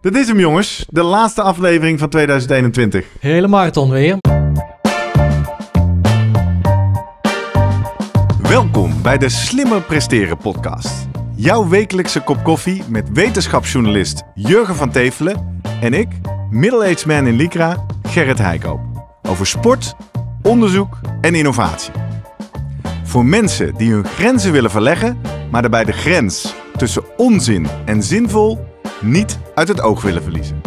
Dat is hem, jongens. De laatste aflevering van 2021. Hele marathon weer. Welkom bij de Slimmer Presteren podcast. Jouw wekelijkse kop koffie met wetenschapsjournalist Jurgen van Tevelen en ik, middle-aged man in Lycra, Gerrit Heikoop. Over sport, onderzoek en innovatie. Voor mensen die hun grenzen willen verleggen, maar daarbij de grens tussen onzin en zinvol niet uit het oog willen verliezen.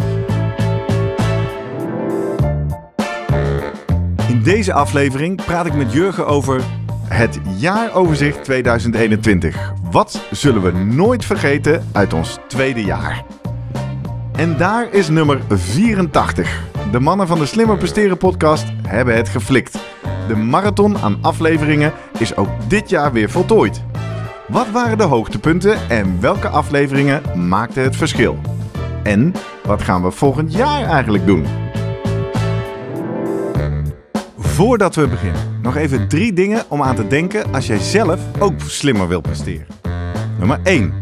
In deze aflevering praat ik met Jurgen over het jaaroverzicht 2021. Wat zullen we nooit vergeten uit ons tweede jaar? En daar is nummer 84. De mannen van de Slimmer Presteren podcast hebben het geflikt. De marathon aan afleveringen is ook dit jaar weer voltooid. Wat waren de hoogtepunten en welke afleveringen maakten het verschil? En wat gaan we volgend jaar eigenlijk doen? Voordat we beginnen, nog even drie dingen om aan te denken als jij zelf ook slimmer wilt presteren. Nummer 1.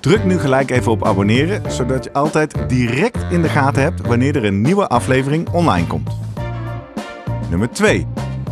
Druk nu gelijk even op abonneren, zodat je altijd direct in de gaten hebt wanneer er een nieuwe aflevering online komt. Nummer 2.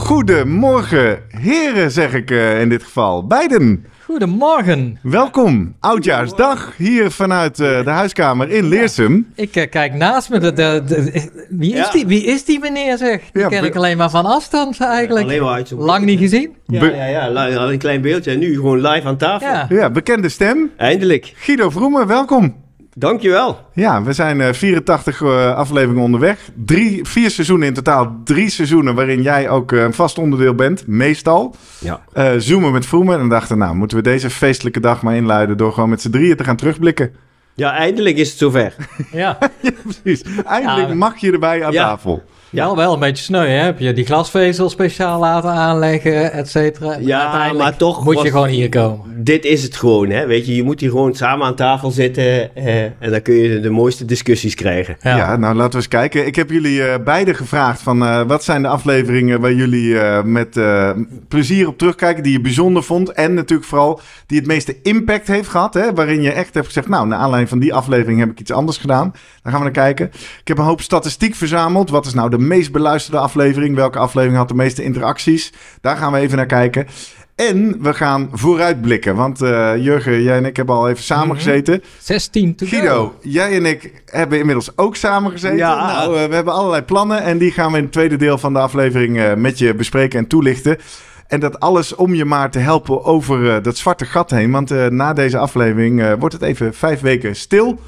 Goedemorgen, heren, zeg ik eh, in dit geval. Beiden. Goedemorgen. Welkom, oudjaarsdag hier vanuit eh, de huiskamer in Leersum. ik eh, kijk naast me. De, wie, is die, wie is die meneer zeg? Die ken ik alleen maar van afstand eigenlijk. alleen Lang niet gezien. Ja, ja, ja, een klein beeldje. En nu gewoon live aan tafel. Ja, bekende stem. Eindelijk. Guido Vroemen, welkom. Dankjewel. Ja, we zijn 84 eh, eh, afleveringen onderweg. vier seizoenen in totaal. Drie seizoenen waarin jij ook eh, een vast onderdeel bent, meestal. Ja. zoomen met Vroemen. En dachten, nou, moeten we deze feestelijke dag maar inluiden... door gewoon met z'n drieën te gaan terugblikken. Ja, eindelijk is het zover. ja. ja precies. Eindelijk mag je erbij aan tafel. Ja, wel een beetje sneu. Hè? Heb je die glasvezel speciaal laten aanleggen, et cetera. Ja, maar toch moet je gewoon hier komen. Dit is het gewoon. Hè? Weet je, je moet hier gewoon samen aan tafel zitten eh, en dan kun je de mooiste discussies krijgen. Ja. nou laten we eens kijken. Ik heb jullie uh, eh, beiden gevraagd van eh, wat zijn de afleveringen waar jullie eh, met plezier op terugkijken, die je bijzonder vond en natuurlijk vooral die het meeste impact heeft gehad, hè? waarin je echt hebt gezegd, nou, naar aanleiding van die aflevering heb ik iets anders gedaan. Dan gaan we naar kijken. Ik heb een hoop statistiek verzameld. Wat is nou de meest beluisterde aflevering? Welke aflevering had de meeste interacties? Daar gaan we even naar kijken. En we gaan vooruitblikken. Want eh, Jurgen, jij en ik hebben al even samengezeten. Mhm. Mm 16 to Guido, jij en ik hebben inmiddels ook samengezeten. Ja. Nou, eh, we hebben allerlei plannen. En die gaan we in het tweede deel van de aflevering eh, met je bespreken en toelichten. En dat alles om je maar te helpen over dat zwarte gat heen. Want na deze aflevering wordt het even vijf weken stil.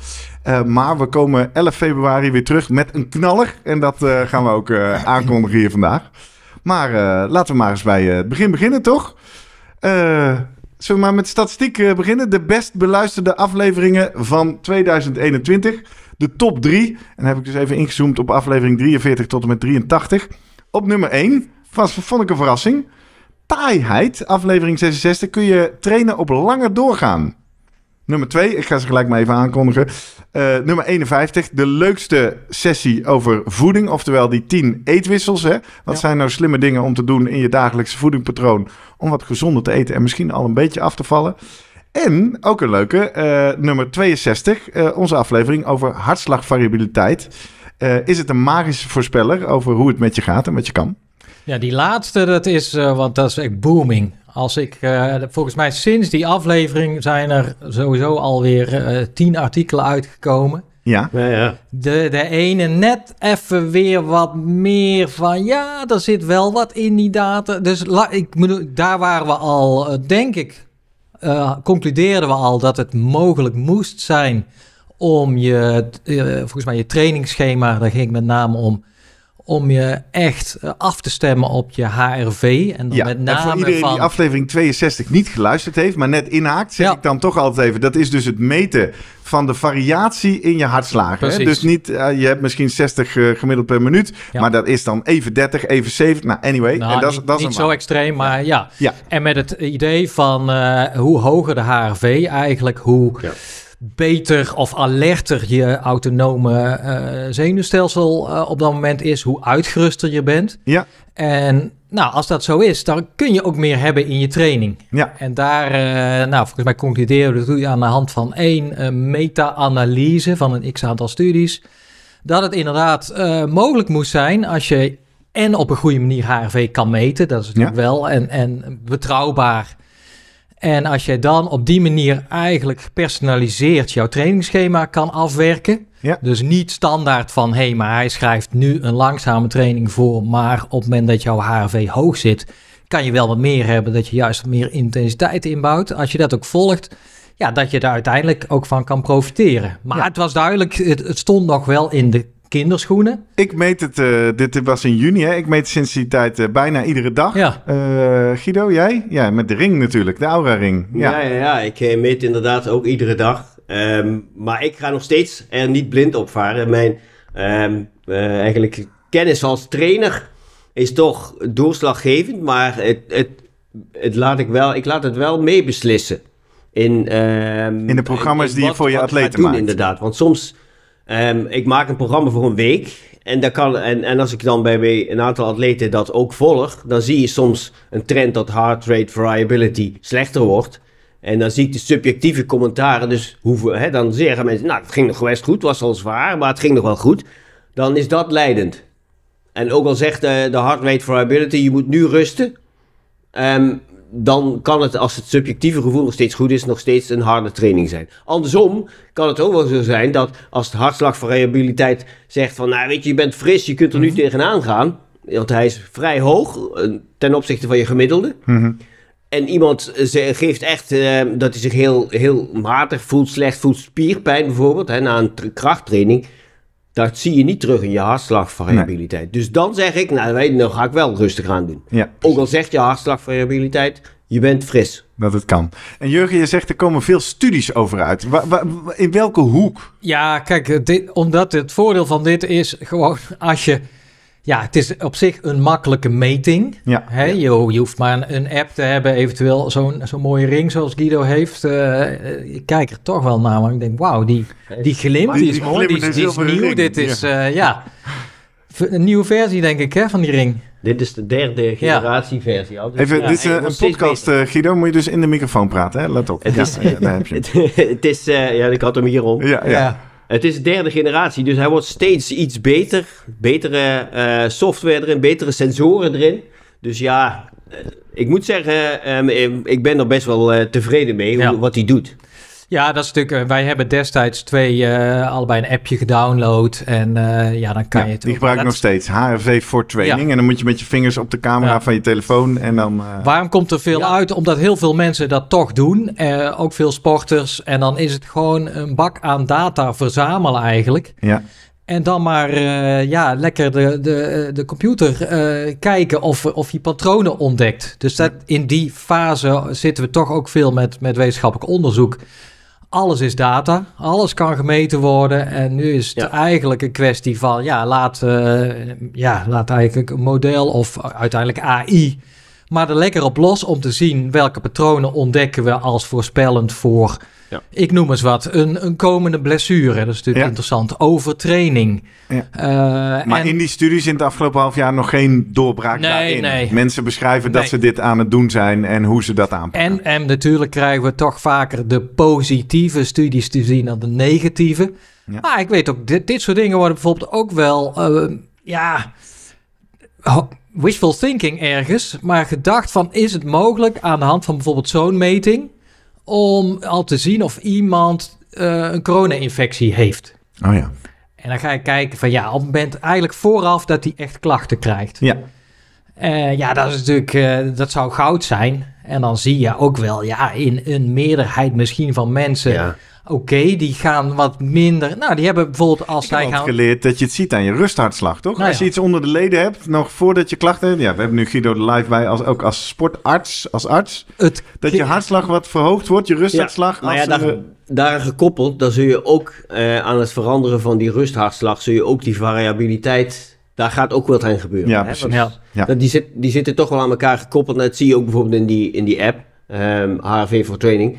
Eh, maar we komen 11 februari weer terug met een knaller. En dat eh, gaan we ook eh, aankondigen hier vandaag. Maar laten we maar eens bij het begin beginnen, toch? zullen we maar met statistiek beginnen? De best beluisterde afleveringen van 2021. De top 3. En heb ik dus even ingezoomd op aflevering 43 tot en met 83. Op nummer 1 was, vond ik een verrassing. Taaiheid, aflevering 66, kun je trainen op langer doorgaan. Nummer 2, ik ga ze gelijk maar even aankondigen. Eh, nummer 51, de leukste sessie over voeding. Oftewel die 10 eetwissels. Hè? Wat zijn nou slimme dingen om te doen in je dagelijkse voedingpatroon? Om wat gezonder te eten en misschien al een beetje af te vallen. En ook een leuke, eh, nummer 62, eh, onze aflevering over hartslagvariabiliteit. is het een magische voorspeller over hoe het met je gaat en wat je kan? Ja, die laatste, dat is, want dat is echt booming. Als ik, eh, volgens mij sinds die aflevering zijn er sowieso alweer uh, tien artikelen uitgekomen. Ja. ja, ja. De, de ene net even weer wat meer van ja, er zit wel wat in die data. Dus la, ik, daar waren we al, eh, denk ik, concludeerden we al dat het mogelijk moest zijn om je, volgens mij je trainingsschema, daar ging het met name om, om je echt eh, af te stemmen op je HRV. En dan met name iedereen van... die aflevering 62 niet geluisterd heeft, maar net inhaakt, zeg ik dan toch altijd even. Dat is dus het meten van de variatie in je hartslagen. Dus niet, eh, je hebt misschien 60 eh, gemiddeld per minuut, maar dat is dan even 30, even 70. Nou, anyway. Nou, en dat, niet, dat is niet zo extreem, maar ja. En met het idee van hoe hoger de HRV eigenlijk, hoe beter of alerter je autonome eh, zenuwstelsel eh, op dat moment is, hoe uitgeruster je bent. Ja. En nou, als dat zo is, dan kun je ook meer hebben in je training. Ja. En daar, eh, nou, volgens mij concluderen we dat doe je aan de hand van één meta-analyse van een x-aantal studies, dat het inderdaad mogelijk moest zijn als je en op een goede manier HRV kan meten, dat is natuurlijk wel, en, en betrouwbaar en als jij dan op die manier eigenlijk gepersonaliseerd jouw trainingsschema kan afwerken. Dus niet standaard van hé, hey, maar hij schrijft nu een langzame training voor. Maar op het moment dat jouw HRV hoog zit, kan je wel wat meer hebben. Dat je juist meer intensiteit inbouwt. Als je dat ook volgt, ja, dat je daar uiteindelijk ook van kan profiteren. Maar het was duidelijk, het, stond nog wel in de kinderschoenen. Ik meet het, uh, dit was in juni, hè? ik meet sinds die tijd eh, bijna iedere dag. Ja. Eh, Guido, jij? Ja, met de ring natuurlijk, de Aura-ring. Ja. ja, ja, ik meet inderdaad ook iedere dag. Ehm, maar ik ga nog steeds er niet blind op varen. Mijn ehm, eigenlijk kennis als trainer is toch doorslaggevend, maar het, het, het laat ik, wel, ik laat het wel meebeslissen. In, ehm, in de programma's die je voor je atleten maakt. inderdaad, want soms Ehm, ik maak een programma voor een week. En, dat kan, en, en als ik dan bij, een aantal atleten dat ook volg, dan zie je soms een trend dat heart rate variability slechter wordt. En dan zie ik de subjectieve commentaren. Dus hoeveel, hè, dan zeggen mensen, nou, het ging nog best goed, was al zwaar, maar het ging nog wel goed. Dan is dat leidend. En ook al zegt de eh, de heart rate variability, je moet nu rusten. Ehm, dan kan het, als het subjectieve gevoel nog steeds goed is, nog steeds een harde training zijn. Andersom kan het ook wel zo zijn dat als de hartslagvariabiliteit zegt van, nou weet je, je bent fris, je kunt er nu mhm. tegenaan gaan. Want hij is vrij hoog eh, ten opzichte van je gemiddelde. Mhm. En iemand eh, geeft echt eh, dat hij zich heel, heel matig voelt, slecht voelt, spierpijn bijvoorbeeld, hè, na een krachttraining. Dat zie je niet terug in je hartslagvariabiliteit. Dus dan zeg ik, nou, weet, dan ga ik wel rustig aan doen. Ook al zegt je hartslagvariabiliteit, je bent fris. Dat het kan. En Jurgen, je zegt er komen veel studies over uit. in welke hoek? Ja, kijk, dit, omdat het voordeel van dit is gewoon als je ja, het is op zich een makkelijke meting. Ja, Je, je, hoeft maar een, app te hebben, eventueel zo'n zo'n mooie ring zoals Guido heeft. Eh, ik kijk er toch wel naar, want ik denk, wauw, die, die glimt die is mooi, die, is nieuw. Dit is, ja, eh, ja. een nieuwe versie denk ik hè, van die ring. Dit is de derde generatie versie. Al. Dus Even, dit is eh, een, podcast, Guido. Moet je dus in de microfoon praten, hè? Let op. Het ja, Daar heb je. het, is, ja, ik had hem hier om. ja. Het is de derde generatie, dus hij wordt steeds iets beter. Betere eh, software erin, betere sensoren erin. Dus ja, eh, ik moet zeggen, ehm, ik ben er best wel eh, tevreden mee hoe, wat hij doet. Ja, dat is natuurlijk. Eh, wij hebben destijds twee uh, allebei een appje gedownload. En eh, ja, dan kan je het. Die gebruik nog steeds. HRV voor training. En dan moet je met je vingers op de camera van je telefoon. En dan, Waarom komt er veel uit? Omdat heel veel mensen dat toch doen. ook veel sporters. En dan is het gewoon een bak aan data verzamelen eigenlijk. Ja. En dan maar ja, lekker de, de, de computer kijken of, of je patronen ontdekt. Dus dat, in die fase zitten we toch ook veel met, met wetenschappelijk onderzoek alles is data, alles kan gemeten worden. En nu is het eigenlijk een kwestie van, ja, laat, eh, ja, laat eigenlijk een model of uiteindelijk AI maar er lekker op los om te zien welke patronen ontdekken we als voorspellend voor, ja. ik noem eens wat, een, een komende blessure. Dat is natuurlijk interessant. Overtraining. Ja. Eh, maar in die studies in het afgelopen half jaar nog geen doorbraak daarin. Nee. Mensen beschrijven dat ze dit aan het doen zijn en hoe ze dat aanpakken. En, en natuurlijk krijgen we toch vaker de positieve studies te zien dan de negatieve. Maar ik weet ook, dit, soort dingen worden bijvoorbeeld ook wel, eh, ja wishful thinking ergens, maar gedacht van is het mogelijk aan de hand van bijvoorbeeld zo'n meting om al te zien of iemand eh, een corona-infectie heeft. Oh ja. En dan ga je kijken van ja, op het moment eigenlijk vooraf dat hij echt klachten krijgt. Ja. Eh, ja, dat is natuurlijk, eh, dat zou goud zijn. En dan zie je ook wel, ja, in een meerderheid misschien van mensen ja oké, die gaan wat minder. Nou, die hebben bijvoorbeeld als ik heb gaan... geleerd dat je het ziet aan je rusthartslag, toch? Nou als je iets onder de leden hebt, nog voordat je klachten hebt. Ja, we hebben nu Guido de live bij, als, ook als sportarts, als arts. Dat je hartslag wat verhoogd wordt, je rusthartslag. Ja, ja, daar, eh, gekoppeld, dan zul je ook eh, aan het veranderen van die rusthartslag, zul je ook die variabiliteit daar gaat ook wat aan gebeuren. Ja, hè? Dat, die, zit, die zitten toch wel aan elkaar gekoppeld. dat zie je ook bijvoorbeeld in die, in die app, um, ehm, HRV voor Training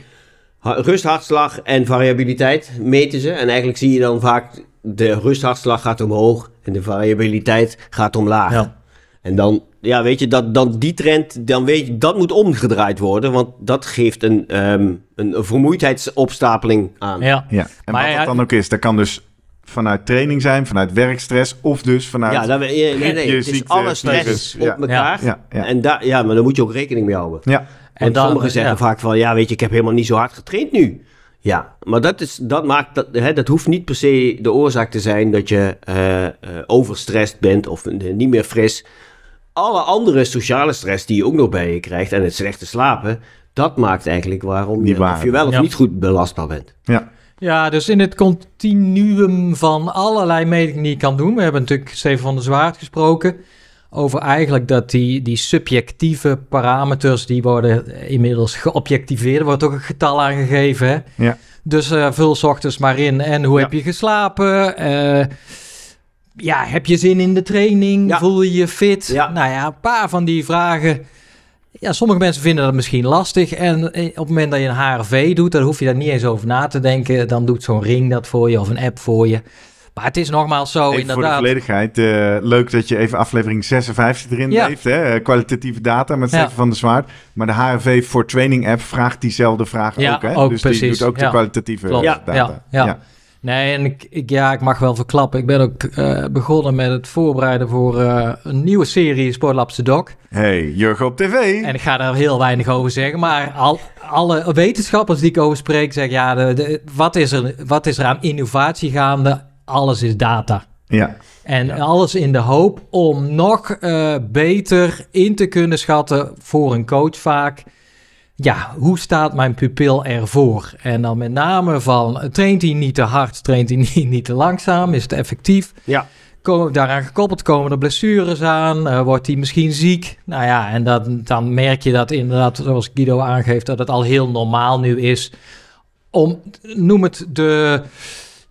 rusthartslag en variabiliteit meten ze. En eigenlijk zie je dan vaak de rusthartslag gaat omhoog en de variabiliteit gaat omlaag. Ja. En dan, ja, weet je, dat, dan die trend, dan weet je, dat moet omgedraaid worden. Want dat geeft een, ehm, een vermoeidheidsopstapeling aan. Ja, ja. en maar wat dat dan ook is, dat kan dus vanuit training zijn, vanuit werkstress of dus vanuit ja, dan, nee, nee, nee, is alle stress op elkaar. En daar, ja, maar daar moet je ook rekening mee houden. Ja en dan, sommigen eh, zeggen vaak van, ja weet je, ik heb helemaal niet zo hard getraind nu. Ja, maar dat, is, dat, maakt, dat, hè, dat hoeft niet per se de oorzaak te zijn dat je uh, eh, eh, overstrest bent of niet meer fris. Alle andere sociale stress die je ook nog bij je krijgt en het slechte slapen, dat maakt eigenlijk waarom je, of je wel of niet goed belastbaar bent. Ja. Ja, dus in het continuum van allerlei metingen die je kan doen. We hebben natuurlijk Steven van der Zwaard gesproken over eigenlijk dat die, die subjectieve parameters, die worden inmiddels geobjectiveerd. Er wordt ook een getal aangegeven. Ja. Dus eh, vul ochtends maar in. En hoe heb je geslapen? Eh, ja, heb je zin in de training? Ja. Voel je je fit? Nou ja, een paar van die vragen. Ja, sommige mensen vinden dat misschien lastig. En eh, op het moment dat je een HRV doet, dan hoef je daar niet eens over na te denken. Dan doet zo'n ring dat voor je of een app voor je. Maar het is nogmaals zo, inderdaad. voor de volledigheid, eh, leuk dat je even aflevering 56 erin heeft. Hè? Eh, kwalitatieve data met Stefan van der Zwaard. Maar de HRV voor Training app vraagt diezelfde vraag ja, ook. Hè? dus precies. die doet ook de kwalitatieve data. ja. Nee, en ik, ja, ik mag wel verklappen. Ik ben ook eh, begonnen met het voorbereiden voor een nieuwe serie Sportlabs de Doc. Hey, Jurgen op tv. En ik ga daar heel weinig over zeggen. Maar al, alle wetenschappers die ik over spreek zeggen... ja, de, de, wat, is er, wat is er aan innovatie gaande alles is data. Ja. En alles in de hoop om nog eh, beter in te kunnen schatten voor een coach vaak. Ja, hoe staat mijn pupil ervoor? En dan met name van, traint hij niet te hard, traint hij niet, niet te langzaam, is het effectief? Ja. Komen, daaraan gekoppeld komen er blessures aan, eh, wordt hij misschien ziek? Nou ja, en dat, dan merk je dat inderdaad, zoals Guido aangeeft, dat het al heel normaal nu is om, noem het de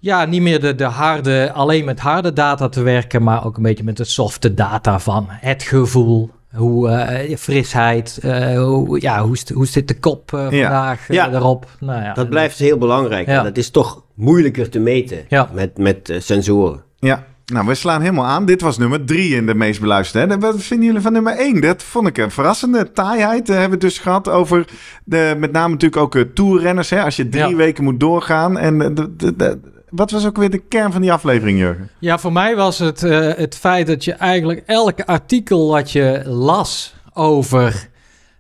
ja, niet meer de, de harde, alleen met harde data te werken, maar ook een beetje met de softe data van het gevoel. Hoe uh, frisheid, uh, hoe, ja, hoe, hoe zit de kop eh, vandaag ja. erop? Nou, ja. Dat blijft dus heel belangrijk. Dat is toch moeilijker te meten met, met sensoren. Ja, nou, we slaan helemaal aan. Dit was nummer drie in de meest beluisterde. En wat vinden jullie van nummer één? Dat vond ik een verrassende taaiheid. We hebben het dus gehad over de, met name natuurlijk ook toerrenners. Hè? Als je drie weken moet doorgaan en de, de wat was ook weer de kern van die aflevering, Jurgen? Ja, voor mij was het eh, het feit dat je eigenlijk elk artikel wat je las over...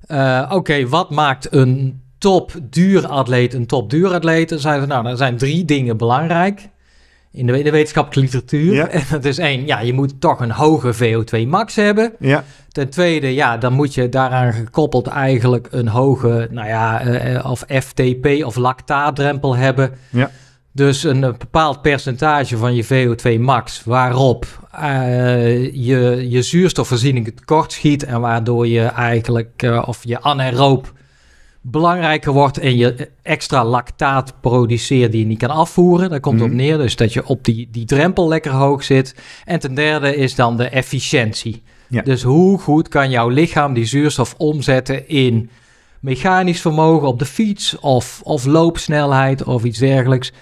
Eh, oké, wat maakt een top duuratleet een top duuratleet? Dan zijn ze. nou, er zijn drie dingen belangrijk in de, wetenschappelijke literatuur. En dat is één, ja, je moet toch een hoge VO2 max hebben. Ja. Ten tweede, ja, dan moet je daaraan gekoppeld eigenlijk een hoge, nou ja, eh, of FTP of lactaatdrempel hebben. Ja. Dus een, eh, bepaald percentage van je VO2 max waarop eh, je, je zuurstofvoorziening tekort schiet en waardoor je eigenlijk eh, of je anaeroop belangrijker wordt en je extra lactaat produceert die je niet kan afvoeren. Daar komt op mhm. neer, dus dat je op die, die drempel lekker hoog zit. En ten derde is dan de efficiëntie. Dus hoe goed kan jouw lichaam die zuurstof omzetten in mechanisch vermogen op de fiets of, of loopsnelheid of iets dergelijks.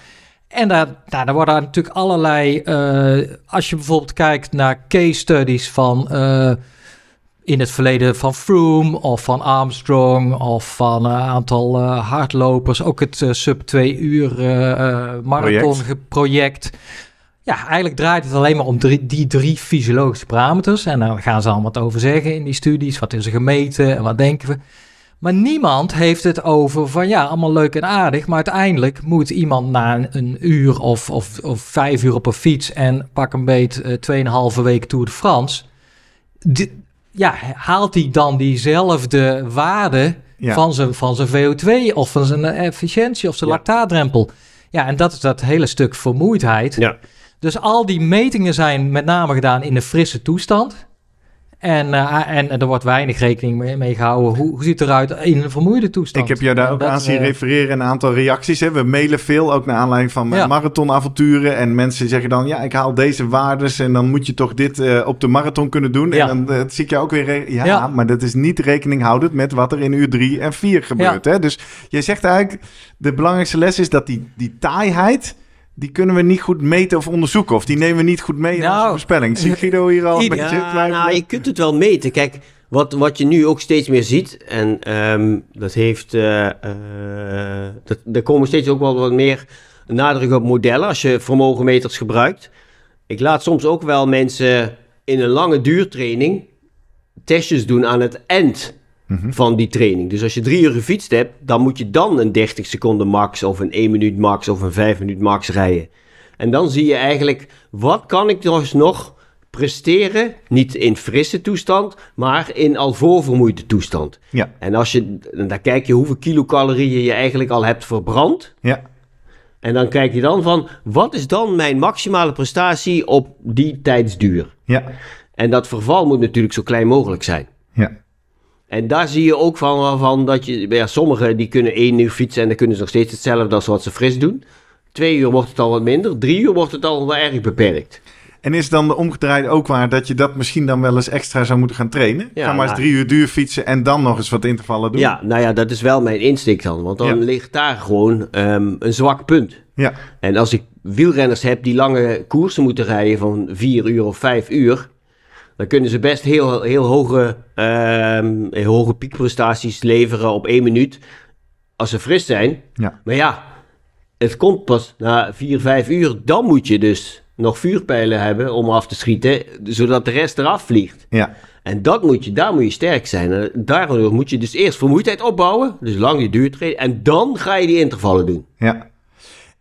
En daar, nou, daar worden natuurlijk allerlei. Eh, als je bijvoorbeeld kijkt naar case studies van. Eh, in het verleden van Froome of van Armstrong of van een aantal eh, hardlopers. Ook het sub 2 uur marathon project. Ja, eigenlijk draait het alleen maar om die drie fysiologische parameters. En daar gaan ze allemaal wat over zeggen in die studies. Wat is er gemeten en wat denken we? Maar niemand heeft het over van ja, allemaal leuk en aardig. Maar uiteindelijk moet iemand na een uur of, of, of vijf uur op een fiets en pak een beet uh, tweeënhalve week Tour de France. ja, haalt hij dan diezelfde waarde van, zijn, van zijn VO2 of van zijn eh, efficiëntie of zijn ja. Ja, en dat is dat hele stuk vermoeidheid. Ja. Dus al die metingen zijn met name gedaan in de frisse toestand. En, eh, en er wordt weinig rekening mee gehouden. Hoe, hoe ziet het eruit in een vermoeide toestand? Ik heb jou daar ook aan zien eh, refereren een aantal reacties. Hè? We mailen veel, ook naar aanleiding van eh, marathonavonturen. En mensen zeggen dan, ja, ik haal deze waardes... en dan moet je toch dit op de marathon kunnen doen. En dan uh, zie ik jou ook weer... Ja, ja, maar dat is niet rekening houdend met wat er in uur 3 en 4 gebeurt. Hè? Dus jij zegt eigenlijk, de belangrijkste les is dat die, die taaiheid die kunnen we niet goed meten of onderzoeken. Of die nemen we niet goed mee in onze nou, voorspelling. Zie Guido hier al een beetje ja, Nou, je kunt het wel meten. Kijk, wat, wat je nu ook steeds meer ziet, en ehm, dat heeft, eh, eh, dat, er komen steeds ook wel wat meer nadruk op modellen als je vermogenmeters gebruikt. Ik laat soms ook wel mensen in een lange duurtraining testjes doen aan het eind Mhm. van die training. Dus als je drie uur gefietst hebt, dan moet je dan een 30 seconden max of een 1 minuut max of een 5 minuut max rijden. En dan zie je eigenlijk, wat kan ik dus nog presteren, niet in frisse toestand, maar in al voorvermoeide toestand. Ja. En als je, dan kijk je hoeveel kilocalorieën je eigenlijk al hebt verbrand. Ja. En dan kijk je dan van, wat is dan mijn maximale prestatie op die tijdsduur? Ja. En dat verval moet natuurlijk zo klein mogelijk zijn. Ja. En daar zie je ook van, van dat je, ja, sommigen die kunnen één uur fietsen en dan kunnen ze nog steeds hetzelfde als wat ze fris doen. Twee uur wordt het al wat minder, drie uur wordt het al wel erg beperkt. En is dan de omgedraaide ook waar dat je dat misschien dan wel eens extra zou moeten gaan trainen? Ja, Ga maar eens nou- drie uur duur fietsen en dan nog eens wat intervallen doen. Ja, nou ja, dat is wel mijn instinct dan. Want dan ligt daar gewoon ehm, een zwak punt. Ja. En als ik wielrenners heb die lange koersen moeten rijden van vier uur of vijf uur dan kunnen ze best heel, heel, hoge, ehm, hoge piekprestaties leveren op één minuut. Als ze fris zijn. Ja. Maar ja, het komt pas na vier, vijf uur. Dan moet je dus nog vuurpijlen hebben om af te schieten. Zodat de rest eraf vliegt. Ja. En dat moet je, daar moet je sterk zijn. En daardoor moet je dus eerst vermoeidheid opbouwen. Dus lang je duurt En dan ga je die intervallen doen. Ja.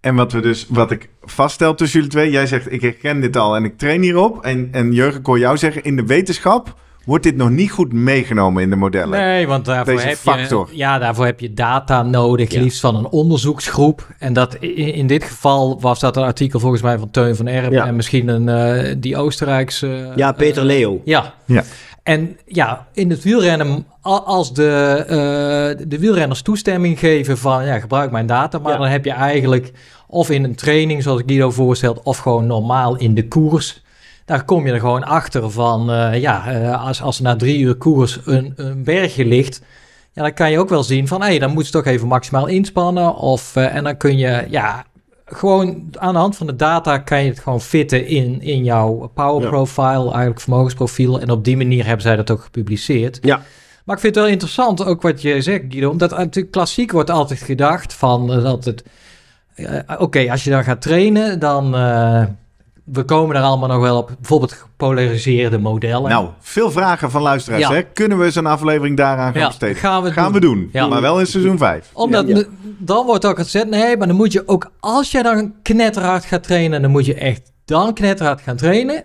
En wat, we dus, wat ik vaststel tussen jullie twee, jij zegt ik herken dit al en ik train hierop. En, en Jurgen, kon jou zeggen, in de wetenschap wordt dit nog niet goed meegenomen in de modellen. Nee, want daarvoor, heb, Je, ja, daarvoor heb je data nodig, liefst van een onderzoeksgroep. En dat, in, in, dit geval was dat een artikel volgens mij van Teun van Erp en misschien een, eh, die Oostenrijkse... ja, Peter eh, Leo. ja. ja. En ja, in het wielrennen, als de, eh, de wielrenners toestemming geven van ja, gebruik mijn data, maar dan heb je eigenlijk of in een training, zoals Guido voorstelt, of gewoon normaal in de koers. Daar kom je er gewoon achter van eh, ja, eh, als, als er na drie uur koers een, een bergje ligt, ja, dan kan je ook wel zien van hé, hey, dan moet je toch even maximaal inspannen. Of, en dan kun je ja, gewoon aan de hand van de data kan je het gewoon fitten in, in jouw power profile, eigenlijk vermogensprofiel. En op die manier hebben zij dat ook gepubliceerd. Ja. Maar ik vind het wel interessant, ook wat je zegt, Guido. Omdat natuurlijk klassiek wordt altijd gedacht van eh, dat het... Eh, oké, als je dan gaat trainen, dan... Eh, we komen er allemaal nog wel op. Bijvoorbeeld gepolariseerde modellen. Nou, veel vragen van luisteraars. Hè? Kunnen we zo'n aflevering daaraan gaan ja, besteden? Gaan we, gaan doen. we doen. Maar wel in seizoen 5. Omdat dan wordt ook gezegd: nee, maar dan moet je ook als je dan knetterhard gaat trainen, dan moet je echt dan knetterhard gaan trainen.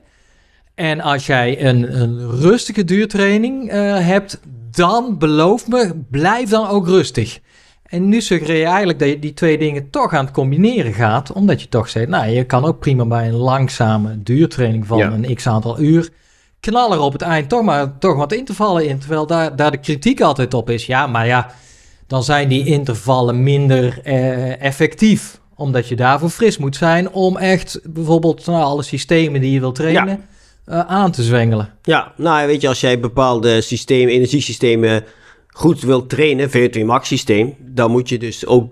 En als jij een, een rustige duurtraining eh, hebt, dan beloof me, blijf dan ook rustig. En nu suggereer je eigenlijk dat je die twee dingen toch aan het combineren gaat. Omdat je toch zegt, nou, je kan ook prima bij een langzame duurtraining van een x aantal uur. knallen op het eind toch maar toch wat intervallen in. Terwijl daar, daar de kritiek altijd op is. Ja, maar ja, dan zijn die intervallen minder eh, effectief. Omdat je daarvoor fris moet zijn om echt bijvoorbeeld nou, alle systemen die je wil trainen eh, aan te zwengelen. Ja, nou weet je, als jij bepaalde systemen, energiesystemen goed wilt trainen, VO2 Max systeem, dan moet je dus ook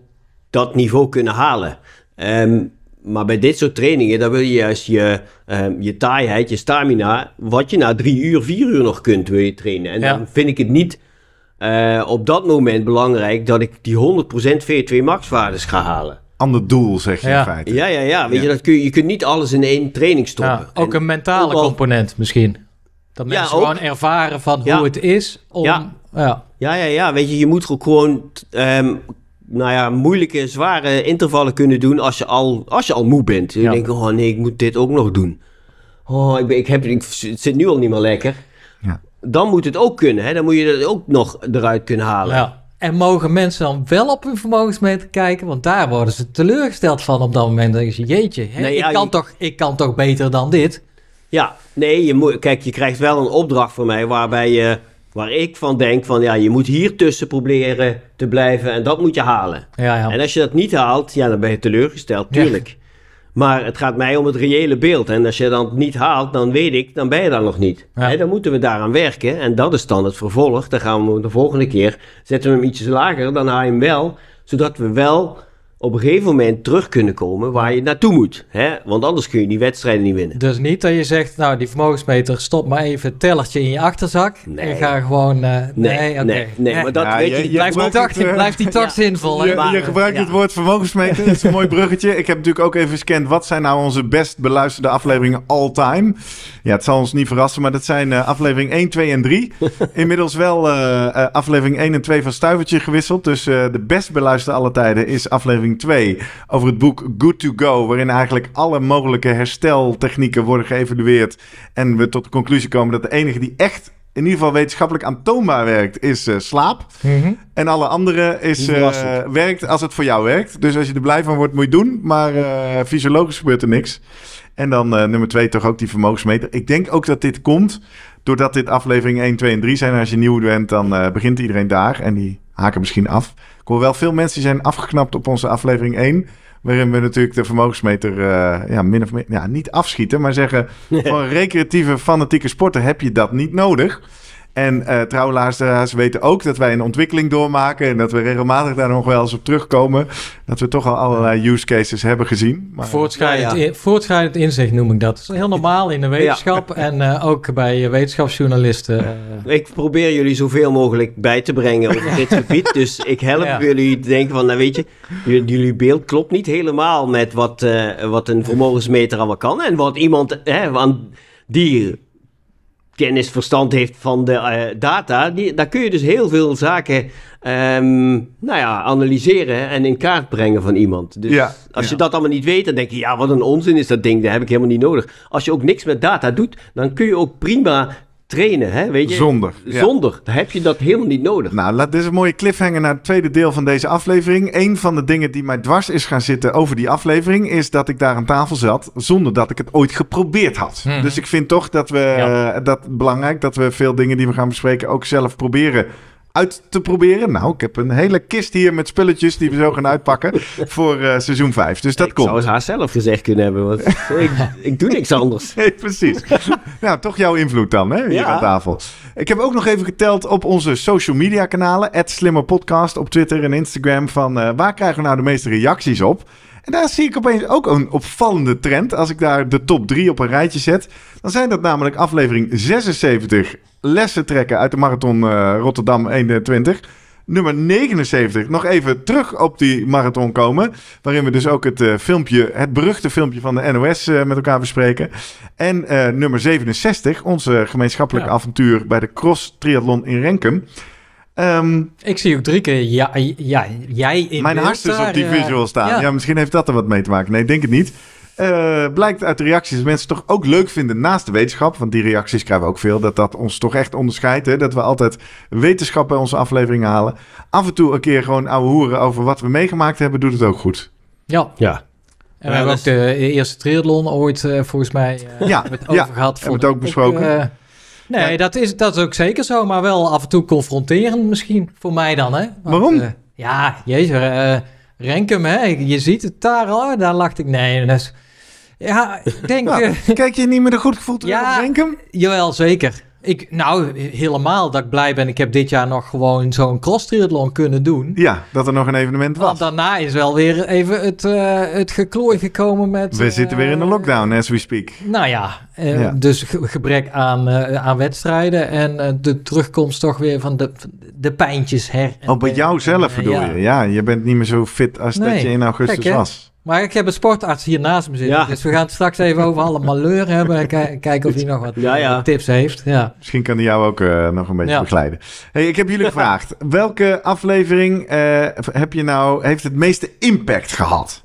dat niveau kunnen halen. Ehm, maar bij dit soort trainingen, dan wil je juist je, ehm, je taaiheid, je stamina, wat je na drie uur, vier uur nog kunt, wil je trainen. En dan vind ik het niet eh, op dat moment belangrijk dat ik die 100% VO2 max waardes ga halen. Ander doel, zeg je in feite. Ja, ja, ja. Weet Je, dat kun je, je kunt niet alles in één training stoppen. ook een mentale component misschien. Dat mensen gewoon ervaren van hoe het is om... Ja. Ja, ja, ja. Weet je, je moet ook gewoon ehm, nou ja, moeilijke, zware intervallen kunnen doen als je al, als je al moe bent. Je denkt, oh nee, ik moet dit ook nog doen. Oh, ik, ben, ik, heb, ik, het zit nu al niet meer lekker. Ja. Dan moet het ook kunnen. Hè? Dan moet je dat ook nog eruit kunnen halen. Ja. En mogen mensen dan wel op hun vermogensmeter kijken? Want daar worden ze teleurgesteld van op dat moment. Dan denk je, jeetje, hè, ik, kan Toch, ik kan toch beter dan dit? Ja, nee, je moet, kijk, je krijgt wel een opdracht van mij waarbij je... Waar ik van denk van ja, je moet hier tussen proberen te blijven en dat moet je halen. Ja, ja. En als je dat niet haalt, ja, dan ben je teleurgesteld, tuurlijk. Maar het gaat mij om het reële beeld. En als je dat niet haalt, dan weet ik, dan ben je daar nog niet. He, dan moeten we daaraan werken. En dat is dan het vervolg. Dan gaan we de volgende keer, zetten we hem ietsjes lager, dan haal je hem wel. Zodat we wel op een gegeven moment terug kunnen komen waar je naartoe moet. Hè? Want anders kun je die wedstrijden niet winnen. Dus niet dat je zegt, nou die vermogensmeter, stop maar even het tellertje in je achterzak. Nee. En ga gewoon... Eh, nee, nee, nee, maar dat weet je... je blijft, die tax, het, eh, blijft die invullen. Je, je gebruikt het woord vermogensmeter, dat is een mooi bruggetje. Ik heb natuurlijk ook even gescand, wat zijn nou onze best beluisterde afleveringen all time? Ja, het zal ons niet verrassen, maar dat zijn eh, aflevering 1, 2 en 3. Inmiddels wel aflevering 1 en 2 van Stuivertje gewisseld. Dus de best beluisterde alle tijden is aflevering 2 over het boek Good to Go, waarin eigenlijk alle mogelijke hersteltechnieken worden geëvalueerd. En we tot de conclusie komen dat de enige die echt in ieder geval wetenschappelijk aantoonbaar werkt, is eh, slaap. Mhm. En alle andere is, eh, werkt als het voor jou werkt. Dus als je er blij van wordt, moet je doen. Maar eh, fysiologisch gebeurt er niks. En dan nummer twee, toch ook die vermogensmeter. Ik denk ook dat dit komt doordat dit aflevering 1, 2 en 3 zijn. En als je nieuw bent, dan begint iedereen daar. En die haken misschien af. Ik hoor wel veel mensen die zijn afgeknapt op onze aflevering 1. Waarin we natuurlijk de vermogensmeter eh, ja, min of meer, ja, niet afschieten, maar zeggen: voor recreatieve, fanatieke sporten heb je dat niet nodig. En uh, trouwluisteraars weten ook dat wij een ontwikkeling doormaken en dat we regelmatig daar nog wel eens op terugkomen. Dat we toch al allerlei use cases hebben gezien. Maar, voortschrijdend, inzicht noem ik dat. Dat is heel normaal in de wetenschap en eh, ook bij eh, wetenschapsjournalisten. Ik probeer jullie zoveel mogelijk bij te brengen op dit gebied. Dus ik help jullie te denken van, nou weet je, jullie beeld klopt niet helemaal met wat, wat een vermogensmeter allemaal kan. En wat iemand hè, aan die kennis, verstand heeft van de eh, data, die, daar kun je dus heel veel zaken ehm, nou ja, analyseren en in kaart brengen van iemand. Dus als je dat allemaal niet weet, dan denk je, ja, wat een onzin is dat ding, dat heb ik helemaal niet nodig. Als je ook niks met data doet, dan kun je ook prima trainen. Hè? Weet je? Zonder. Zonder. heb je dat helemaal niet nodig. Nou, laat, dit is een mooie cliffhanger naar het tweede deel van deze aflevering. Een van de dingen die mij dwars is gaan zitten over die aflevering... is dat ik daar aan tafel zat zonder dat ik het ooit geprobeerd had. Mhm. Dus ik vind toch dat we eh, dat belangrijk... dat we veel dingen die we gaan bespreken ook zelf proberen uit te proberen. Nou, ik heb een hele kist hier met spulletjes die we zo gaan uitpakken voor eh, seizoen 5. Dus dat komt. Ik zou eens haar zelf gezegd kunnen hebben, want ik, ik doe niks anders. Nee, precies. nou, toch jouw invloed dan, hè, hier ja. aan tafel. Ik heb ook nog even geteld op onze social media kanalen. @slimmerpodcast op Twitter en Instagram. Van eh, waar krijgen we nou de meeste reacties op? En daar zie ik opeens ook een opvallende trend. Als ik daar de top 3 op een rijtje zet, dan zijn dat namelijk aflevering 76, lessen trekken uit de marathon eh, Rotterdam 21 nummer 79. Nog even terug op die marathon komen. Waarin we dus ook het eh, filmpje, het beruchte filmpje van de NOS eh, met elkaar bespreken. En nummer 67, onze gemeenschappelijke avontuur bij de Cross Triathlon in Renkum. Ehm, ik zie ook drie keer ja, ja, jij in Mijn hart is op die visual staan. Ja. ja. misschien heeft dat er wat mee te maken. Nee, ik denk het niet. Eh, blijkt uit de reacties dat mensen het toch ook leuk vinden naast de wetenschap. Want die reacties krijgen we ook veel. Dat dat ons toch echt onderscheidt. Hè? Dat we altijd wetenschap bij onze afleveringen halen. Af en toe een keer gewoon ouwe hoeren over wat we meegemaakt hebben. Doet het ook goed. Ja. Ja. En we hebben ook de eerste triathlon ooit eh, volgens mij uh, ja, met over gehad. Hebben het ook besproken. nee, dat, is, dat ook zeker zo. Maar wel af en toe confronterend misschien. Voor mij dan, hè. Waarom? ja, jezus. Renkum, hè. Je ziet het daar al. Daar lacht ik. Nee, dat is ja, denk... Nou, eh, kijk je niet meer een goed gevoel terug ja, Renkum? Jawel, zeker. Ik, nou, helemaal dat ik blij ben. Ik heb dit jaar nog gewoon zo'n cross triathlon kunnen doen. Ja, dat er nog een evenement was. Want daarna is wel weer even het, eh, het geklooi gekomen met... We zitten weer in de eh, lockdown, as we speak. Nou ja, dus gebrek aan, aan wedstrijden en de terugkomst toch weer van de, de pijntjes her. Oh, bij jou zelf bedoel je? Ja, je bent niet meer zo fit als dat je in augustus Kijk, was. Maar ik heb een sportarts hier naast me zitten. Dus we gaan straks even over alle malleur hebben. En kijken of hij nog wat tips heeft. Ja. Misschien kan hij jou ook eh, nog een beetje begeleiden. Hey, ik heb jullie gevraagd. Welke aflevering eh, heb je nou, heeft het meeste impact gehad?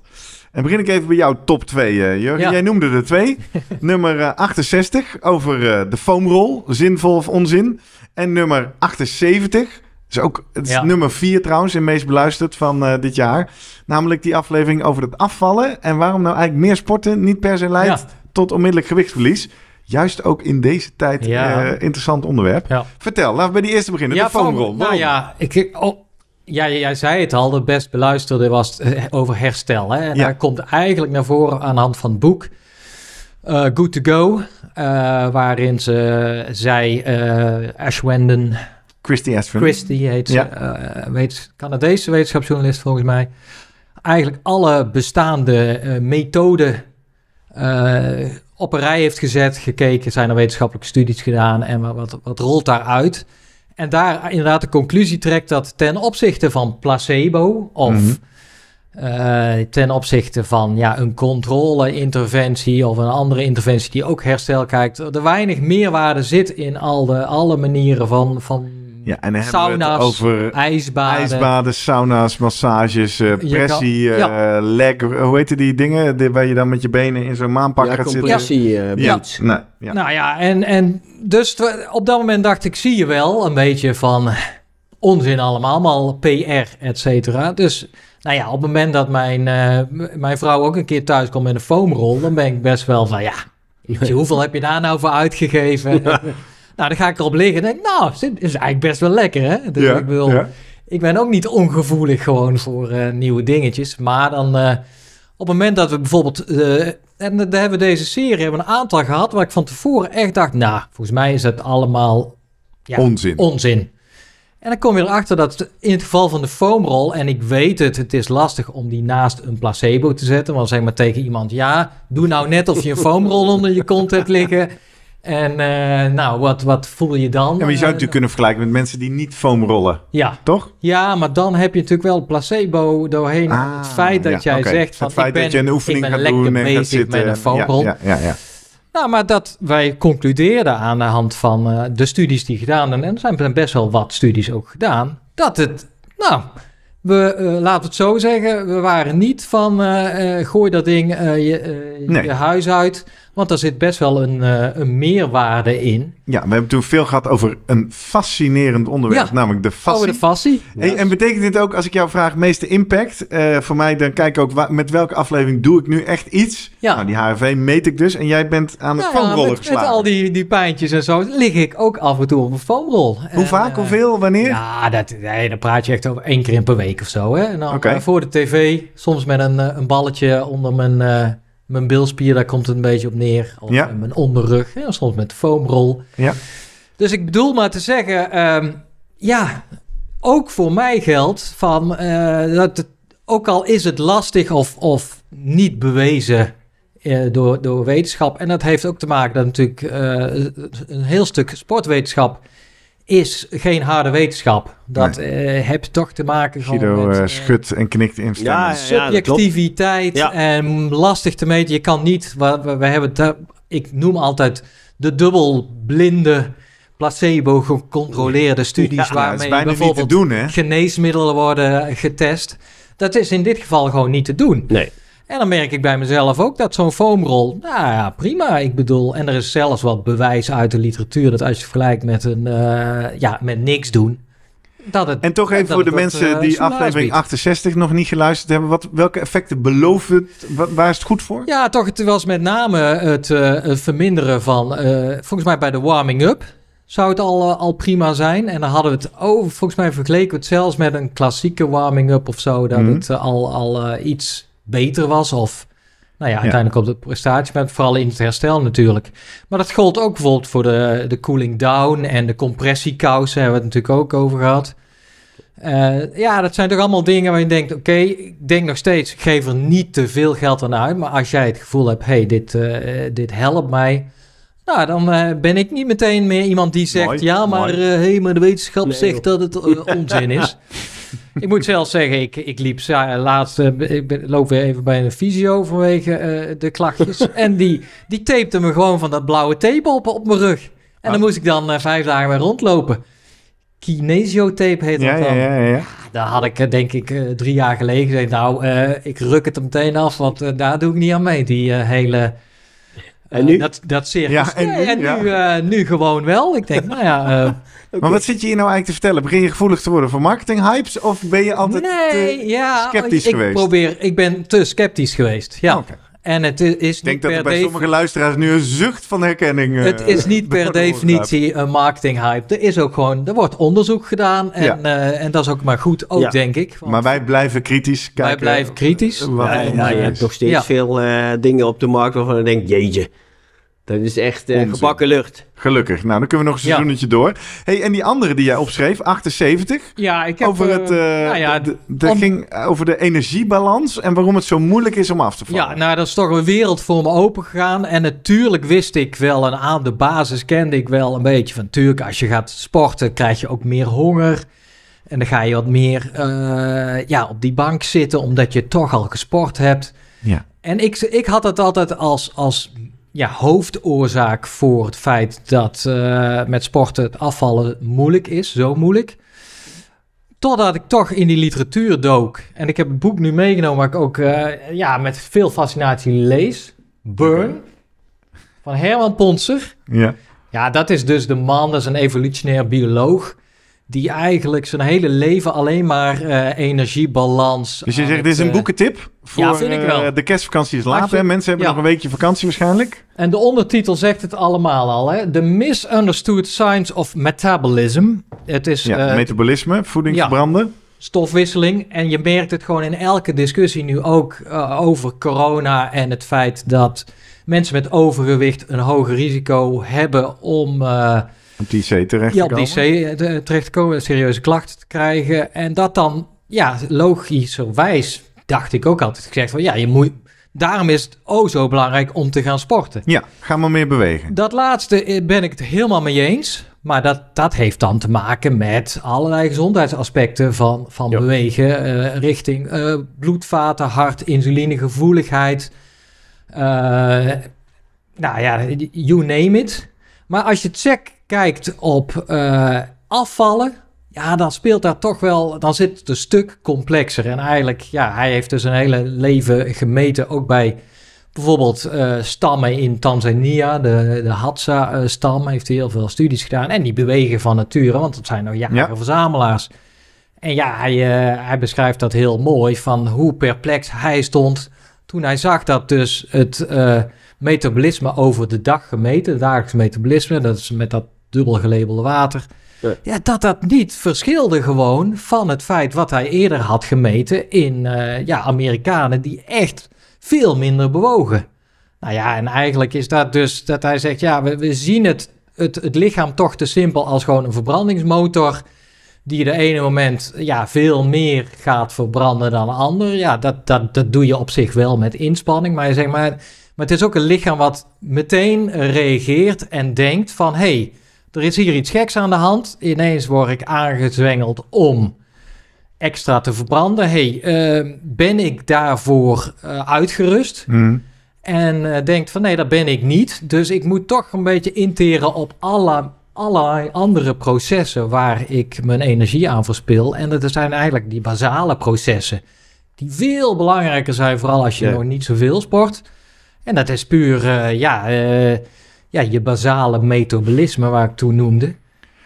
En begin ik even bij jouw top 2, eh, Jurgen. Jij noemde er twee. nummer 68 over de foamrol. Zinvol of onzin. En nummer 78 is ook, het nummer vier trouwens en meest beluisterd van eh, dit jaar. Namelijk die aflevering over het afvallen. En waarom nou eigenlijk meer sporten niet per se leidt tot onmiddellijk gewichtsverlies. Juist ook in deze tijd eh, interessant onderwerp. Vertel, laten we bij die eerste beginnen. de foamroll. Nou ja, ik, oh, ja, jij zei het al. De best beluisterde was eh, over herstel. Hè? daar komt eigenlijk naar voren aan de hand van het boek. Good to Go, waarin ze, zij, Ashwenden, Christy Ashton. Christy heet eh, Weet, Canadese wetenschapsjournalist volgens mij. Eigenlijk alle bestaande eh, methoden eh, op een rij heeft gezet. Gekeken, zijn er wetenschappelijke studies gedaan en wat, wat rolt daaruit? En daar inderdaad de conclusie trekt dat ten opzichte van placebo of... Mhm. ten opzichte van ja, een controle-interventie of een andere interventie die ook herstel kijkt. Er weinig meerwaarde zit in al de, alle manieren van, van ja, en dan sauna's, hebben we het over ijsbaden. ijsbaden, sauna's, massages, eh, pressie, eh, leg, hoe heet die dingen die, waar je dan met je benen in zo'n maanpak ja, gaat zitten? Eh, ja, nou, ja. Nou ja, en, en dus op dat moment dacht ik, zie je wel een beetje van onzin allemaal, allemaal PR, et cetera. Dus nou ja, op het moment dat mijn, mijn vrouw ook een keer thuis komt met een foamrol, dan ben ik best wel van ja, je, hoeveel heb je daar nou voor uitgegeven? Nou, dan ga ik erop liggen en denk nou, het is eigenlijk best wel lekker, hè? Dus ik, wil, ik ben ook niet ongevoelig gewoon voor eh, nieuwe dingetjes. Maar dan eh, op het moment dat we bijvoorbeeld... Eh, en dan hebben we deze serie hebben een aantal gehad waar ik van tevoren echt dacht... Nou, volgens mij is het allemaal... Ja, onzin. Onzin. En dan kom je erachter dat in het geval van de foamrol, en ik weet het, het is lastig om die naast een placebo te zetten. Want zeg maar tegen iemand, ja, doe nou net of je een foamrol onder je kont hebt liggen. En eh, nou, wat, wat voel je dan? Ja, maar je zou het eh, natuurlijk kunnen vergelijken met mensen die niet foamrollen. Ja. Toch? Ja, maar dan heb je natuurlijk wel placebo doorheen. Ah, het feit dat jij zegt... Van, het feit ik ben, dat je een oefening gaat doen en gaat met een foamrol. Ja, ja, ja, Nou, maar dat wij concludeerden aan de hand van eh, de studies die gedaan... en er zijn best wel wat studies ook gedaan... dat het, nou... We, laten we het zo zeggen, we waren niet van gooi dat ding je, je huis uit want daar zit best wel een, eh, een, meerwaarde in. Ja, we hebben toen veel gehad over een fascinerend onderwerp, namelijk de fascie. Over oh, de en betekent dit ook, als ik jou vraag, meeste impact? Eh, voor mij, dan kijk ik ook met welke aflevering doe ik nu echt iets? Ja. Nou, die HRV meet ik dus. En jij bent aan de ja, foamroller met, geslagen. Met al die, die pijntjes en zo lig ik ook af en toe op een foamrol. Hoe vaak vaak, eh, hoeveel, wanneer? Ja, dat, nee, dan praat je echt over één keer in per week of zo. Hè? En dan, voor de tv, soms met een, een balletje onder mijn mijn bilspier, daar komt het een beetje op neer. Of ja. Eh, mijn onderrug, hè, soms met foamrol. Ja. Dus ik bedoel maar te zeggen, ehm, ja, ook voor mij geldt van, eh, dat het, ook al is het lastig of, of niet bewezen uh, door, door wetenschap. En dat heeft ook te maken dat natuurlijk een heel stuk sportwetenschap is geen harde wetenschap. Dat nee. Eh, heeft toch te maken gewoon met... Eh, eh, schudt en knikt in Subjectiviteit en lastig te meten. Je kan niet... We, we, hebben ik noem altijd de dubbelblinde placebo gecontroleerde studies... waarmee bijvoorbeeld doen, geneesmiddelen worden getest. Dat is in dit geval gewoon niet te doen. Nee. En dan merk ik bij mezelf ook dat zo'n foamrol, nou ja, prima. Ik bedoel, en er is zelfs wat bewijs uit de literatuur dat als je vergelijkt met een, eh, ja, met niks doen. Dat het, en toch even voor de mensen eh, die aflevering 68 nog niet geluisterd hebben. Wat, welke effecten beloven het? Waar is het goed voor? Ja, toch. Het was met name het, eh, verminderen van, volgens mij bij de warming-up zou het al, al prima zijn. En dan hadden we het over, volgens mij vergeleken we het zelfs met een klassieke warming-up of zo. Dat mhm. het al, al iets beter was. Of nou ja, uiteindelijk op de prestatie, maar vooral in het herstel natuurlijk. Maar dat gold ook bijvoorbeeld voor de, de cooling down en de compressiekousen. Hebben we het natuurlijk ook over gehad. Eh, ja, dat zijn toch allemaal dingen waar je denkt: oké, ik denk nog steeds, ik geef er niet te veel geld aan uit. Maar als jij het gevoel hebt: hey, dit, eh, dit helpt mij. Nou, dan eh, ben ik niet meteen meer iemand die zegt: ja, maar, hé, maar de wetenschap zegt dat het onzin is. ik moet zelf zeggen, ik, ik liep laatst, eh, ik ben, loop weer even bij een fysio vanwege eh, de klachtjes. en die, die tapte me gewoon van dat blauwe tape op, op mijn rug. En dan ah. moest ik dan eh, vijf dagen weer rondlopen. Kinesiotape heet dat dan. Ja, ja, ja. Ah, daar had ik denk ik drie jaar geleden gezegd, nou, ik ruk het er meteen af, want daar doe ik niet aan mee, die hele en eh, nu? dat, dat Ja, en, nu, eh, nu, gewoon wel. Ik denk, nou ja... Eh, maar wat zit je hier nou eigenlijk te vertellen? Begin je gevoelig te worden voor marketinghypes of ben je altijd nee, ja, sceptisch ik, geweest? Probeer, ik ben te sceptisch geweest, ja. En het is Ik denk dat er bij sommige luisteraars nu een zucht van herkenning. Uh, het is niet per definitie een marketinghype. Er is ook gewoon, er wordt onderzoek gedaan. En, eh, en dat is ook maar goed, ook denk ik. Maar wij blijven kritisch kijken. Wij blijven kritisch. Eh, ja, ja, je hebt nog steeds veel dingen op de markt waarvan je denkt, jeetje. Dat is echt eh, gebakken lucht. Gelukkig. Nou, dan kunnen we nog een seizoenetje door. hey, en die andere die jij opschreef, 78. Ja, ik heb... Over het, eh, eh, nou ja, dat ging over de energiebalans en waarom het zo moeilijk is om af te vallen. Ja, nou, dat is toch een wereld voor me open gegaan. En natuurlijk wist ik wel en aan de basis kende ik wel een beetje van... Tuurlijk, als je gaat sporten krijg je ook meer honger. En dan ga je wat meer ja, op die bank zitten, omdat je toch al gesport hebt. Ja. En ik, ik had het altijd als... als ja, hoofdoorzaak voor het feit dat eh, met sporten het afvallen moeilijk is, zo moeilijk. Totdat ik toch in die literatuur dook. En ik heb het boek nu meegenomen waar ik ook eh, ja, met veel fascinatie lees. Burn, van Herman Ponser. Ja. ja, dat is dus de man, dat is een evolutionair bioloog die eigenlijk zijn hele leven alleen maar eh, energiebalans. Dus je zegt, dit is een eh, boekentip? Voor, ja, vind ik wel. Eh, de kerstvakantie is laat, hè? Mensen hebben nog een weekje vakantie waarschijnlijk. En de ondertitel zegt het allemaal al, hè? The Misunderstood Science of Metabolism. Het is... Ja, metabolisme, voedingsverbranden. stofwisseling. En je merkt het gewoon in elke discussie nu ook over corona en het feit dat mensen met overgewicht een hoger risico hebben om op die C terecht Ja, op die C eh, terechtkomen, serieuze klachten te krijgen. En dat dan, ja, logischerwijs dacht ik ook altijd gezegd van, ja, je moet... Daarom is het oh zo belangrijk om te gaan sporten. Ja, ga maar meer bewegen. Dat laatste eh, ben ik het helemaal mee eens. Maar dat, dat heeft dan te maken met allerlei gezondheidsaspecten van, van bewegen. Eh, richting uh, bloedvaten, hart, insulinegevoeligheid. Uh, nou ja, you name it. Maar als je het check kijkt op eh, afvallen, ja, dan speelt daar toch wel, dan zit het een stuk complexer. En eigenlijk, ja, hij heeft dus een hele leven gemeten, ook bij bijvoorbeeld eh, stammen in Tanzania, de, de Hadza-stam, eh, heeft hij heel veel studies gedaan. En die bewegen van nature, want dat zijn nou jaren ja. verzamelaars. En ja, hij, hij beschrijft dat heel mooi, van hoe perplex hij stond toen hij zag dat dus het metabolisme over de dag gemeten, het dagelijks metabolisme, dat is met dat dubbel gelabelde water. Ja. dat dat niet verschilde gewoon van het feit wat hij eerder had gemeten in eh, ja, Amerikanen die echt veel minder bewogen. Nou ja, en eigenlijk is dat dus dat hij zegt, ja, we, we zien het, het, het lichaam toch te simpel als gewoon een verbrandingsmotor die de ene moment ja, veel meer gaat verbranden dan de ander. Ja, dat, dat, dat doe je op zich wel met inspanning. Maar, zeg maar, maar het is ook een lichaam wat meteen reageert en denkt van... hé, hey, er is hier iets geks aan de hand. Ineens word ik aangezwengeld om extra te verbranden. hey, ehm, ben ik daarvoor eh, uitgerust? Hmm. En uh, denkt van nee, dat ben ik niet. Dus ik moet toch een beetje interen op alle, allerlei andere processen waar ik mijn energie aan verspil. En dat zijn eigenlijk die basale processen. Die veel belangrijker zijn, vooral als je nog niet zoveel sport. En dat is puur, eh, ja ja, je basale metabolisme, waar ik toen noemde.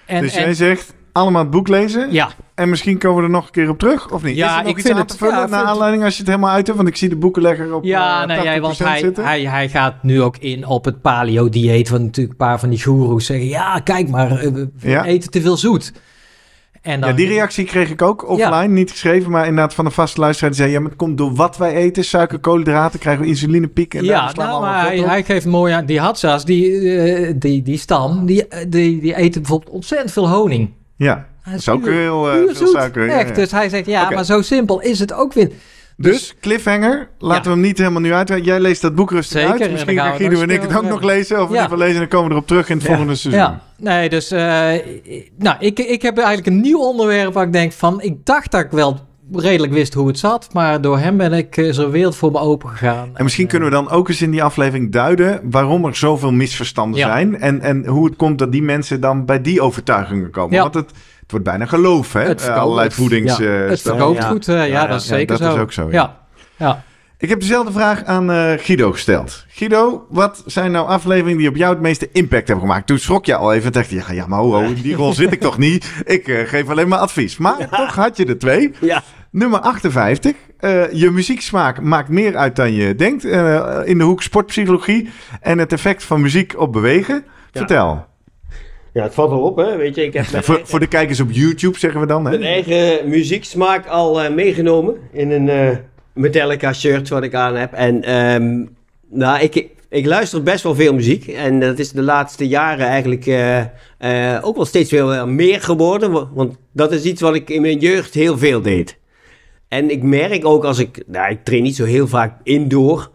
dus en, jij zegt, allemaal het boek lezen. Ja. En misschien komen we er nog een keer op terug, of niet? Ja, Is er nog ik iets vind aan het, te vullen naar aanleiding als je het helemaal uit hebt? Want ik zie de boekenlegger op ja, nou, jij, want hij, zitten. Hij, hij gaat nu ook in op het paleo-dieet. Want natuurlijk een paar van die goeroes zeggen... Ja, kijk maar, eh, we eten te veel zoet. En Ja, die reactie kreeg ik ook offline. Niet geschreven, maar inderdaad van een vaste luisteraar. Die zei, ja, maar het komt door wat wij eten. Suiker, koolhydraten, krijgen we insulinepiek. En ja, nou, hij, geeft mooi aan. Die hadza's, die, eh, die, die stam, die, eh, die, die eten bijvoorbeeld ontzettend veel honing. Ja, dat is ook heel uh, veel suiker. Echt, dus hij zegt, ja, maar zo simpel is het ook weer. Dus, dus, cliffhanger. Laten we hem niet helemaal nu uit. Jij leest dat boek rustig uit. Misschien gaan Guido en ik het ook nog lezen. Of we het lezen en dan komen we erop terug in het volgende seizoen. Ja, nee, dus... Eh, nou, ik, ik heb eigenlijk een nieuw onderwerp waar ik denk van... Ik dacht dat ik wel redelijk wist hoe het zat, maar door hem ben ik uh, eh, zo'n wereld voor me open gegaan. En misschien kunnen we eh, dan ook eens in die aflevering duiden waarom er zoveel misverstanden zijn en, en hoe het komt dat die mensen dan bij die overtuigingen komen. Ja. Want het, het wordt bijna geloof, hè? Het eh, verkoopt, Allerlei voedings. Ja. het verkoopt goed, ja, dat is zeker dat zo. is ook zo. ja. ja. Ik heb dezelfde vraag aan Guido gesteld. Guido, wat zijn nou afleveringen die op jou het meeste impact hebben gemaakt? Toen schrok je al even en dacht je, ja, ja maar oh, oh, in die rol zit ik toch niet? Ik geef alleen maar advies. Maar toch had je er twee. Ja. Nummer 58. Eh, je muzieksmaak maakt meer uit dan je denkt. Eh, in de hoek sportpsychologie en het effect van muziek op bewegen. Vertel. Ja, het valt wel op, hè? Weet je, ik heb voor, de kijkers op YouTube zeggen we dan. Hè? Mijn eigen muzieksmaak al eh, meegenomen in een Metallica shirt wat ik aan heb. En ehm, nou, ik, ik luister best wel veel muziek. En dat is de laatste jaren eigenlijk ook wel steeds veel meer geworden. Want dat is iets wat ik in mijn jeugd heel veel deed. En ik merk ook als ik, nou, ik train niet zo heel vaak indoor.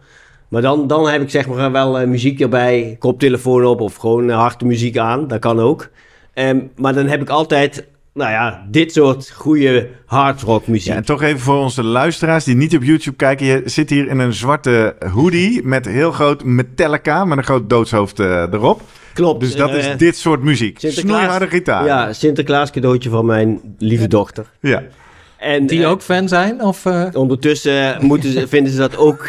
Maar dan, dan heb ik zeg maar wel eh, muziek erbij, koptelefoon op of gewoon eh, harde muziek aan. Dat kan ook. Um, maar dan heb ik altijd, nou ja, dit soort goede rock muziek. Ja, en toch even voor onze luisteraars die niet op YouTube kijken. Je zit hier in een zwarte hoodie met heel groot Metallica, met een groot doodshoofd eh, erop. Klopt. Dus dat is dit soort muziek. Snoeiharde gitaar. Ja, Sinterklaas cadeautje van mijn lieve dochter. Ja. En, die eh, ook fan zijn? Of, eh? Ondertussen moeten vinden ze dat ook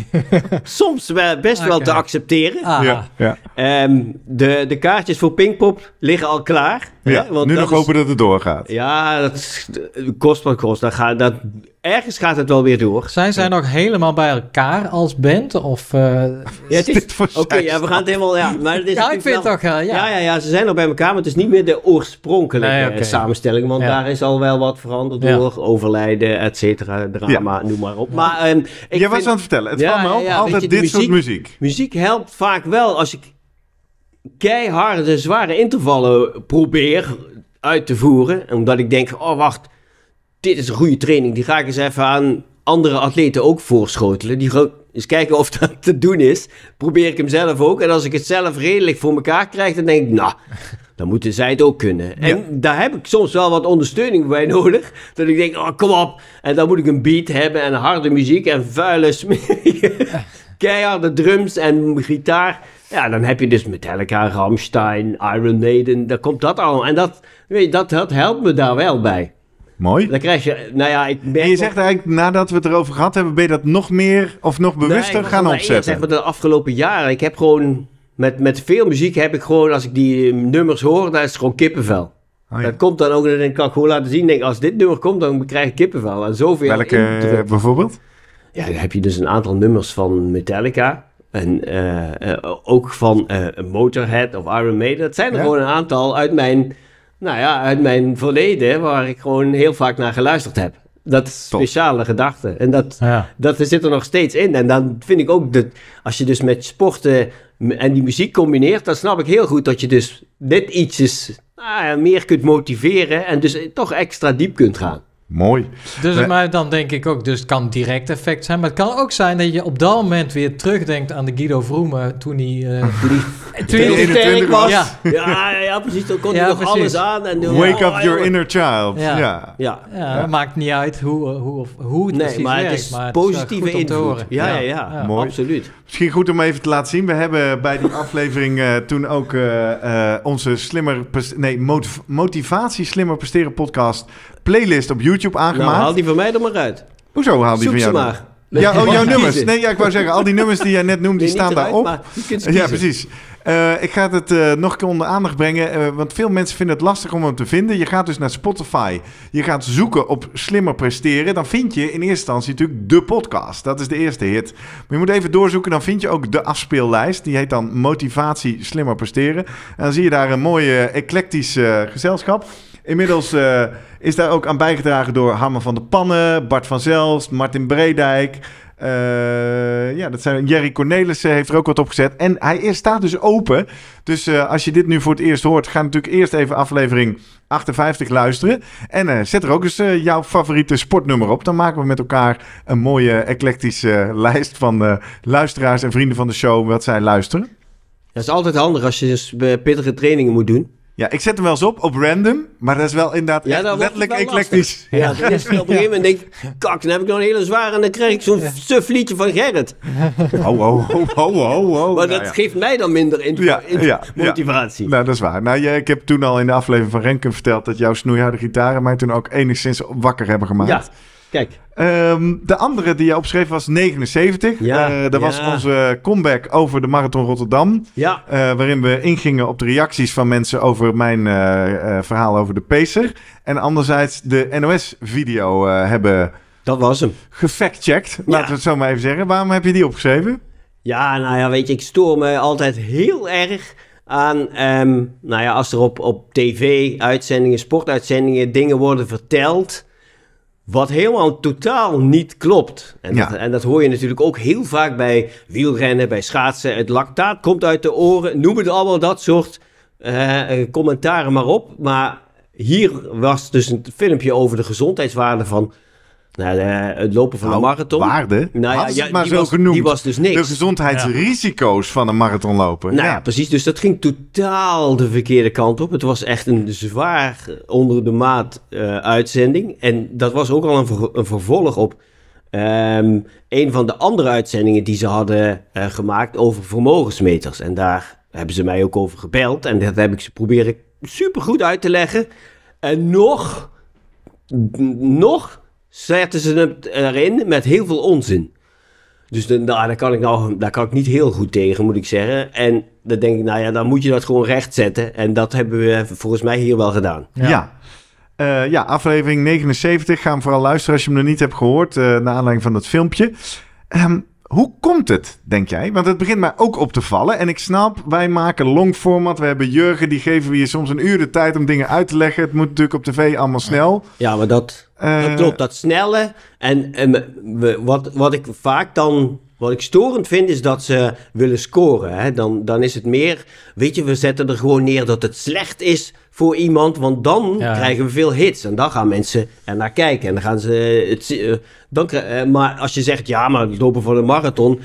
soms wel, best wel te accepteren. Ah. Ja. Ehm, de, de kaartjes voor Pinkpop liggen al klaar. Ja, hè? Want nu nog hopen dat het doorgaat. Ja, dat kost wat kost. Dat, gaat, dat ergens gaat het wel weer door. Zijn zij nog helemaal bij elkaar als band? Of, uh, ja, het Oké, ja, we gaan het helemaal... Ja, maar het is ja ik vind het toch... Uh, ja. ja. Ja, ja, ze zijn nog bij elkaar, maar het is niet meer de oorspronkelijke samenstelling. Want daar is al wel wat veranderd door overlijden, et cetera, drama, noem maar op. Maar, um, ik Jij was aan het vertellen. Het kwam me op, altijd je, dit muziek, soort muziek. Muziek helpt vaak wel als ik keiharde, zware intervallen probeer uit te voeren. Omdat ik denk, oh wacht dit is een goede training. Die ga ik eens even aan andere atleten ook voorschotelen. Die eens kijken of dat te doen is. Probeer ik hem zelf ook. En als ik het zelf redelijk voor elkaar krijg, dan denk ik, nou, dan moeten zij het ook kunnen. En daar heb ik soms wel wat ondersteuning bij nodig. Dat ik denk, oh, kom op. En dan moet ik een beat hebben en harde muziek en vuile smerige, keiharde drums en gitaar. Ja, dan heb je dus Metallica, Ramstein, Iron Maiden. Daar komt dat allemaal. En dat, weet je, dat, dat helpt me daar wel bij. Mooi. Dan krijg je, nou ja, ik En je zegt eigenlijk, nadat we het erover gehad hebben, ben je dat nog meer of nog bewuster gaan opzetten. opzetten? Ik zeg maar de afgelopen jaren. Ik heb gewoon, met, met veel muziek heb ik gewoon, als ik die um, nummers hoor, dan is het gewoon kippenvel. Oh, dat komt dan ook, en dan kan gewoon laten zien, denk, als dit nummer komt, dan krijg ik kippenvel. En zoveel. Welke bijvoorbeeld? Ja, dan heb je dus een aantal nummers van Metallica. En eh, eh, ook van eh, Motorhead of Iron Maiden. Dat zijn er gewoon een aantal uit mijn nou ja, uit mijn verleden, waar ik gewoon heel vaak naar geluisterd heb. Dat is speciale gedachte. En dat, dat zit er nog steeds in. En dan vind ik ook dat als je dus met sporten en die muziek combineert, dan snap ik heel goed dat je dus dit iets nou meer kunt motiveren en dus toch extra diep kunt gaan. Mooi. Dus maar dan denk ik ook, dus het kan direct effect zijn. Maar het kan ook zijn dat je op dat moment weer terugdenkt aan de Guido Vroemen toen hij... Uh, toen 21 was. Ja. ja, ja, precies. Toen kon hij nog alles aan. En Wake up oh, your inner child. Ja. Ja. ja. ja maakt niet uit hoe, hoe, hoe het nee, precies maar werkt. Het is maar positieve het is invloed. Ja, ja, ja. Mooi. absoluut. Misschien goed om even te laten zien. We hebben bij die aflevering eh, toen ook eh, eh, onze slimmer, nee, motivatie slimmer presteren podcast playlist op YouTube nou, aangemaakt. Nou, haal die van mij dan maar uit. Hoezo haal die Zoek van jou? Ze maar. Ja, oh, jouw nummers. Nee, ja, ik wou zeggen, al die nummers die jij net noemde, die staan daarop. Ja, precies. Eh, ik ga het uh, nog onder aandacht brengen, eh, want veel mensen vinden het lastig om hem te vinden. Je gaat dus naar Spotify, je gaat zoeken op slimmer presteren. Dan vind je in eerste instantie natuurlijk de podcast. Dat is de eerste hit. Maar je moet even doorzoeken, dan vind je ook de afspeellijst. Die heet dan Motivatie Slimmer Presteren. En dan zie je daar een mooie eclectisch gezelschap. Inmiddels eh, is daar ook aan bijgedragen door Hammer van de Pannen, Bart van Zelst, Martin Bredijk. Eh, ja, dat zijn, Jerry Cornelissen heeft er ook wat op gezet. En hij is, staat dus open. Dus eh, als je dit nu voor het eerst hoort, ga natuurlijk eerst even aflevering 58 luisteren. En zet er ook eens jouw favoriete sportnummer op. Dan maken we met elkaar een mooie eclectische lijst van luisteraars en vrienden van de show wat zij luisteren. Dat is altijd handig als je dus pittige trainingen moet doen. Ja, ik zet hem wel eens op, op random. Maar dat is wel inderdaad letterlijk wel eclectisch. Ja, dat is op een gegeven moment denk ik... Kak, dan heb ik nog een hele zware... en dan krijg ik zo'n suf liedje van Gerrit. Oh, oh, oh, oh, oh. Maar dat geeft mij dan minder in, motivatie. Nou, dat is waar. Nou, jij, ik heb toen al in de aflevering van Renken verteld... dat jouw snoeiharde gitaren mij toen ook enigszins wakker hebben gemaakt. Ja, kijk. Ehm, de andere die je opschreef was 79. Ja, eh, dat was onze comeback over de Marathon Rotterdam. Ja. Eh, waarin we ingingen op de reacties van mensen over mijn eh, verhaal over de Pacer. En anderzijds de NOS-video hebben. Dat was hem. Gefactcheckt, laten we het zo maar even zeggen. Waarom heb je die opgeschreven? Ja, nou ja, weet je, ik stoor me altijd heel erg aan, ehm, nou ja, als er op, op tv, uitzendingen, sportuitzendingen, dingen worden verteld wat helemaal totaal niet klopt. En, dat, en, dat, hoor je natuurlijk ook heel vaak bij wielrennen, bij schaatsen. Het lactaat komt uit de oren. Noem het allemaal dat soort eh, eh, commentaren maar op. Maar hier was dus een filmpje over de gezondheidswaarde van nou, eh, het lopen van een nou, marathon. Waarde? Nou, ja, maar zo genoemd. Die was dus niks. De gezondheidsrisico's van een marathon lopen. Nou ja. precies. Dus dat ging totaal de verkeerde kant op. Het was echt een zwaar onder de maat eh, uitzending. En dat was ook al een, vervolg op ehm, een van de andere uitzendingen die ze hadden eh, gemaakt over vermogensmeters. En daar hebben ze mij ook over gebeld. En dat heb ik ze proberen supergoed uit te leggen. En nog, nog zetten ze hem erin met heel veel onzin. Dus nou, daar, kan ik nou, kan ik niet heel goed tegen, moet ik zeggen. En dan denk ik, nou ja, dan moet je dat gewoon recht zetten. En dat hebben we volgens mij hier wel gedaan. ja. ja. Eh, ja, aflevering 79. gaan vooral luisteren als je hem er niet hebt gehoord. Uh, naar aanleiding van dat filmpje. Um, hoe komt het, denk jij? Want het begint mij ook op te vallen. En ik snap, wij maken long format. We hebben Jurgen, die geven we je soms een uur de tijd om dingen uit te leggen. Het moet natuurlijk op tv allemaal snel. Ja, maar dat, dat eh, klopt. Dat snelle. En, en we, wat, wat ik vaak dan wat ik storend vind is dat ze willen scoren. Hè? Dan, dan is het meer, weet je, we zetten er gewoon neer dat het slecht is voor iemand. Want dan krijgen we veel hits. En dan gaan mensen er naar kijken. En dan gaan ze eh, het. Eh, dan, eh, maar als je zegt, ja, maar het lopen voor een marathon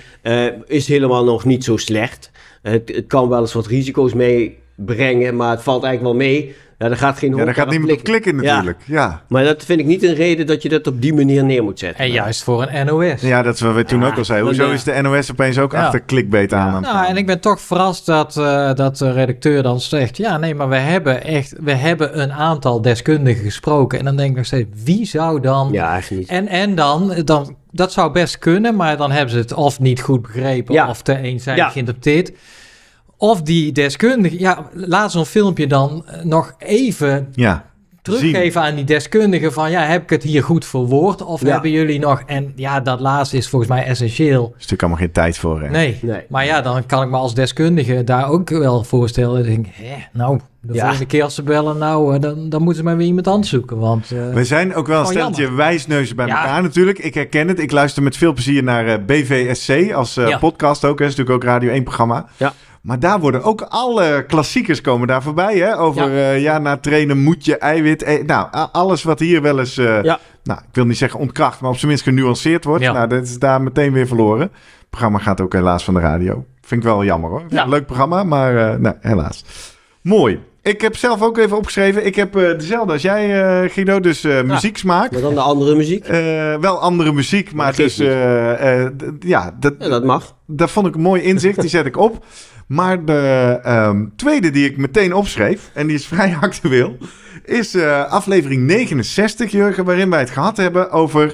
is helemaal nog niet zo slecht. Het, het kan wel eens wat risico's meebrengen, maar het valt eigenlijk wel mee. Ja, daar gaat geen ja, gaat niemand op klikken, natuurlijk. Ja. Maar dat vind ik niet een reden dat je dat op die manier neer moet zetten. En juist voor een NOS. Ja, dat is wat we toen ook al zeiden. Hoezo is de NOS opeens ook achter clickbait aan? Nou, en ik ben toch verrast dat, eh, dat de redacteur dan zegt... ja, nee, maar we hebben echt... we hebben een aantal deskundigen gesproken. En dan denk ik nog steeds, wie zou dan... Ja, En, en dan, dan... Dat zou best kunnen, maar dan hebben ze het of niet goed begrepen... of te eenzijdig geïnterpreteerd. Of die deskundige, ja, laat zo'n filmpje dan eh, nog even ja teruggeven aan die deskundigen van ja, heb ik het hier goed verwoord of hebben jullie nog en ja, dat laatste is volgens mij essentieel. Er is natuurlijk allemaal geen tijd voor. Nee. maar ja, dan kan ik me als deskundige daar ook wel voorstellen. Ik denk, hè, nou, de volgende keer als ze bellen, nou, eh, dan, dan moeten ze maar weer iemand anders zoeken. Want, eh, We zijn ook wel een oh, steltje wijsneuzen bij elkaar natuurlijk. Ik herken het. Ik luister met veel plezier naar BVSC als podcast ook. is natuurlijk ook Radio 1-programma. Ja. Maar daar worden ook alle klassiekers komen daar voorbij. Hè? Over ja, eh, na trainen moet je eiwit. E-, nou, alles wat hier wel eens, eh, nou, ik wil niet zeggen ontkracht, maar op zijn minst genuanceerd wordt. Nou, dat is daar meteen weer verloren. Het programma gaat ook helaas van de radio. Vind ik wel jammer hoor. Leuk programma, maar eh, nou, helaas. Mooi. Ik heb zelf ook even opgeschreven. Ik heb eh, dezelfde als jij, uh, Guido. Dus eh, ah. muziek smaakt. Maar dan de andere muziek? wel andere muziek, maar, dus... ja, dat, ja, dat mag. Dat vond ik een mooi inzicht. Die zet ik op. Maar de ehm, tweede die ik meteen opschreef, en die is vrij actueel, is aflevering 69, Jurgen, waarin wij het gehad hebben over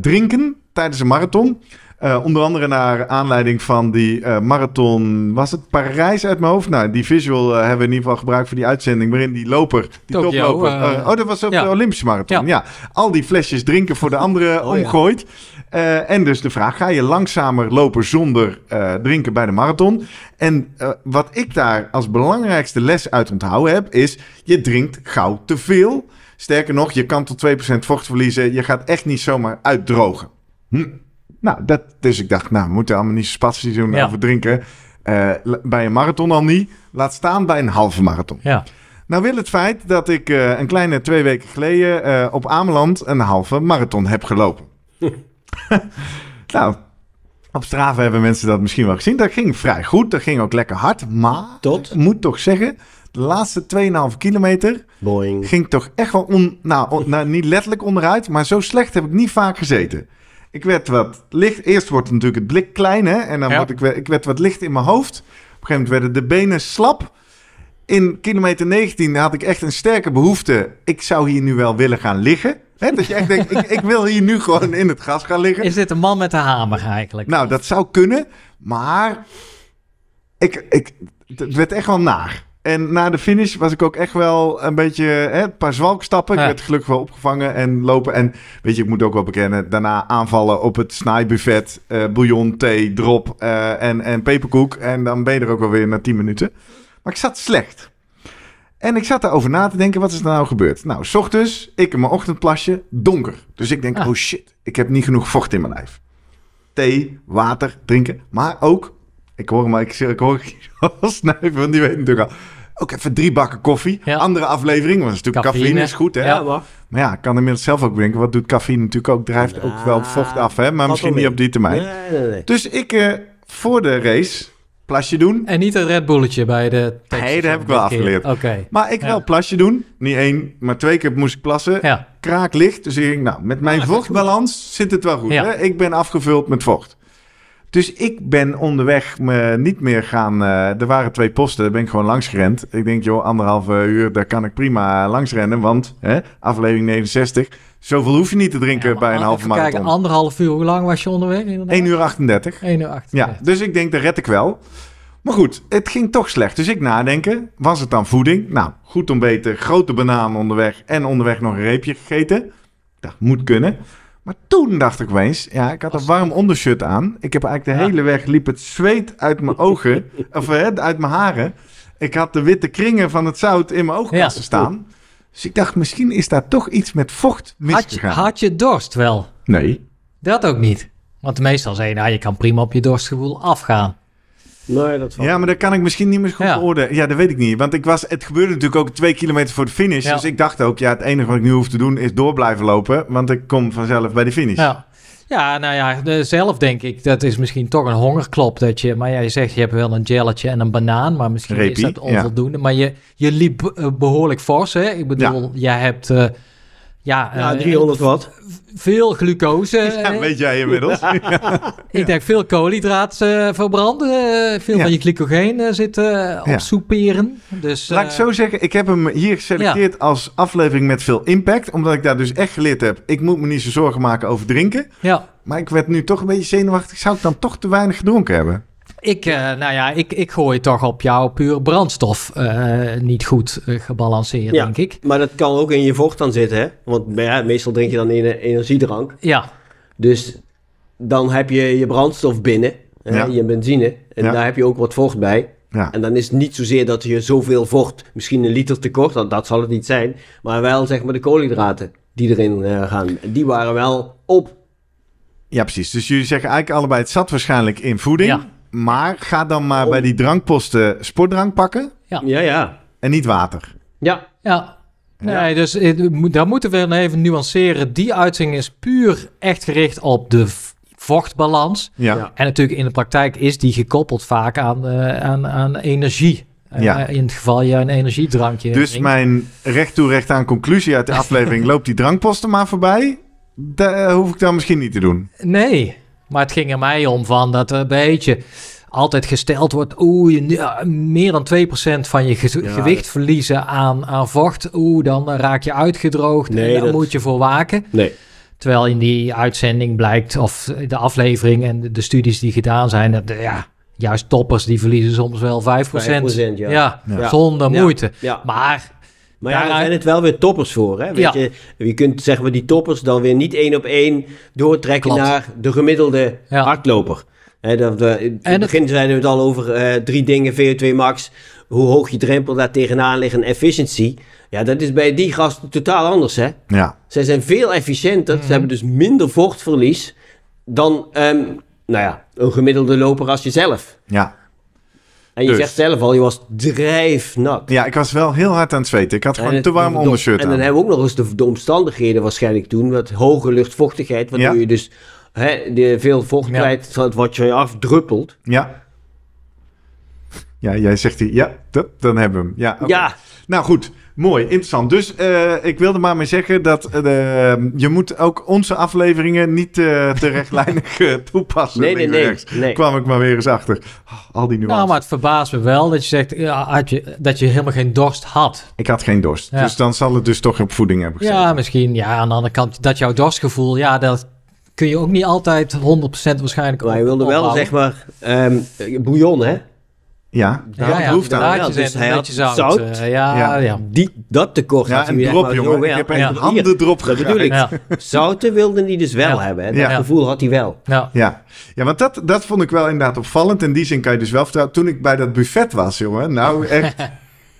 drinken tijdens een marathon. Eh, onder andere naar aanleiding van die eh, marathon, was het Parijs uit mijn hoofd? Nou, die visual eh, hebben we in ieder geval gebruikt voor die uitzending, waarin die loper, die Tokyo, toploper, oh dat was op de Olympische marathon, ja. Al die flesjes drinken voor de andere oh, omgooit. en dus de vraag, ga je langzamer lopen zonder drinken bij de marathon? En wat ik daar als belangrijkste les uit onthouden heb, is je drinkt gauw te veel. Sterker nog, je kan tot 2% vocht verliezen. Je gaat echt niet zomaar uitdrogen. Hm. Nou, dat, dus ik dacht, nou, we moeten allemaal niet spatie doen over drinken. Eh, bij een marathon al niet. Laat staan bij een halve marathon. Ja. Nou wil het feit dat ik eh, een kleine twee weken geleden eh, op Ameland een halve marathon heb gelopen. nou, op Strava hebben mensen dat misschien wel gezien. Dat ging vrij goed, dat ging ook lekker hard. Maar, Tot? ik moet toch zeggen, de laatste 2,5 kilometer ging toch echt wel, on, nou, nou, niet letterlijk onderuit, maar zo slecht heb ik niet vaak gezeten. Ik werd wat licht. Eerst wordt natuurlijk het blik klein, hè? En dan ja. word ik, ik werd wat licht in mijn hoofd. Op een gegeven moment werden de benen slap. In kilometer 19 had ik echt een sterke behoefte. Ik zou hier nu wel willen gaan liggen. Dat je echt denkt, ik, ik, wil hier nu gewoon in het gas gaan liggen. Is dit een man met de hamer eigenlijk? Nou, dat zou kunnen. Maar ik, ik, het werd echt wel naar. En na de finish was ik ook echt wel een beetje hè, paar zwalkstappen. Ik werd gelukkig wel opgevangen en lopen. En weet je, ik moet ook wel bekennen, daarna aanvallen op het snijbuffet, Uh, bouillon, thee, drop eh, en, en peperkoek. En dan ben je er ook wel weer na 10 minuten. Maar ik zat slecht. En ik zat daarover na te denken, wat is er nou gebeurd? Nou, s ochtends, ik in mijn ochtendplasje, donker. Dus ik denk, ah. oh shit, ik heb niet genoeg vocht in mijn lijf. Thee, water, drinken, maar ook... Ik hoor hem, ik, ik hoor snuiven, want die weet natuurlijk al ook even drie bakken koffie. Andere aflevering, want natuurlijk cafeïne is goed. Hè? maar. ja, ik kan inmiddels zelf ook drinken. Wat doet cafeïne natuurlijk ook? Drijft ook wel vocht af, hè? maar misschien niet op die termijn. Dus ik eh, voor de race plasje doen. En niet een Red Bulletje bij de Nee, dat heb ik wel afgeleerd. Maar ik wel plasje doen. Niet één, maar twee keer moest ik plassen. Kraak licht. Dus ik denk, nou, met mijn ah, vochtbalans zit het wel goed. Hè? Ik ben afgevuld met vocht. Dus ik ben onderweg me niet meer gaan. Eh, er waren twee posten, daar ben ik gewoon langsgerend. Ik denk, joh, anderhalf uur, daar kan ik prima langsrennen. Want hè, aflevering 69, zoveel hoef je niet te drinken bij een halve marathon. Kijk, anderhalf uur, hoe lang was je onderweg? Inderdaad? 1 uur 38. 1 uur 38. Ja, dus ik denk, dat red ik wel. Maar goed, het ging toch slecht. Dus ik nadenken, was het dan voeding? Nou, goed om weten, grote banaan onderweg en onderweg nog een reepje gegeten. Dat moet kunnen. Maar toen dacht ik opeens, ja, ik had een warm ondershirt aan. Ik heb eigenlijk de hele weg liep het zweet uit mijn ogen, of hè, uit mijn haren. Ik had de witte kringen van het zout in mijn oogkasten staan. Dus ik dacht, misschien is daar toch iets met vocht misgegaan. Had je, had je dorst wel? Nee. Dat ook niet. Want meestal zei je, nou, je kan prima op je dorstgevoel afgaan. Nee, dat valt ja, maar dat kan ik misschien niet meer goed ja. Ja, dat weet ik niet. Want ik was, het gebeurde natuurlijk ook twee kilometer voor de finish. Dus ik dacht ook, ja, het enige wat ik nu hoef te doen is door blijven lopen. Want ik kom vanzelf bij de finish. Ja. Ja, nou ja, zelf denk ik, dat is misschien toch een hongerklop. Dat je, maar jij zegt, je hebt wel een jelletje en een banaan, maar misschien is dat onvoldoende. Maar je, je liep eh, behoorlijk fors, hè? Ik bedoel, jij hebt... Eh, ja, ja 300 eh, wat. Veel glucose. Ja, weet jij inmiddels. ik denk veel koolhydraten eh, verbranden. Eh, veel van je glycogeen zit op soeperen. Dus, Laat ik zo zeggen, ik heb hem hier geselecteerd als aflevering met veel impact. Omdat ik daar dus echt geleerd heb, ik moet me niet zo zorgen maken over drinken. Ja. Maar ik werd nu toch een beetje zenuwachtig. Zou ik dan toch te weinig gedronken hebben? ik, eh, nou ja, ik, ik gooi toch op jouw puur brandstof eh, niet goed eh, gebalanceerd, denk ik. Maar dat kan ook in je vocht dan zitten, hè? Want meestal drink je dan een energiedrank. Ja. Dus dan heb je je brandstof binnen, je benzine. En daar heb je ook wat vocht bij. Ja. En dan is het niet zozeer dat je zoveel vocht, misschien een liter tekort, dat, dat zal het niet zijn. Maar wel zeg maar de koolhydraten die erin gaan, die waren wel op. Ja, precies. Dus jullie zeggen eigenlijk allebei, het zat waarschijnlijk in voeding. Ja. Maar ga dan maar bij die drankposten sportdrank pakken. Ja. ja, ja. En niet water. Ja. Ja. Nee, dus eh, daar moeten we even nuanceren. Die uitzending is puur echt gericht op de vochtbalans. Ja. En natuurlijk in de praktijk is die gekoppeld vaak aan, eh, aan, aan energie. Eh, ja. In het geval je een energiedrankje. Dus mijn recht toe recht aan conclusie uit de aflevering... loopt die drankposten maar voorbij. Dat hoef ik dan misschien niet te doen. Nee, maar het ging er mij om van dat er een beetje altijd gesteld wordt... oeh, ja, meer dan 2% van je gewicht verliezen aan, aan vocht. Oeh, dan raak je uitgedroogd nee, en daar moet je voor waken. Nee. Terwijl in die uitzending blijkt, of de aflevering en de, studies die gedaan zijn... dat ja, juist toppers die verliezen soms wel 5%. ja. ja. zonder moeite. Maar maar ja, zijn het wel weer toppers voor. Hè? Weet je, je kunt zeggen maar, die toppers dan weer niet één op één doortrekken naar de gemiddelde hardloper. dat, in het begin het... zeiden we het al over eh, drie dingen, VO2 max, hoe hoog je drempel daar tegenaan liggen en efficiency. Ja, dat is bij die gasten totaal anders. Hè? Ja. Zij zijn veel efficiënter, ze mhm. hebben dus minder vochtverlies dan ehm, nou ja, een gemiddelde loper als jezelf. Ja. En je dus. zegt zelf al, je was drijfnat. Ja, ik was wel heel hard aan het zweten. Ik had gewoon te warm ondershirt En dan hebben we ook nog eens de, omstandigheden waarschijnlijk toen. Wat hoge luchtvochtigheid, waardoor je dus hè, de veel vochtigheid ja. wat je afdruppelt. Ja. Ja, jij zegt die, ja, dan hebben we hem. Ja, ja. Nou goed, Mooi, interessant. Dus eh, ik wilde maar mee zeggen dat eh, ehm, je moet ook onze afleveringen niet uh, te rechtlijnig toepassen. Nee, nee, nee, Kwam ik maar weer eens achter. Ah, al die nuances. Nou, maar het verbaast me wel dat je zegt je, dat je helemaal geen dorst had. Ik had geen dorst. Dus dan zal het dus toch op voeding hebben gezeten. Ja, misschien. Ja, aan de andere kant, dat jouw dorstgevoel, ja, dat kun je ook niet altijd 100% waarschijnlijk Maar je wilde wel, zeg maar, ehm, bouillon, hè? Ja, dat dus dus eh, ja, ja, hoeft aan. Ja, dus hij had zout. ja, ja. Die, dat tekort ja, had hij drop, jongen. ik heb een handen drop Dat bedoel ik. Zouten wilde hij dus wel hebben. En dat gevoel had hij wel. Ja, ja. want dat, dat vond ik wel inderdaad opvallend. In die zin kan je dus wel vertrouwen. Toen ik bij dat buffet was, jongen. Nou, echt...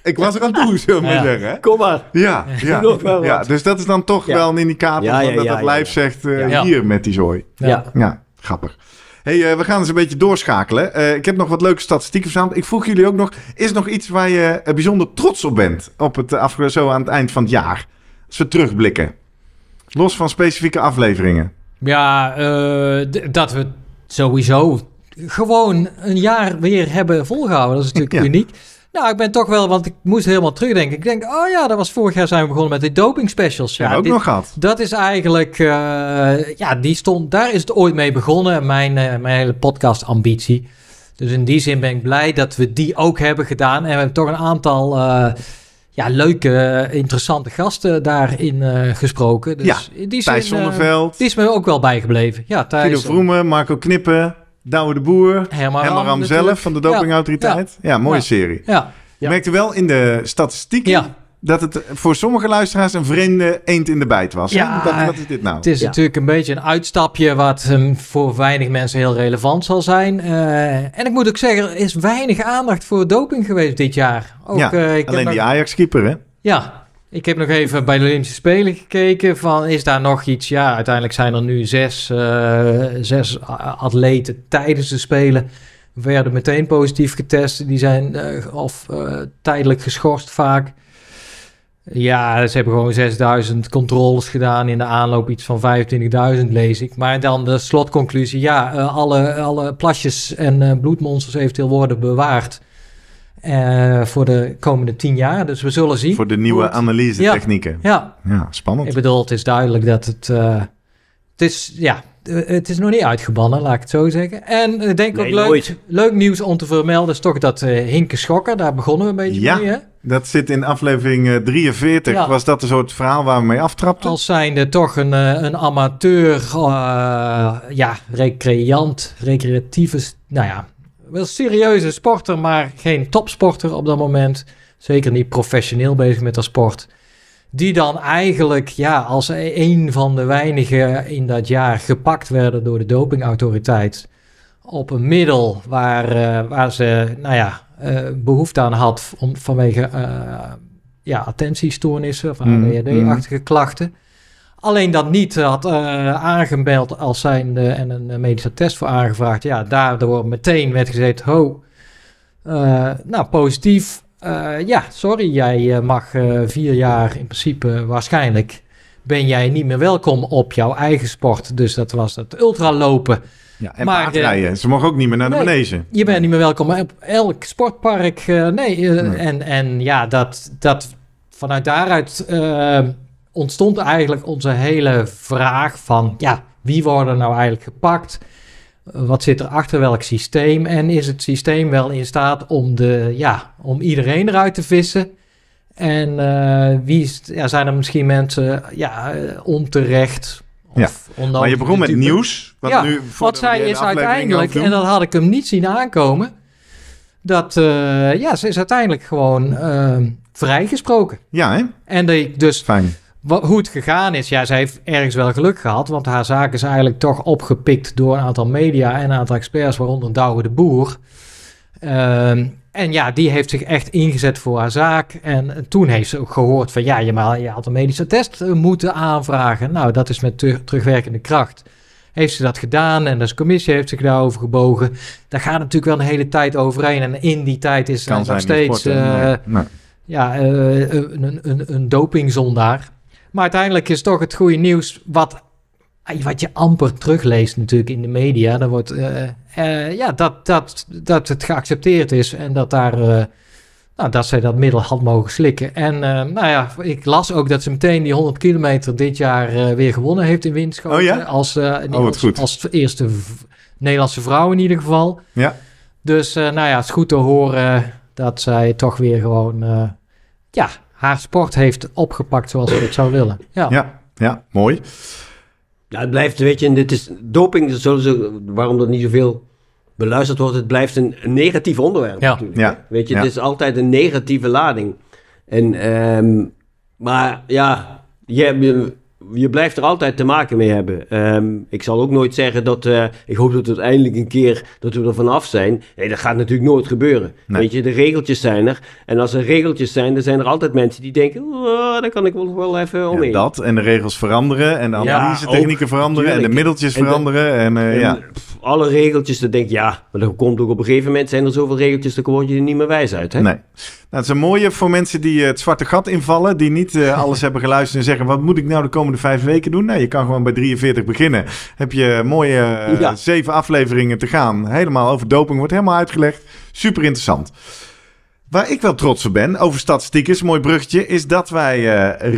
Ik was er aan toe, zullen we zeggen. Hè? Kom maar. Ja, ja. ja, dus dat is dan toch wel een indicator dat dat het lijf zegt eh, hier met die zooi. Ja. ja, grappig hey, eh, we gaan eens een beetje doorschakelen. Eh, ik heb nog wat leuke statistieken verzameld. Ik vroeg jullie ook nog, is er nog iets waar je eh, bijzonder trots op bent? Op het, zo aan het eind van het jaar. Als we terugblikken. Los van specifieke afleveringen. Ja, dat we sowieso gewoon een jaar weer hebben volgehouden. Dat is natuurlijk ja. uniek. Nou, ik ben toch wel, want ik moest helemaal terugdenken. Ik denk, oh ja, dat was vorig jaar zijn we begonnen met die doping specials. Ja, ook nog gehad. Dat is eigenlijk, eh, ja, die stond, daar is het ooit mee begonnen, mijn, eh, mijn hele podcast ambitie. Dus in die zin ben ik blij dat we die ook hebben gedaan. En we hebben toch een aantal eh, ja, leuke, interessante gasten daarin gesproken. Dus ja, in die zin, Thijs die is me ook wel bijgebleven. Ja, Thijs. Vroemen, Marco Knippen. Douwe de Boer, Herman zelf van de dopingautoriteit. Ja, mooie serie. Ja. Je merkte wel in de statistieken dat het voor sommige luisteraars een vreemde eend in de bijt was. wat is dit nou? Het is natuurlijk een beetje een uitstapje wat ehm, voor weinig mensen heel relevant zal zijn. Eh, en ik moet ook zeggen, er is weinig aandacht voor doping geweest dit jaar. Ook, eh, alleen die Ajax-keeper hè? Ja, ik heb nog even bij de Olympische Spelen gekeken. Van, is daar nog iets? Ja, uiteindelijk zijn er nu zes, eh, zes atleten tijdens de Spelen. Werden meteen positief getest. Die zijn eh, of eh, tijdelijk geschorst vaak. Ja, ze hebben gewoon 6000 controles gedaan. In de aanloop iets van 25.000 lees ik. Maar dan de slotconclusie. Ja, alle, alle plasjes en bloedmonsters eventueel worden bewaard. Uh, voor de komende tien jaar. Dus we zullen zien. Voor de nieuwe analyse-technieken. Ja, ja. spannend. Ik bedoel, het is duidelijk dat het. Eh, het is, ja, eh, het is nog niet uitgebannen, laat ik het zo zeggen. En ik denk ook leuk, leuk nieuws om te vermelden is toch dat uh, Hinke Schokker, daar begonnen we een beetje ja, mee. Hè? Dat zit in aflevering 43. Was dat een soort verhaal waar we mee aftrapten? Als zijnde toch een, een amateur, ja, recreant, recreatieve, nou ja, wel serieuze sporter, maar geen topsporter op dat moment. Zeker niet professioneel bezig met dat sport. Die dan eigenlijk ja, als een van de weinigen in dat jaar gepakt werden door de dopingautoriteit. Op een middel waar, eh, waar ze nou ja, eh, behoefte aan had om, vanwege eh, ja, attentiestoornissen of mm, ADHD-achtige mm. klachten. Alleen dat niet eh, had eh, aangemeld als zijnde en een eh, medische test voor aangevraagd. Ja, daardoor meteen werd gezegd, ho, nou positief. ja, sorry, jij mag vier jaar in principe waarschijnlijk ben jij niet meer welkom op jouw eigen sport. Dus dat was het ultralopen. Ja, en paardrijden. Ze mogen ook niet meer naar de nee, manege. Je bent niet meer welkom op elk sportpark. nee, nee, En, en ja, dat, dat vanuit daaruit ontstond eigenlijk onze hele vraag van, ja, wie worden nou eigenlijk gepakt? Wat zit er achter welk systeem? En is het systeem wel in staat om, de, ja, om iedereen eruit te vissen? En uh, wie ja, zijn er misschien mensen ja, eh, onterecht? Of ja. Maar je begon met nieuws. Wat, ja, nu wat zij is uiteindelijk, en dat had ik hem niet zien aankomen, dat eh, ja, ze is uiteindelijk gewoon vrijgesproken. Ja, hè? En dat ik dus Fijn wat, hoe het gegaan is. Ja, zij heeft ergens wel geluk gehad, want haar zaak is eigenlijk toch opgepikt door een aantal media en een aantal experts, waaronder Douwe de Boer. Ehm, en ja, die heeft zich echt ingezet voor haar zaak. En, toen heeft ze ook gehoord van ja, je, maar, je had een medische test eh, moeten aanvragen. Nou, dat is met terugwerkende kracht. Heeft ze dat gedaan en de commissie heeft zich daarover gebogen. Daar gaat natuurlijk wel een hele tijd overheen. En in die tijd is ze nog steeds eh, ja, eh, een, een dopingzondaar. Maar uiteindelijk is toch het goede nieuws wat, eh, wat je amper terugleest natuurlijk in de media. Dan wordt, eh, eh, ja, dat, dat, dat het geaccepteerd is en dat daar... nou, dat zij dat middel had mogen slikken. En nou ja, ik las ook dat ze meteen die 100 kilometer dit jaar weer gewonnen heeft in Winschoten. Oh ja? Als, oh, als, als eerste Nederlandse vrouw in ieder geval. Ja. Dus nou ja, het is goed te horen dat zij toch weer gewoon ja, haar sport heeft opgepakt zoals we het zou willen. Ja, ja, ja mooi. Ja, het blijft, weet je, dit is doping, zullen ze, waarom dat niet zoveel beluisterd wordt, het blijft een, negatief onderwerp ja. natuurlijk. Ja. Weet je, het is altijd een negatieve lading. En, ehm, maar ja, je, je blijft er altijd te maken mee hebben. Ehm, ik zal ook nooit zeggen dat eh, ik hoop dat uiteindelijk eindelijk een keer dat we er vanaf zijn. Nee, dat gaat natuurlijk nooit gebeuren. Weet je, de regeltjes zijn er. En als er regeltjes zijn, dan zijn er altijd mensen die denken, oh, daar kan ik wel, wel even omheen. Ja, dat en de regels veranderen en de analyse technieken veranderen en de middeltjes veranderen. en, eh, ja. alle regeltjes, dan denk je, ja, maar dan komt ook op een gegeven moment zijn er zoveel regeltjes, dan word je er niet meer wijs uit. Hè? Nee. Nou, het is een mooie voor mensen die eh, het zwarte gat invallen, die niet eh, alles hebben geluisterd en zeggen: wat moet ik nou de komende vijf weken doen? Nou, je kan gewoon bij 43 beginnen. Heb je mooie eh, zeven afleveringen te gaan. Helemaal over doping wordt helemaal uitgelegd. Super interessant. Waar ik wel trots op ben over statistiek is mooi bruggetje, is dat wij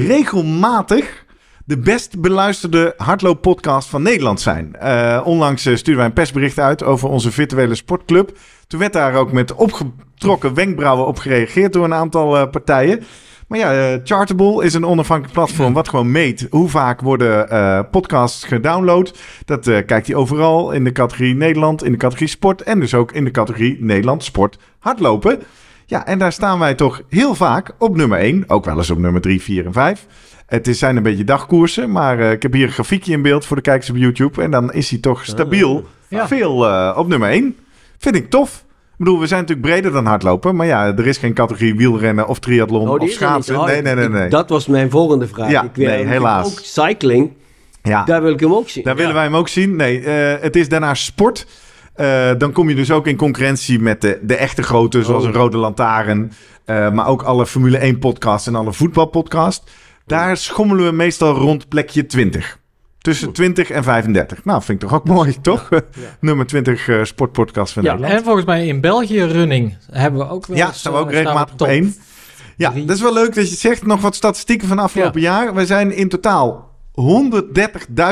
regelmatig de best beluisterde hardlooppodcast van Nederland zijn. Eh, onlangs eh, stuurden wij een persbericht uit over onze virtuele sportclub. Toen werd daar ook met opgetrokken wenkbrauwen op gereageerd door een aantal eh, partijen. Maar ja, uh, Chartable is een onafhankelijk platform wat gewoon meet hoe vaak worden podcasts gedownload. Dat kijkt hij overal in de categorie Nederland, in de categorie sport en dus ook in de categorie Nederland sport hardlopen. Ja, en daar staan wij toch heel vaak op nummer 1, ook wel eens op nummer 3, 4 en 5. Het is, zijn een beetje dagkoersen, maar eh, ik heb hier een grafiekje in beeld voor de kijkers op YouTube. En dan is hij toch stabiel veel eh, op nummer 1. Vind ik tof. Ik bedoel, we zijn natuurlijk breder dan hardlopen. Maar ja, er is geen categorie wielrennen of triathlon oh, of schaatsen. Oh, nee, nee, nee, Dat was mijn volgende vraag. Ja, ik nee, helaas. Ook cycling, ja. daar wil ik hem ook zien. Daar willen wij hem ook zien. Nee, eh, het is daarna sport. dan kom je dus ook in concurrentie met de, de echte grote, zoals oh. een Rode lantaren, Uh, maar ook alle Formule 1-podcast en alle voetbalpodcasts. Daar schommelen we meestal rond plekje 20. Tussen 20 en 35. Nou, vind ik toch ook mooi, toch? Nummer 20 eh, sportpodcast van ja, Nederland. En volgens mij in België running hebben we ook wel. Ja, eens, staan we eh, ook regelmatig op één. Ja, dat is wel leuk dat je zegt. Nog wat statistieken van afgelopen jaar. We zijn in totaal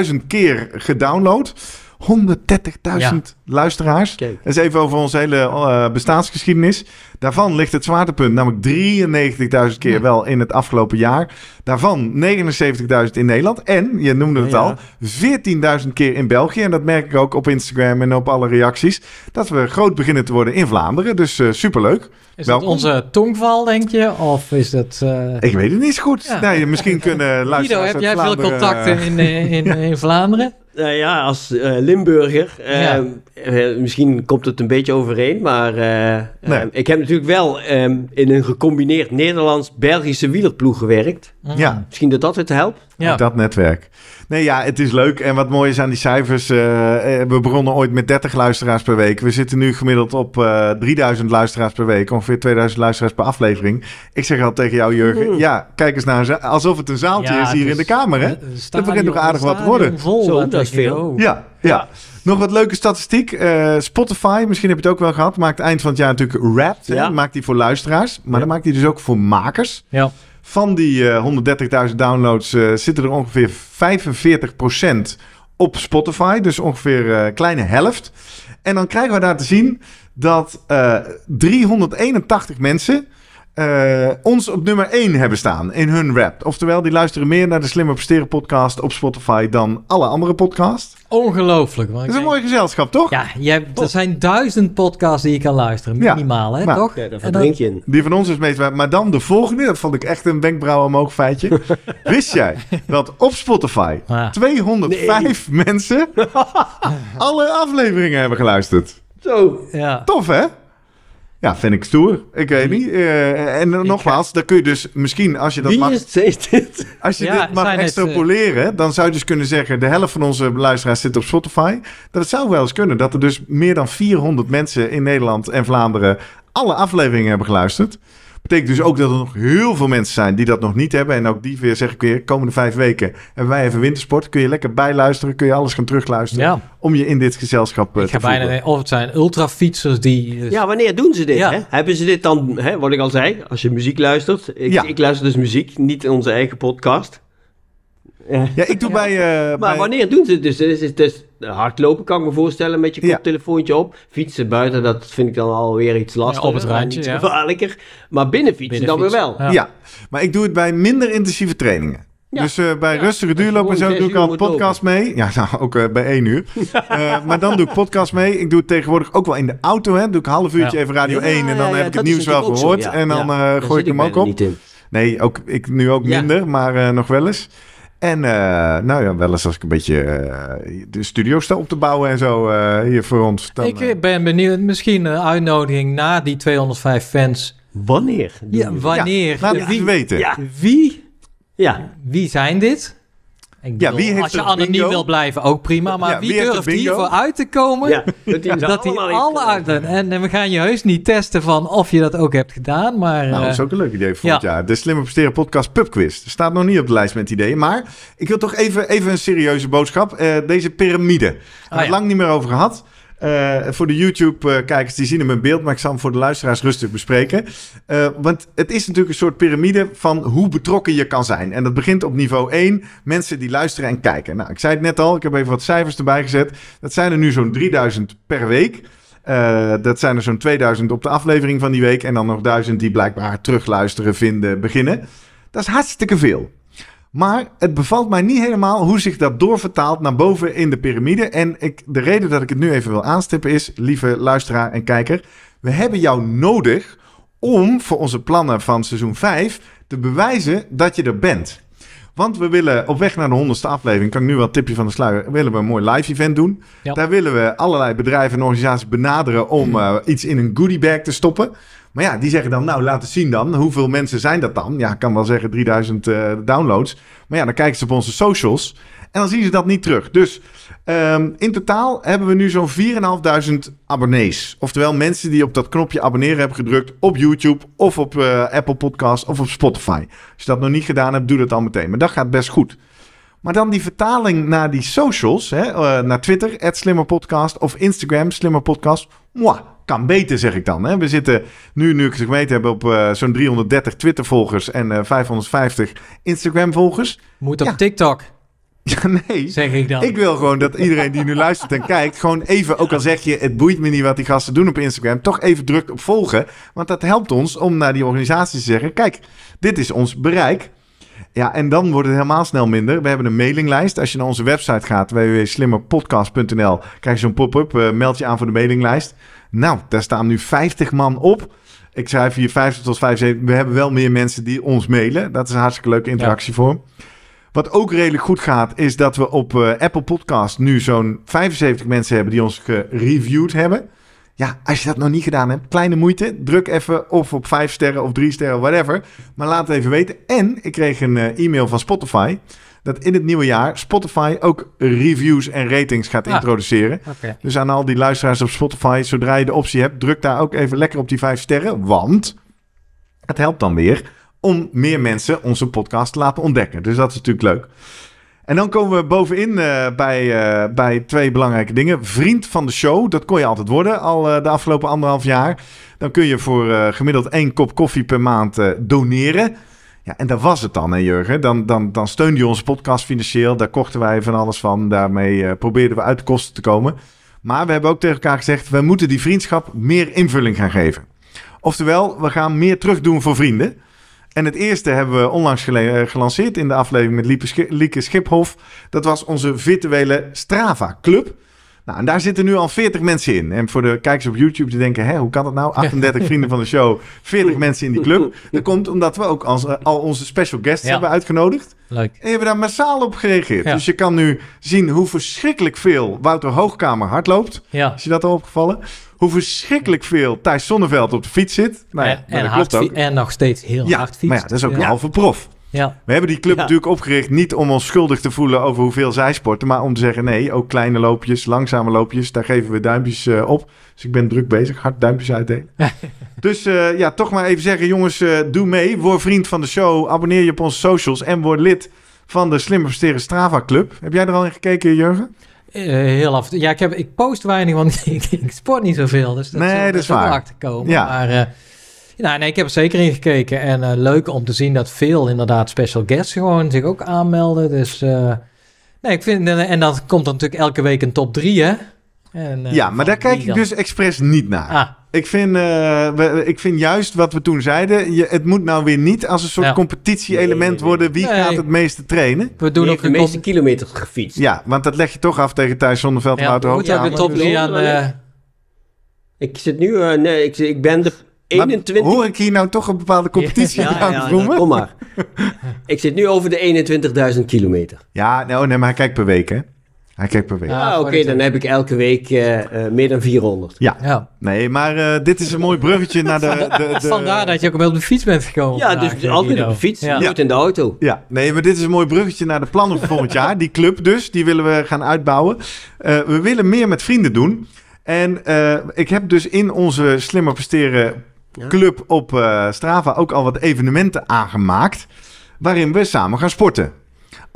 130.000 keer gedownload. 130.000 luisteraars. Kijk. Dat is even over onze hele eh, bestaansgeschiedenis. Daarvan ligt het zwaartepunt namelijk 93.000 keer wel in het afgelopen jaar. Daarvan 79.000 in Nederland. En, je noemde het al, 14.000 keer in België. En dat merk ik ook op Instagram en op alle reacties. Dat we groot beginnen te worden in Vlaanderen. Dus uh, superleuk. Is dat onze tongval, denk je? Of is dat... Eh, ik weet het niet goed. Nee, misschien kunnen luisteraars Guido, heb jij veel contacten in, in, in Vlaanderen? Nou ja, als eh, Limburger, eh, misschien komt het een beetje overeen, maar ik heb natuurlijk wel ehm, in een gecombineerd Nederlands-Belgische wielerploeg gewerkt. Ja. Misschien dat dat het helpt. Ja. dat netwerk. Nee, ja, het is leuk. En wat mooi is aan die cijfers. Eh, eh, we begonnen ooit met 30 luisteraars per week. We zitten nu gemiddeld op uh, eh, 3000 luisteraars per week. Ongeveer 2000 luisteraars per aflevering. Ik zeg al tegen jou, Jurgen. Ja, kijk eens naar alsof het een zaaltje is hier in de kamer. Hè? dat begint nog aardig wat te worden. Vol, Zo, dat veel. Ja, ja. Nog wat leuke statistiek. Spotify, misschien heb je het ook wel gehad, maakt eind van het jaar natuurlijk rap Ja. Maakt die voor luisteraars, maar dan maakt die dus ook voor makers. Ja. Van die 130.000 eh, downloads eh, zitten er ongeveer 45% op Spotify. Dus ongeveer een eh, kleine helft. En dan krijgen we daar te zien dat 381 mensen eh, ons op nummer 1 hebben staan in hun rap. Oftewel, die luisteren meer naar de Slimmer Presteren podcast op Spotify dan alle andere podcasts. Ongelooflijk. Dat is een mooi gezelschap, toch? Ja, je er zijn duizend podcasts die je kan luisteren, minimaal, hè, toch? Ja, daar je in. Die van ons is meest Maar dan de volgende, dat vond ik echt een wenkbrauw omhoog feitje. Wist jij dat op Spotify 205 mensen alle afleveringen hebben geluisterd? Zo. Ja. Tof, hè? Ja, vind ik stoer. Ik weet niet. Eh, en nogmaals, dan kun je dus misschien als je dat mag... dit? Als je dit mag eh, extrapoleren, dan zou je dus kunnen zeggen... de helft van onze luisteraars zit op Spotify. Dat het zou wel eens kunnen dat er dus meer dan 400 mensen in Nederland en Vlaanderen... alle afleveringen hebben geluisterd. Betekent dus ook dat er nog heel veel mensen zijn die dat nog niet hebben. En ook die weer, zeg ik weer, komende vijf weken en wij even wintersport. Kun je lekker bijluisteren, kun je alles gaan terugluisteren. Om je in dit gezelschap eh, te ga bijna, Of het zijn ultrafietsers die... Eh, ja, wanneer doen ze dit? Hè? Hebben ze dit dan, hè, wat ik al zei, als je muziek luistert. Ik, ik luister dus muziek, niet in onze eigen podcast. Ja, ik doe bij... Eh, maar wanneer doen ze het dus? Dus, dus? Hardlopen kan ik me voorstellen met je koptelefoontje op. Fietsen buiten, dat vind ik dan alweer iets lastiger. op het randje, iets gevaarlijker. Maar binnen fietsen dan weer wel. Ja. maar ik doe het bij minder intensieve trainingen. Dus eh, bij rustige duurlopen en zo doe ik al podcast mee. Ja, nou, ook bij één uur. maar dan doe ik podcast mee. Ik doe het tegenwoordig ook wel in de auto. Hè. Doe ik een half uurtje even Radio 1 en dan heb ik het nieuws wel gehoord. En dan gooi ik hem ook op. Nee, ook, ik, nu ook minder, maar nog wel eens. En eh, nou ja, wel eens als ik een beetje eh, de studio sta op te bouwen en zo eh, hier voor ons. Dan, ik ben benieuwd, misschien een uitnodiging na die 205 fans. Wanneer? Ja, wanneer? Ja, laat wie, weten. Wie, ja. wie zijn dit? wie als je anoniem wil blijven, ook prima. Maar wie, durft hiervoor uit te komen? dat die, dat alle uit... En, we gaan je heus niet testen van of je dat ook hebt gedaan, maar... Nou, dat is eh, ook een leuk idee voor het jaar. De Slimme Presteren podcast pubquiz. staat nog niet op de lijst met ideeën. Maar ik wil toch even, even een serieuze boodschap. Eh, deze piramide. Daar ah, lang niet meer over gehad. Eh, voor de YouTube-kijkers, eh, die zien hem in beeld, maar ik zal hem voor de luisteraars rustig bespreken. Eh, want het is natuurlijk een soort piramide van hoe betrokken je kan zijn. En dat begint op niveau 1, mensen die luisteren en kijken. Nou, ik zei het net al, ik heb even wat cijfers erbij gezet. Dat zijn er nu zo'n 3000 per week. dat zijn er zo'n 2000 op de aflevering van die week. En dan nog 1000 die blijkbaar terugluisteren, vinden, beginnen. Dat is hartstikke veel. Maar het bevalt mij niet helemaal hoe zich dat doorvertaalt naar boven in de piramide. En ik, de reden dat ik het nu even wil aanstippen is, lieve luisteraar en kijker, we hebben jou nodig om voor onze plannen van seizoen 5 te bewijzen dat je er bent. Want we willen op weg naar de honderdste aflevering, kan ik nu wel een tipje van de sluier, willen we een mooi live event doen. Daar willen we allerlei bedrijven en organisaties benaderen om hmm. eh, iets in een goodie bag te stoppen. Maar ja, die zeggen dan, nou laten zien dan. Hoeveel mensen zijn dat dan? Ja, ik kan wel zeggen 3000 eh, downloads. Maar ja, dan kijken ze op onze socials en dan zien ze dat niet terug. Dus ehm, in totaal hebben we nu zo'n 4.500 abonnees. Oftewel mensen die op dat knopje abonneren hebben gedrukt op YouTube of op eh, Apple Podcasts of op Spotify. Als je dat nog niet gedaan hebt, doe dat dan meteen. Maar dat gaat best goed. Maar dan die vertaling naar die socials, hè, eh, naar Twitter, @slimmerpodcast of Instagram, slimmerpodcast Mwa, kan beter, zeg ik dan. Hè. We zitten nu, nu ik het gemeten heb, op eh, zo'n 330 Twitter-volgers en 550 eh, Instagram-volgers. Moet op TikTok. nee. Zeg ik dan. Ik wil gewoon dat iedereen die nu luistert en kijkt, gewoon even, ook al zeg je, het boeit me niet wat die gasten doen op Instagram, toch even drukt op volgen. Want dat helpt ons om naar die organisatie te zeggen, kijk, dit is ons bereik. Ja, en dan wordt het helemaal snel minder. We hebben een mailinglijst. Als je naar onze website gaat, www.slimmerpodcast.nl, krijg je zo'n pop-up, eh, meld je aan voor de mailinglijst. Nou, daar staan nu 50 man op. Ik schrijf hier 50 tot 75. We hebben wel meer mensen die ons mailen. Dat is een hartstikke leuke interactie voor. Wat ook redelijk goed gaat, is dat we op eh, Apple Podcast nu zo'n 75 mensen hebben die ons gereviewd hebben. Ja, als je dat nog niet gedaan hebt, kleine moeite. Druk even of op 5 sterren of 3 sterren, whatever. Maar laat het even weten. En ik kreeg een eh, e-mail van Spotify dat in het nieuwe jaar Spotify ook reviews en ratings gaat ah, introduceren. Dus aan al die luisteraars op Spotify, zodra je de optie hebt, druk daar ook even lekker op die 5 sterren. Want het helpt dan weer om meer mensen onze podcast te laten ontdekken. Dus dat is natuurlijk leuk. En dan komen we bovenin eh, bij, eh, bij twee belangrijke dingen. Vriend van de show, dat kon je altijd worden al eh, de afgelopen anderhalf jaar. Dan kun je voor gemiddeld één kop koffie per maand doneren. Ja, en dat was het dan, hè Jurgen? Dan, dan, dan steunde je onze podcast financieel. Daar kochten wij van alles van. Daarmee probeerden we uit de kosten te komen. Maar we hebben ook tegen elkaar gezegd... we moeten die vriendschap meer invulling gaan geven. Oftewel, we gaan meer terugdoen voor vrienden... En het eerste hebben we onlangs eh, gelanceerd in de aflevering met Lieke, Schiphof. Dat was onze virtuele Strava Club. Nou, en daar zitten nu al 40 mensen in. En voor de kijkers op YouTube die denken, hè, hoe kan dat nou? 38 vrienden van de show, 40 mensen in die club. Dat komt omdat we ook eh, al onze special guests hebben uitgenodigd. Leuk. En hebben daar massaal op gereageerd. Dus je kan nu zien hoe verschrikkelijk veel Wouter Hoogkamer hardloopt. Ja. Is je dat al opgevallen? hoe verschrikkelijk veel Thijs Zonneveld op de fiets zit. maar nou nou, en, klopt ook. en nog steeds heel hard fietsen. Maar ja, dat is ook een halve prof. Ja. We hebben die club natuurlijk opgericht niet om ons schuldig te voelen over hoeveel zij sporten, maar om te zeggen nee, ook kleine loopjes, langzame loopjes, daar geven we duimpjes eh, op. Dus ik ben druk bezig, hard duimpjes uitdelen. dus eh, ja, toch maar even zeggen jongens, eh, doe mee, word vriend van de show, abonneer je op onze socials en word lid van de Slimmer Strava Club. Heb jij er al in gekeken, Jurgen? Eh, heel af Ja, ik, heb, ik post weinig, want ik, sport niet zoveel. Dus dat nee, dat is waar. komen. Ja. Maar uh, nou, nee, ik heb er zeker in gekeken. En eh, leuk om te zien dat veel inderdaad special guests gewoon zich ook aanmelden. Dus nee, ik vind... en dan komt er natuurlijk elke week een top 3, hè? En, ja, maar daar kijk ik dus expres niet naar. Ah. Ik vind, eh, ik vind juist wat we toen zeiden. het moet nou weer niet als een soort competitie-element worden. Wie gaat het meeste trainen? We doen ook de meeste kilometers gefietst. Ja, want dat leg je toch af tegen Thijs Zonneveld. Ja, we moeten ook top zien aan. Eh, ik zit nu. Eh, nee, ik, ik ben de 21. Maar hoor ik hier nou toch een bepaalde competitie aan ja, Kom maar. ik zit nu over de 21.000 kilometer. Ja, nou, nee, maar kijk per week, hè? Hij kijkt per week. Ah, oké, dan heb ik elke week eh, eh, meer dan 400. Ja. Nee, maar eh, dit is een mooi bruggetje naar de... de, de... Vandaar dat je ook wel op de fiets bent gekomen. Ja, dus, dus altijd op de fiets, ja. nooit in de auto. Ja, nee, maar dit is een mooi bruggetje naar de plannen voor volgend jaar. Die club dus, die willen we gaan uitbouwen. we willen meer met vrienden doen. En ik heb dus in onze Slimmer Presteren Club op Strava ook al wat evenementen aangemaakt... waarin we samen gaan sporten.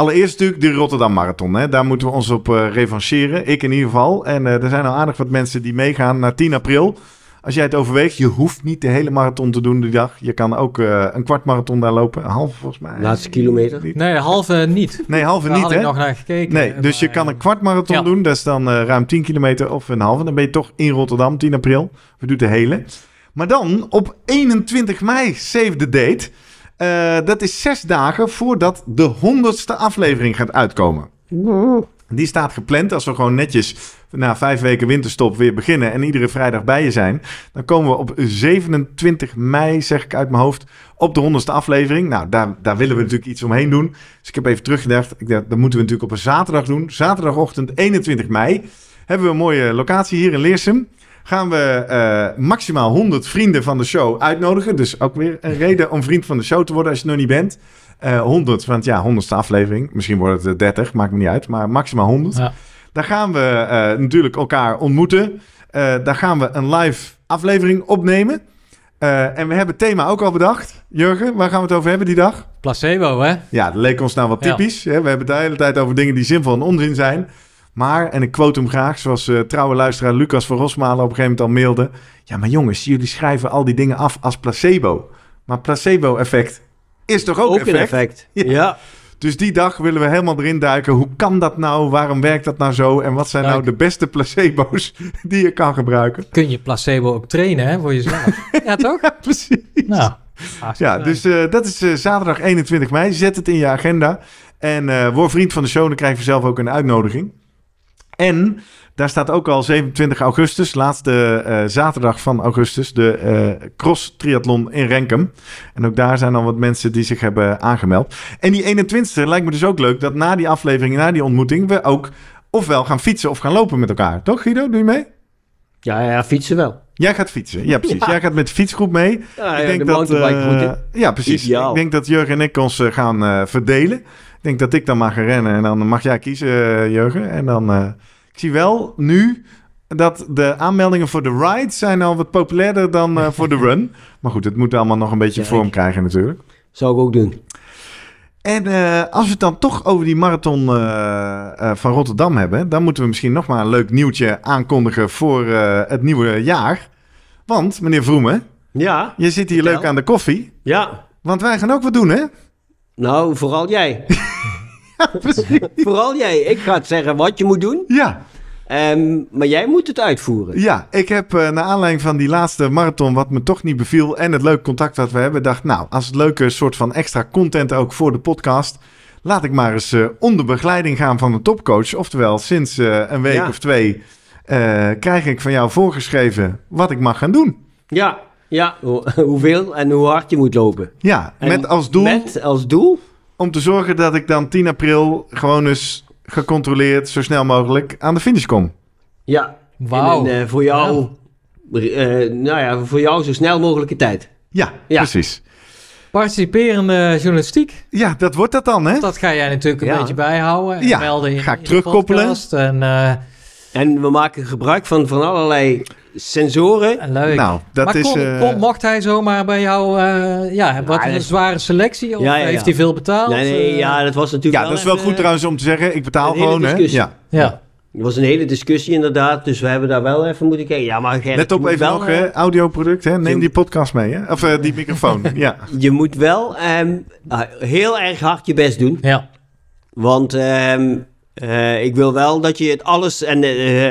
Allereerst natuurlijk de Rotterdam Marathon. Hè. Daar moeten we ons op eh, revancheren. Ik in ieder geval. En eh, er zijn al aardig wat mensen die meegaan naar 10 april. Als jij het overweegt, je hoeft niet de hele marathon te doen die dag. Je kan ook eh, een kwart marathon daar lopen. Een halve volgens mij. Laatste kilometer? Nee, halve niet. Nee, halve niet. Daar had hè? ik nog naar gekeken. Nee, dus je kan een kwart marathon doen. Dat is dan ruim 10 kilometer of een halve. Dan ben je toch in Rotterdam 10 april. We doen de hele. Maar dan op 21 mei, save the date... Eh, dat is zes dagen voordat de honderdste aflevering gaat uitkomen. Die staat gepland als we gewoon netjes na vijf weken winterstop weer beginnen en iedere vrijdag bij je zijn. Dan komen we op 27 mei, zeg ik uit mijn hoofd, op de honderdste aflevering. Nou, daar, daar willen we natuurlijk iets omheen doen. Dus ik heb even teruggedacht, ik dacht, dat moeten we natuurlijk op een zaterdag doen. Zaterdagochtend 21 mei hebben we een mooie locatie hier in Leersum gaan we eh, maximaal 100 vrienden van de show uitnodigen. Dus ook weer een reden om vriend van de show te worden als je nog niet bent. 100, eh, want ja, 100ste aflevering. Misschien wordt het 30, maakt me niet uit. Maar maximaal 100. Ja. Daar gaan we eh, natuurlijk elkaar ontmoeten. daar gaan we een live aflevering opnemen. en we hebben het thema ook al bedacht. Jurgen, waar gaan we het over hebben die dag? Placebo, hè? Ja, dat leek ons nou wat typisch. We hebben het de hele tijd over dingen die zinvol en onzin zijn. Maar, en ik quote hem graag, zoals uh, trouwe luisteraar Lucas van Rosmalen op een gegeven moment al mailde. Ja, maar jongens, jullie schrijven al die dingen af als placebo. Maar placebo-effect is toch ook, ook effect? Een effect. Ja. Dus die dag willen we helemaal erin duiken. Hoe kan dat nou? Waarom werkt dat nou zo? En wat zijn nou de beste placebo's die je kan gebruiken? Kun je placebo ook trainen hè, voor jezelf? ja, toch? precies. Nou, ah, ja, dus eh, dat is eh, zaterdag 21 mei. Zet het in je agenda. En uh, word vriend van de show, dan krijg je zelf ook een uitnodiging. En daar staat ook al 27 augustus, laatste eh, zaterdag van augustus, de uh, cross triathlon in Renkum. En ook daar zijn al wat mensen die zich hebben aangemeld. En die 21 lijkt me dus ook leuk dat na die aflevering, na die ontmoeting, we ook ofwel gaan fietsen of gaan lopen met elkaar. Toch Guido, doe je mee? Ja, ja, fietsen wel. Jij gaat fietsen, ja precies. Ja. Jij gaat met de fietsgroep mee. Ja, ik denk de dat, eh, ja precies. Ik denk dat Jurgen en ik ons gaan verdelen denk dat ik dan mag rennen. En dan mag jij kiezen, eh, Jurgen. En dan... Uh, ik zie wel nu dat de aanmeldingen voor de ride zijn al wat populairder dan eh, voor de run. Maar goed, het moet allemaal nog een beetje vorm krijgen natuurlijk. Zou ik ook doen. En als we het dan toch over die marathon van Rotterdam hebben, dan moeten we misschien nog maar een leuk nieuwtje aankondigen voor het nieuwe jaar. Want, meneer Vroemen, ja, je zit hier leuk aan de koffie. Ja. Want wij gaan ook wat doen, hè? Nou, vooral jij. ja, vooral jij. Ik ga het zeggen wat je moet doen. Ja. Ehm, maar jij moet het uitvoeren. Ja, ik heb uh, naar aanleiding van die laatste marathon, wat me toch niet beviel, en het leuke contact dat we hebben, dacht, nou, als het leuke soort van extra content ook voor de podcast, laat ik maar eens eh, onder begeleiding gaan van een topcoach. Oftewel, sinds eh, een week of twee krijg ik van jou voorgeschreven wat ik mag gaan doen. Ja, ja, hoeveel en hoe hard je moet lopen. Ja, met als doel... Met als doel? Om te zorgen dat ik dan 10 april gewoon eens gecontroleerd, zo snel mogelijk, aan de finish kom. Ja, wow. en, eh, voor jou... Eh, nou ja, voor jou zo snel mogelijke tijd. Ja, precies. Participerende journalistiek. Ja, dat wordt dat dan, hè? Dat ga jij natuurlijk een beetje bijhouden. En ja, melden ga ik terugkoppelen. en... Eh, en we maken gebruik van, van allerlei sensoren. Eh, leuk. Nou, dat maar is, kon, eh, mocht hij zomaar bij jou... Eh, ja, wat een zware selectie? Of heeft hij veel betaald? Nee, nee, ja, dat was natuurlijk Ja, dat is wel goed trouwens om te zeggen. Ik betaal gewoon, hè? Ja. ja. Er was een hele discussie inderdaad, dus we hebben daar wel even moeten kijken. Ja, maar Gerrit, Let op even nog, audioproduct, hè? neem die podcast mee, hè? of die microfoon. ja. Je moet wel um, heel erg hard je best doen. Ja. Want ehm, ik wil wel dat je het alles en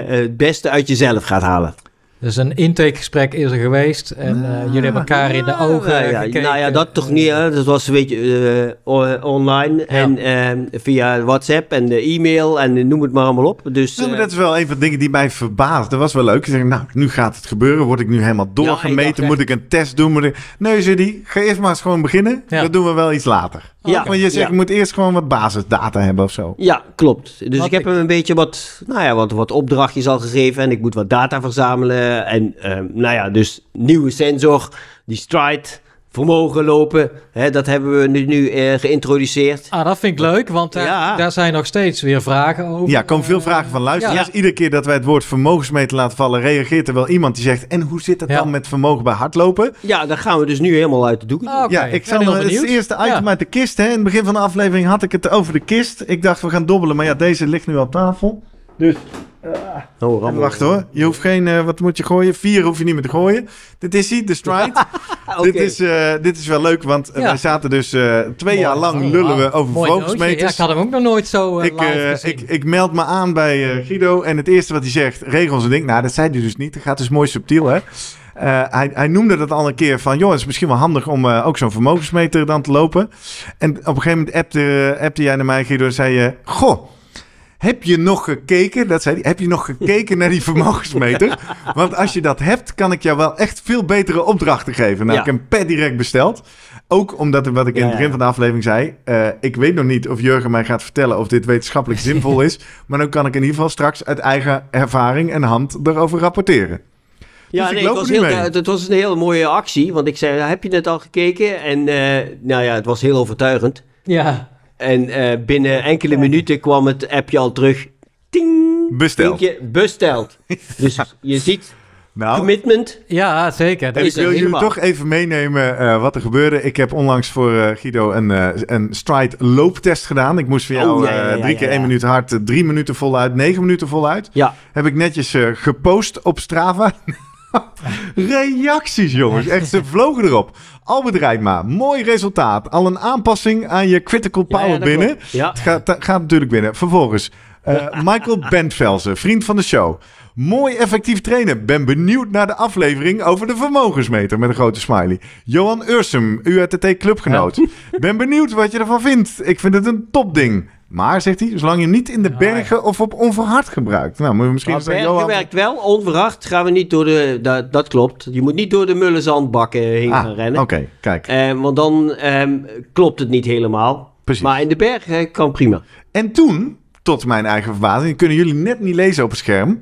het beste uit jezelf gaat halen. Dus een intakegesprek is er geweest en eh, ah. jullie hebben elkaar in de ogen ja, Nou ja, dat toch niet. Hè? Dat was een beetje eh, online en eh, via WhatsApp en de e-mail en noem het maar allemaal op. Dus, dat is wel een van de dingen die mij verbaasde. Dat was wel leuk. Ik nou, nu gaat het gebeuren. Word ik nu helemaal doorgemeten? Moet ik een test doen? Nee, zei die, ga eerst maar eens gewoon beginnen. Dat doen we wel iets later. Ja. Want je zegt, ja. moet eerst gewoon wat basisdata hebben of zo. Ja, klopt. Dus ik heb hem een beetje wat, nou ja, wat, wat opdrachtjes al gegeven. En ik moet wat data verzamelen. En ehm, nou ja, dus nieuwe sensor, die stride vermogen lopen. Hè, dat hebben we nu, nu eh, geïntroduceerd. Ah, dat vind ik leuk, want eh, daar, zijn nog steeds weer vragen over. Ja, komen veel vragen van luisteraars. Ja. Iedere keer dat wij het woord vermogensmeter laten vallen, reageert er wel iemand die zegt: En hoe zit dat dan met vermogen bij hardlopen? Ja, daar gaan we dus nu helemaal uit de doeken. Ja, ik zal nog het eerste item uit de kist. Hè. In het begin van de aflevering had ik het over de kist. Ik dacht, we gaan dobbelen, maar ja, deze ligt nu op tafel. Dus nou, Wacht hoor, je hoeft geen, eh, wat moet je gooien? Vier hoef je niet meer te gooien. Dit is hij, de stride. dit, is, eh, dit is wel leuk, want eh, ja. we zaten dus twee jaar lang oh, lullen we over vogelsmeters. Ja, ik had hem ook nog nooit zo ik, ik, ik, meld me aan bij Guido en het eerste wat hij zegt, regels en ding. Nou, dat zei hij dus niet. Dat gaat dus mooi subtiel, hè? hij, hij, noemde dat al een keer van... joh, het is misschien wel handig om ook zo'n vermogensmeter dan te lopen. En op een gegeven moment appte, appte jij naar mij, Guido, en zei je... goh, heb je nog gekeken, dat zei heb je nog gekeken naar die vermogensmeter? Want als je dat hebt, kan ik jou wel echt veel betere opdrachten geven. Nou, ik heb hem per direct besteld. Ook omdat, wat ik in het begin van de aflevering zei, eh, ik weet nog niet of Jurgen mij gaat vertellen of dit wetenschappelijk zinvol is. Maar dan kan ik in ieder geval straks uit eigen ervaring en hand erover rapporteren. Dus ja, dus nee, het, was heel, het was een hele mooie actie. Want ik zei, heb je net al gekeken? En eh, nou ja, het was heel overtuigend. Ja. En eh, binnen enkele minuten kwam het appje al terug. Ting! Besteld. besteld. dus je ziet nou. commitment. Ja, zeker. ik wil jullie toch even meenemen eh, wat er gebeurde. Ik heb onlangs voor eh, Guido een, een stride looptest gedaan. Ik moest voor oh, jou drie keer één minuut hard, drie minuten voluit, negen minuten voluit. Heb ik netjes gepost op Strava. Reacties, jongens. Echt, ze vlogen erop. Albert Rijma, mooi resultaat. Al een aanpassing aan je critical power binnen. Het gaat, gaat, natuurlijk binnen. Vervolgens, eh, Michael Bentvelsen, vriend van de show. Mooi effectief trainen. Ben benieuwd naar de aflevering over de vermogensmeter met een grote smiley. Johan Ursum, UTT clubgenoot. Ben benieuwd wat je ervan vindt. Ik vind het een topding. Maar, zegt hij, zolang je hem niet in de bergen of op onverhard gebruikt. Nou, moet je misschien zeggen, Johan... werkt wel, onverhard gaan we niet door de... Dat, klopt. Je moet niet door de mullenzandbakken heen ah, gaan rennen. oké, kijk. Eh, want dan ehm, klopt het niet helemaal. Precies. Maar in de bergen eh, kan prima. En toen, tot mijn eigen verbazing, kunnen jullie net niet lezen op het scherm...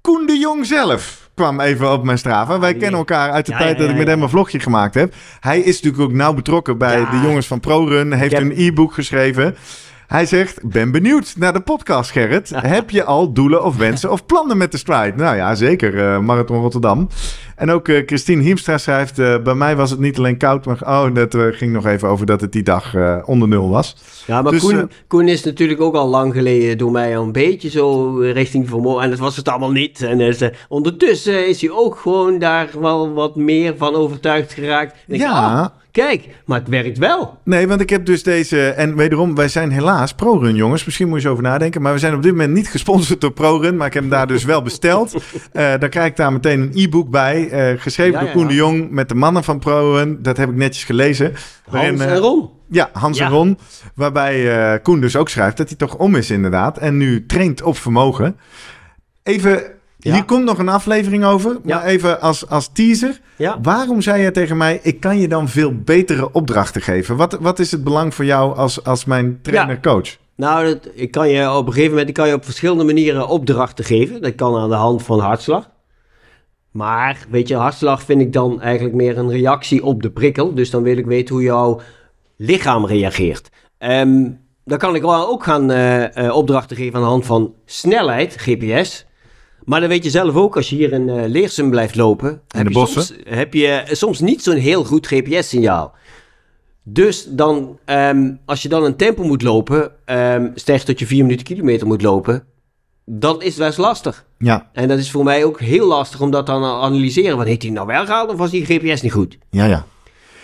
Koen de Jong zelf kwam even op mijn Strava. Wij ah, kennen elkaar uit de tijd dat ik met hem een vlogje gemaakt heb. Hij is natuurlijk ook nauw betrokken bij de jongens van ProRun. Heeft een e-book geschreven. Hij zegt, ben benieuwd naar de podcast, Gerrit. Heb je al doelen of wensen of plannen met de Stride? Nou ja, zeker. Eh, Marathon Rotterdam. En ook eh, Christine Hiemstra schrijft, eh, bij mij was het niet alleen koud, maar... Oh, dat ging nog even over dat het die dag onder nul was. Ja, maar dus, Koen, Koen, is natuurlijk ook al lang geleden door mij al een beetje zo richting vermogen. En dat was het allemaal niet. En dus, ondertussen is hij ook gewoon daar wel wat meer van overtuigd geraakt. ja. Ah, Kijk, maar het werkt wel. Nee, want ik heb dus deze. En wederom, wij zijn helaas ProRun, jongens. Misschien moet je over nadenken. Maar we zijn op dit moment niet gesponsord door ProRun. Maar ik heb hem daar dus wel besteld. Eh, dan krijg ik daar meteen een e-book bij. Eh, geschreven door Koen de Jong met de mannen van ProRun. Dat heb ik netjes gelezen. Hans eh, en Ron. Ja, Hans en Ron. Waarbij uh, Koen dus ook schrijft dat hij toch om is, inderdaad. En nu traint op vermogen. Even hier komt nog een aflevering over. Maar even als, als teaser. Waarom zei jij tegen mij, ik kan je dan veel betere opdrachten geven? Wat, wat is het belang voor jou als, als mijn trainer-coach? Nou, dat, ik kan je op een gegeven moment ik kan je op verschillende manieren opdrachten geven. Dat kan aan de hand van hartslag. Maar, weet je, hartslag vind ik dan eigenlijk meer een reactie op de prikkel. Dus dan wil ik weten hoe jouw lichaam reageert. Um, dan kan ik wel ook gaan uh, opdrachten geven aan de hand van snelheid, GPS. Maar dan weet je zelf ook, als je hier in uh, Leersum blijft lopen, in heb, de je bossen. Soms, heb je eh, soms niet zo'n heel goed GPS-signaal. Dus dan, ehm, als je dan een tempo moet lopen, um, ehm, dat je 4 minuten kilometer moet lopen, dat is wel best lastig. Ja. En dat is voor mij ook heel lastig om dat dan te analyseren. Wat heeft hij nou wel gehaald of was die GPS niet goed? Ja, ja.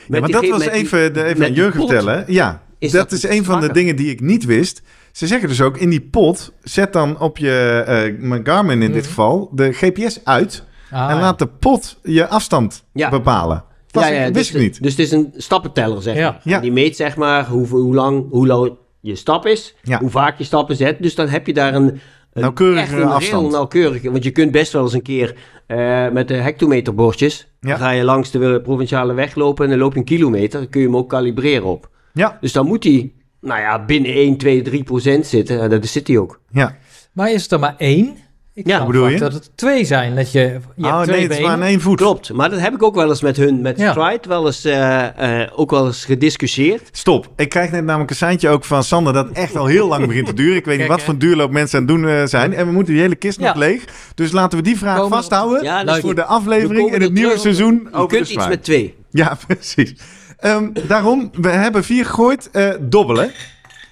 maar dat was even, even aan Jurgen vertellen. Ja, dat, is een van de dingen die ik niet wist. Ze zeggen dus ook in die pot: zet dan op je eh, Garmin in dit mhm. geval de GPS uit. Ah. en laat de pot je afstand bepalen. Dat ja, ja, wist dus ik niet. Dus het is een stappenteller, zeg maar. Ja. Die meet zeg maar hoe, hoe lang, hoe je stap is, hoe vaak je stappen zet. Dus dan heb je daar een, een nauwkeurige afstand. een afstand. nauwkeurige, want je kunt best wel eens een keer eh, met de hectometerbordjes, ga je langs de provinciale weg lopen en dan loop je een kilometer, dan kun je hem ook kalibreren op. Ja. Dus dan moet hij, nou ja, binnen 1, 2, 3 procent zitten. En dat zit hij ook. Ja. Maar is het er maar één? Ik ja, bedoel je? dat het twee zijn. Dat je, je oh, hebt twee nee, het is maar één voet. Klopt, maar dat heb ik ook wel eens met hun, met Stride, wel eens, eh, eh, ook wel eens gediscussieerd. Stop, ik krijg net namelijk een seintje ook van Sander dat echt al heel lang begint te duren. Ik weet niet wat hè? voor duurloop mensen aan het doen eh, zijn. En we moeten die hele kist nog leeg. Dus laten we die vraag vasthouden ja, dus voor de aflevering in het nieuwe seizoen. Je kunt iets met twee. Ja, precies. Ehm, daarom, we hebben vier gegooid. Uh, dobbelen.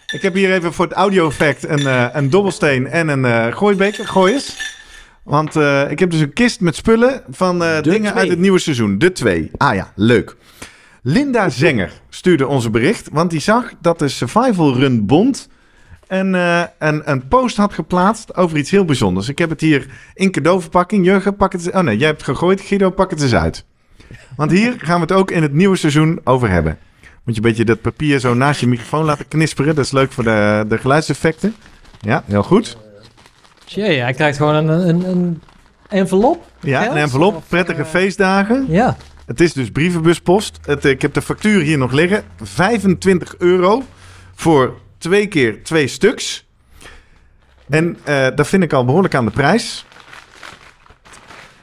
Ik heb hier even voor het audio-effect een, eh, een dobbelsteen en een uh, gooibeker. Gooi eens. Want ik heb dus een kist met spullen van dingen uit het nieuwe seizoen. De twee. Ah ja, leuk. Linda Zenger stuurde ons een bericht. Want die zag dat de Survival Run Bond een, een, een post had geplaatst over iets heel bijzonders. Ik heb het hier in cadeauverpakking. Jurgen, pak het eens... Oh nee, jij hebt gegooid. Guido, pak het eens uit. Want hier gaan we het ook in het nieuwe seizoen over hebben. Moet je een beetje dat papier zo naast je microfoon laten knisperen. Dat is leuk voor de, de geluidseffecten. Ja, heel goed. Jee, hij krijgt gewoon een, een, een envelop. Ja, een envelop. prettige eh, feestdagen. Ja. Het is dus brievenbuspost. ik heb de factuur hier nog liggen. 25 euro voor twee keer twee stuks. En eh, dat vind ik al behoorlijk aan de prijs.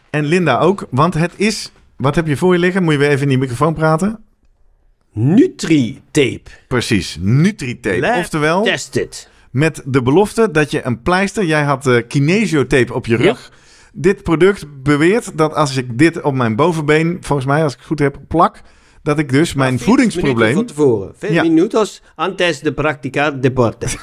En Linda ook, want het is wat heb je voor je liggen? Moet je weer even in die microfoon praten? Nutri-tape. Precies, Nutri-tape. Oftewel, tested. met de belofte dat je een pleister... Jij had uh, kinesio-tape op je rug. Dit product beweert dat als ik dit op mijn bovenbeen, volgens mij als ik het goed heb, plak... dat ik dus mijn voedingsprobleem... van tevoren. Vijf ja. minutos antes de practica deporte.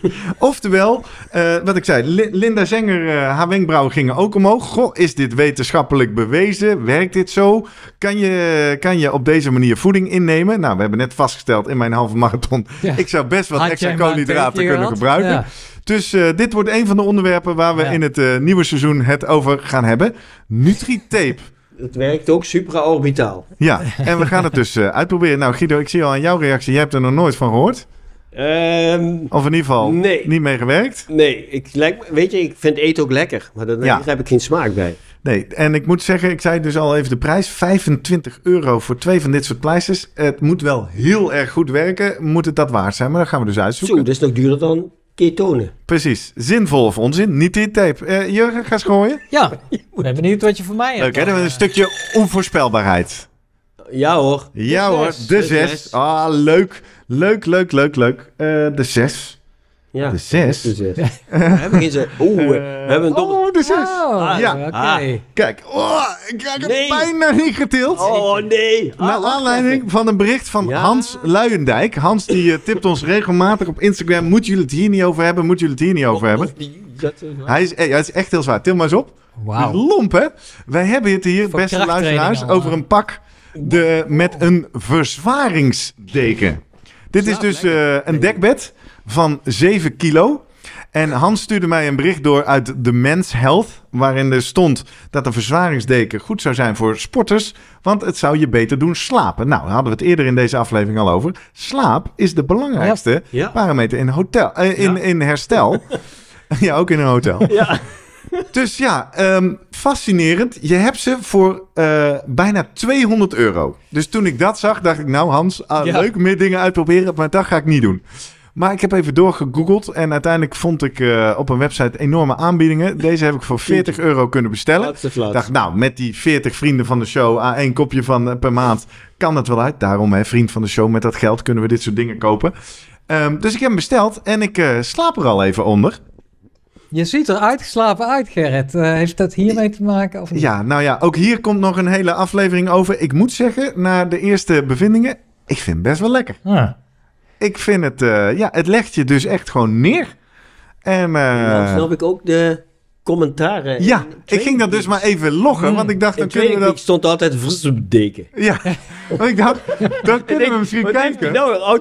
Oftewel, eh, wat ik zei, Linda Zenger, eh, haar wenkbrauwen gingen ook omhoog. Goh, is dit wetenschappelijk bewezen? Werkt dit zo? Kan je, kan je op deze manier voeding innemen? Nou, we hebben net vastgesteld in mijn halve marathon. Ik zou best wat extra koolhydraten kunnen gebruiken. Dus eh, dit wordt een van de onderwerpen waar we in het nieuwe seizoen het over gaan hebben. Nutri-tape. Het werkt ook supraorbitaal. Ja, en we gaan het dus uitproberen. Nou Guido, ik zie al aan jouw reactie. Jij hebt er nog nooit van gehoord. Ehm, of in ieder geval nee. niet mee gewerkt? Nee, ik, weet je, ik vind eten ook lekker, maar daar heb ik geen smaak bij. Nee, en ik moet zeggen, ik zei dus al even de prijs: 25 euro voor twee van dit soort pleisters. Het moet wel heel erg goed werken, moet het dat waard zijn, maar dat gaan we dus uitzoeken. Zo, dat is nog duurder dan ketonen. Precies, zinvol of onzin, niet die tape. Eh, Jurgen, ga eens gooien. Ja, ik ben benieuwd wat je voor mij hebt. Oké, okay, dan, een stukje onvoorspelbaarheid. Ja hoor. Ja de hoor, de, zes. Ah, leuk. Leuk, leuk, leuk, leuk. Eh, de zes. Ja, de zes. De zes. we hebben we eh, hebben een Oh, de zes. Ah, ja. Ah. Ah, okay. Kijk, oh, ik heb nee. bijna niet getild. Oh, nee. aanleiding van een bericht van Hans Luijendijk. Hans die eh, tipt ons regelmatig op Instagram. Moeten jullie het hier niet over hebben? Moeten jullie het hier niet over hebben? Hij is, hij is echt heel zwaar. Til maar eens op. Wauw. Lomp, hè? Wij hebben het hier, beste luisteraars, over een pak de, met een verzwaringsdeken. Dit is dus eh, een dekbed van 7 kilo. En Hans stuurde mij een bericht door uit de Men's Health, waarin er stond dat een verzwaringsdeken goed zou zijn voor sporters, want het zou je beter doen slapen. Nou, daar hadden we het eerder in deze aflevering al over. Slaap is de belangrijkste parameter in, hotel, eh, in, in herstel. ja, ook in een hotel. Ja. dus ja, ehm, fascinerend. Je hebt ze voor eh, bijna 200 euro. Dus toen ik dat zag, dacht ik, nou Hans, ah, leuk meer dingen uitproberen, maar dat ga ik niet doen. Maar ik heb even doorgegoogeld en uiteindelijk vond ik eh, op een website enorme aanbiedingen. Deze heb ik voor 40 euro kunnen bestellen. Ik dacht, nou, met die 40 vrienden van de show, a ah, één kopje van, eh, per maand, kan dat wel uit. Daarom, hè, vriend van de show, met dat geld kunnen we dit soort dingen kopen. Ehm, dus ik heb hem besteld en ik slaap er al even onder. Je ziet er uitgeslapen uit, Gerrit. Eh, heeft dat hiermee te maken? Of niet? Ja, nou ja, ook hier komt nog een hele aflevering over. Ik moet zeggen, na de eerste bevindingen, ik vind het best wel lekker. Ah. Ik vind het, eh, ja, het legt je dus echt gewoon neer. En, uh, en dan snap ik ook de commentaren. Ja, ik ging dat dus maar even loggen, hmm. want ik dacht, dan kunnen we dat... Ik stond altijd op deken. Ja, want ik dacht, dan kunnen we misschien kijken nou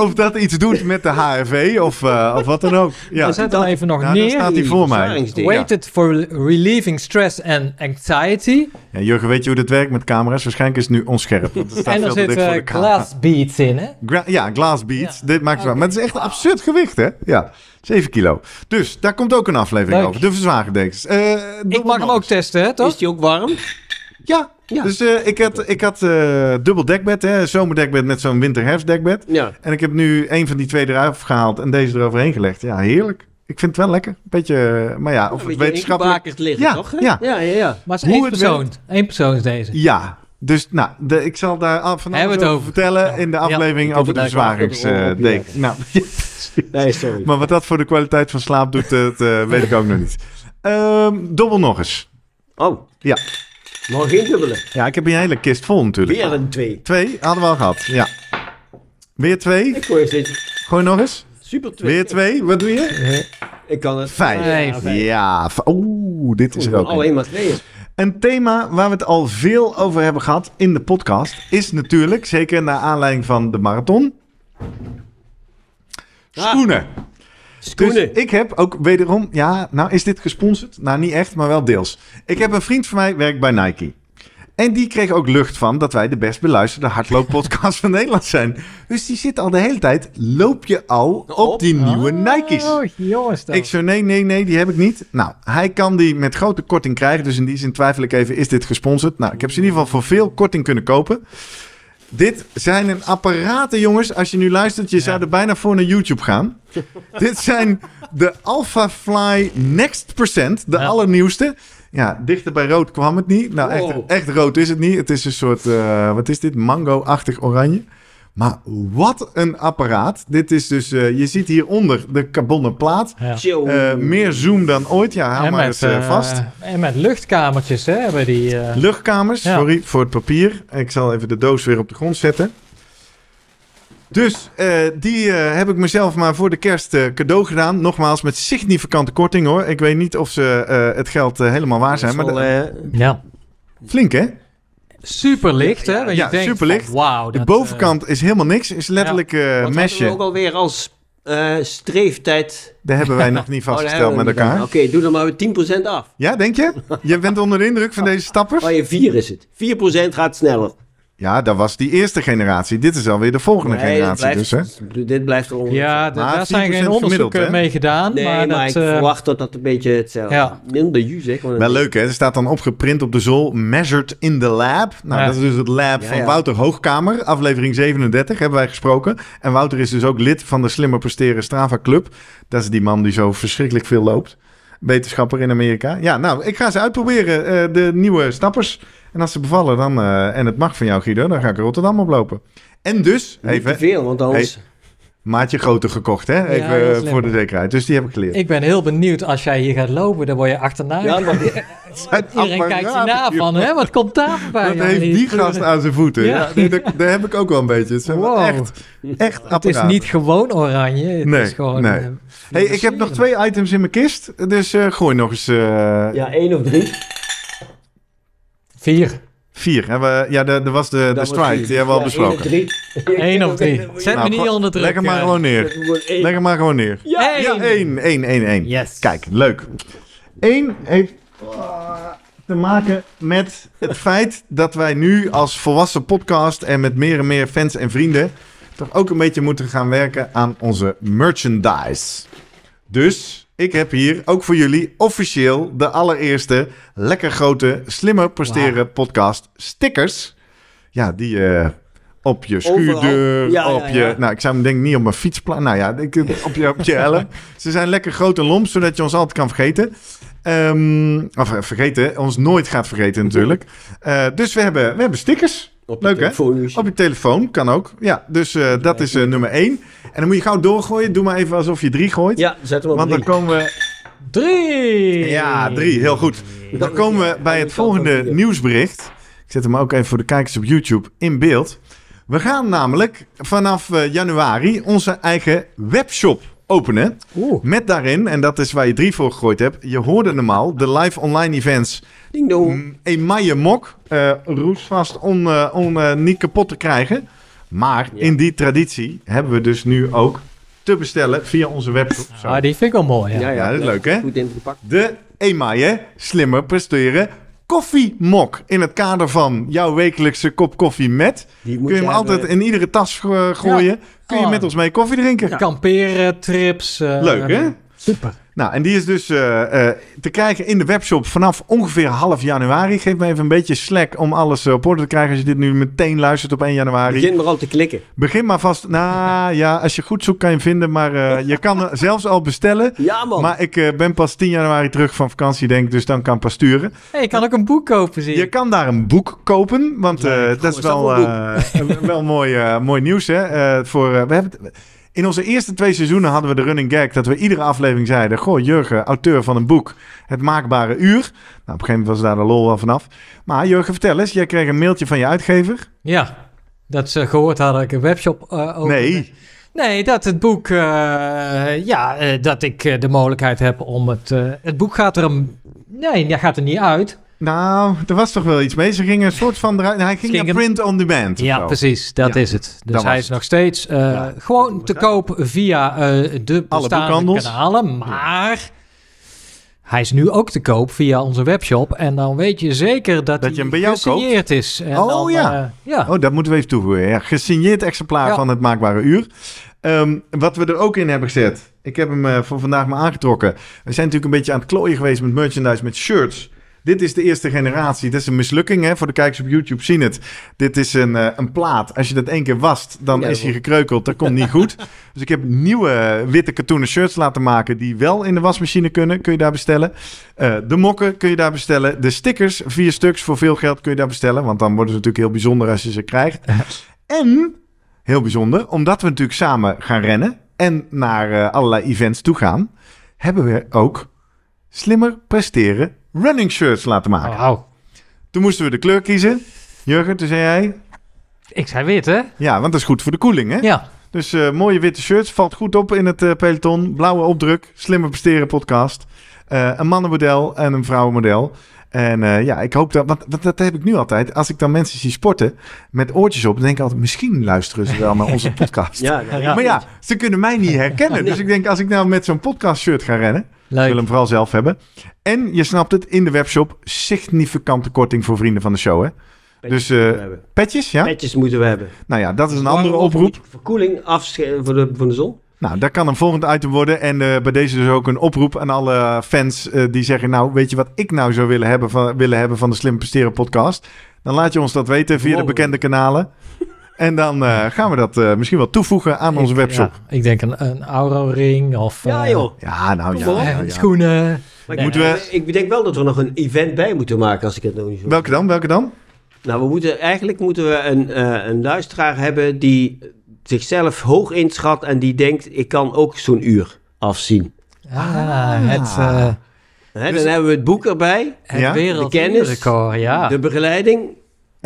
of dat iets doet met de HRV of, eh, of wat dan ook. Ja. Zet dan even nog nou, neer. Daar staat hij voor mij. Waited for relieving stress and anxiety. Ja, Jurgen, weet je hoe dat werkt met camera's? Waarschijnlijk is het nu onscherp. Want staat en er zitten uh, glass beads in, hè? ja, glass beads. Dit maakt het wel. Ah, maar het is echt een absurd gewicht, hè? Ja. 7 kilo. Dus daar komt ook een aflevering over. De verzwagerdeksels. Uh, ik mag hem ook testen, hè, toch? Is die ook warm? Ja. Dus eh, ik had, ik had eh, dubbel dekbed, hè, zomerdekbed met zo'n winter-herfstdekbed. Ja. En ik heb nu een van die twee eruit gehaald en deze eroverheen gelegd. Ja, heerlijk. Ik vind het wel lekker. een Beetje, eh, maar ja, of het wetenschappelijk... liggen, ja, toch? Ja. Ja, ja, ja. Maar het is één persoon. Eén persoon is deze. Ja, dus nou, de, ik zal daar vanavond over, over, vertellen in de aflevering over de verzwaringsdeken. Uh, nou, nee, sorry. Maar wat dat voor de kwaliteit van slaap doet, dat eh, weet ik ook nog niet. Um, dobbel nog eens. Oh. Ja. Nog geen dubbelen. Ja, ik heb een hele kist vol natuurlijk. Weer een twee. Twee? Hadden we al gehad, ja. Weer twee? Ik gooi Gooi nog eens. Super twee. Weer twee? Wat doe je? Eh, ik kan het. Vijf. Ja. Oeh, dit is er ook. Alleen oh, maar tweeën. Een thema waar we het al veel over hebben gehad in de podcast is natuurlijk, zeker naar aanleiding van de marathon, schoenen. schoenen. Dus ik heb ook wederom, ja, nou is dit gesponsord? Nou niet echt, maar wel deels. Ik heb een vriend van mij, werkt bij Nike. En die kreeg ook lucht van dat wij de best beluisterde hardlooppodcast van Nederland zijn. Dus die zit al de hele tijd, loop je al op die nieuwe Nike's? Oh, jongens toch. Ik zo, nee, nee, nee, die heb ik niet. Nou, hij kan die met grote korting krijgen. Dus in die zin twijfel ik even, is dit gesponsord? Nou, ik heb ze in ieder geval voor veel korting kunnen kopen. Dit zijn een apparaten, jongens. Als je nu luistert, je zou er bijna voor naar YouTube gaan. dit zijn de Alpha Fly Next Percent, de allernieuwste. Ja, dichter bij rood kwam het niet. Nou, echt, echt, rood is het niet. Het is een soort, eh, wat is dit? Mango-achtig oranje. Maar wat een apparaat. Dit is dus, eh, je ziet hieronder de carbonnen plaat. Eh, meer zoom dan ooit. Ja, haal maar met, eens, vast. en met luchtkamertjes hè, hebben die. Luchtkamers, sorry voor het papier. Ik zal even de doos weer op de grond zetten. Dus eh, die eh, heb ik mezelf maar voor de kerst eh, cadeau gedaan. Nogmaals, met significante korting hoor. Ik weet niet of ze het geld helemaal waar zijn. maar ja. Flink hè? Super licht, hè? Want ja, je super licht. Wow, de bovenkant is helemaal niks. Is letterlijk ja, mesje. ook alweer als streeftijd. Dat hebben wij nog niet oh, vastgesteld met elkaar. Oké, doe dan maar 10% af. Ja, denk je? Je bent onder de indruk van deze stappers? Oh, je 4 is het. 4% gaat sneller. Ja, dat was die eerste generatie. Dit is alweer de volgende generatie. dus, hè? Dit blijft er ongeveer. Ja, daar zijn geen onderzoeken mee gedaan. Nee, maar, ik eh, verwacht dat dat een beetje hetzelfde ja. Minder de Wel leuk hè, er staat dan opgeprint op de zool Measured in the Lab. Nou, dat is dus het lab van Wouter Hoogkamer. Aflevering 37 hebben wij gesproken. En Wouter is dus ook lid van de Slimmer Presteren Strava Club. Dat is die man die zo verschrikkelijk veel loopt. Wetenschapper in Amerika. Ja, nou, ik ga ze uitproberen. Eh, de nieuwe snappers. En als ze bevallen, dan, eh, en het mag van jou, Guido, dan ga ik Rotterdam oplopen. En dus, even... te veel, want anders... maatje groter gekocht, hè? Even eh, voor de zekerheid. Dus die heb ik geleerd. Ik ben heel benieuwd, als jij hier gaat lopen, dan word je achterna. Ja, maar... Iedereen kijkt je na van, hè? Wat komt daar voorbij? Dat heeft die gast aan zijn voeten. Ja. heb ik ook wel een beetje. Het echt, echt Het is niet gewoon oranje. Het nee, is gewoon... Eh, hey, ik heb nog twee items in mijn kist, dus gooi nog eens... Ja, één of drie. Vier. Vier. Hebben, ja, er was de, de strike. Die hebben we al besproken. Eén of drie. Nou, Zet me nou, niet onder druk. Leg hem maar gewoon neer. Leg hem maar gewoon neer. Ja, één. één, één, één. Yes. Kijk, leuk. Eén heeft eh, te maken met het feit dat wij nu als volwassen podcast en met meer en meer fans en vrienden toch ook een beetje moeten gaan werken aan onze merchandise. Dus ik heb hier ook voor jullie officieel de allereerste lekker grote slimmer presteren podcast stickers. Ja, die uh, op je schuurdeur, ja, op je... Nou, ik zou hem denk niet op mijn fietsplan. Nou ja, op je, op helm. Ze zijn lekker groot en lomp, zodat je ons altijd kan vergeten. Um, of eh, vergeten, ons nooit gaat vergeten natuurlijk. Eh, dus we hebben, we hebben stickers. Op Leuk hè? Op je telefoon, kan ook. Ja, dus eh, dat is eh, nummer 1. En dan moet je gauw doorgooien. Doe maar even alsof je drie gooit. Ja, zet hem op Want dan komen we... drie. Ja, drie Heel goed. Dan komen we bij het volgende nieuwsbericht. Ik zet hem ook even voor de kijkers op YouTube in beeld. We gaan namelijk vanaf eh, januari onze eigen webshop openen. Oeh. Met daarin, en dat is waar je drie voor gegooid hebt. Je hoorde normaal de live online events. Ding dong. Een mm, maaie mok. Eh, roestvast om eh, om eh, niet kapot te krijgen. Maar in die traditie hebben we dus nu ook te bestellen via onze webshop. Ah, die vind ik wel mooi. Ja, ja, dat is leuk hè. Goed in de, de Slimmer presteren koffiemok in het kader van jouw wekelijkse kop koffie met. Kun je, hem altijd in iedere tas gooien. Kun je oh. met ons mee koffie drinken. Ja. trips. Uh, Leuk hè? Eh, Super. Nou, en die is dus eh, eh, te krijgen in de webshop vanaf ongeveer half januari. Geef me even een beetje slack om alles eh, op orde te krijgen als je dit nu meteen luistert op 1 januari. Begin maar al te klikken. Begin maar vast. Nou ja, als je goed zoekt kan je hem vinden, maar je kan zelfs al bestellen. Ja man. Maar ik ben pas 10 januari terug van vakantie denk ik. dus dan kan pas sturen. Hey, je kan ook een boek kopen zie je. Je kan daar een boek kopen, want dat is wel, wel mooi, mooi nieuws hè. voor, we hebben... In onze eerste twee seizoenen hadden we de running gag dat we iedere aflevering zeiden: Goh, Jurgen, auteur van een boek, Het Maakbare Uur. Nou, op een gegeven moment was daar de lol wel vanaf. Maar Jurgen, vertel eens, jij kreeg een mailtje van je uitgever. Ja, dat ze gehoord hadden ik een webshop eh, over... Nee. Nee, dat het boek, eh, ja, eh, dat ik de mogelijkheid heb om het, het boek gaat er, een, nee, dat gaat er niet uit, nou, er was toch wel iets mee. Ze gingen een soort van... hij ging, ging print on demand. Ja, precies. Dat is het. Dus hij is nog steeds eh, gewoon te koop via uh, de bestaande kanalen. Maar... Hij is nu ook te koop via onze webshop. En dan weet je zeker dat, dat hij je hem bij jou koopt? is. En oh dan, ja. Uh, ja. Oh, dat moeten we even toevoegen. Ja, gesigneerd exemplaar van het maakbare uur. Ehm, wat we er ook in hebben gezet. Ik heb hem voor vandaag maar aangetrokken. We zijn natuurlijk een beetje aan het klooien geweest met merchandise, met shirts. Dit is de eerste generatie. Dit is een mislukking, hè? Voor de kijkers op YouTube zien het. Dit is een, eh, een plaat. Als je dat één keer wast, dan is hij gekreukeld. Dat komt niet goed. Dus ik heb nieuwe witte katoenen shirts laten maken... die wel in de wasmachine kunnen. Kun je daar bestellen. Eh, de mokken kun je daar bestellen. De stickers, vier stuks voor veel geld kun je daar bestellen. Want dan worden ze natuurlijk heel bijzonder als je ze krijgt. en... Heel bijzonder, omdat we natuurlijk samen gaan rennen en naar eh, allerlei events toe gaan, hebben we ook Slimmer Presteren running shirts laten maken. Oh, toen moesten we de kleur kiezen. Jurgen, toen zei jij... Ik zei wit, hè? Ja, want dat is goed voor de koeling, hè? Ja. Dus eh, mooie witte shirts, valt goed op in het eh, peloton. Blauwe opdruk, slimmer besteren podcast. Uh, een mannenmodel en een vrouwenmodel. En ja, ik hoop dat, want, dat heb ik nu altijd. Als ik dan mensen zie sporten met oortjes op, dan denk ik altijd, misschien luisteren ze wel naar onze podcast. ja, maar ja, ze kunnen mij niet herkennen. Dus ik denk, als ik nou met zo'n podcast shirt ga rennen, Leuk. Ik wil hem vooral zelf hebben. En je snapt het, in de webshop significante korting voor vrienden van de show. Hè? Petjes dus eh, petjes, ja? Petjes moeten we hebben. Nou ja, dat is een andere oproep. Verkoeling afschermen voor de, van de zon. Nou, dat kan een volgend item worden. En eh, bij deze dus ook een oproep aan alle fans eh, die zeggen... nou, weet je wat ik nou zou willen hebben van, willen hebben van de Slim Presteren podcast? Dan laat je ons dat weten via de bekende kanalen. En dan eh, gaan we dat eh, misschien wel toevoegen aan onze webshop. ik denk een, een of... ja eh, joh. Ja, nou ja, Schoenen. ik, we... ik denk wel dat we nog een event bij moeten maken als ik het nog niet zo... Welke dan? Welke dan? Nou, we moeten, eigenlijk moeten we een, een luisteraar hebben die zichzelf hoog inschat en die denkt, ik kan ook zo'n uur afzien. Ah, het... Ah. Dus dan hebben we het boek erbij. Het ja? De kennis, ja. de begeleiding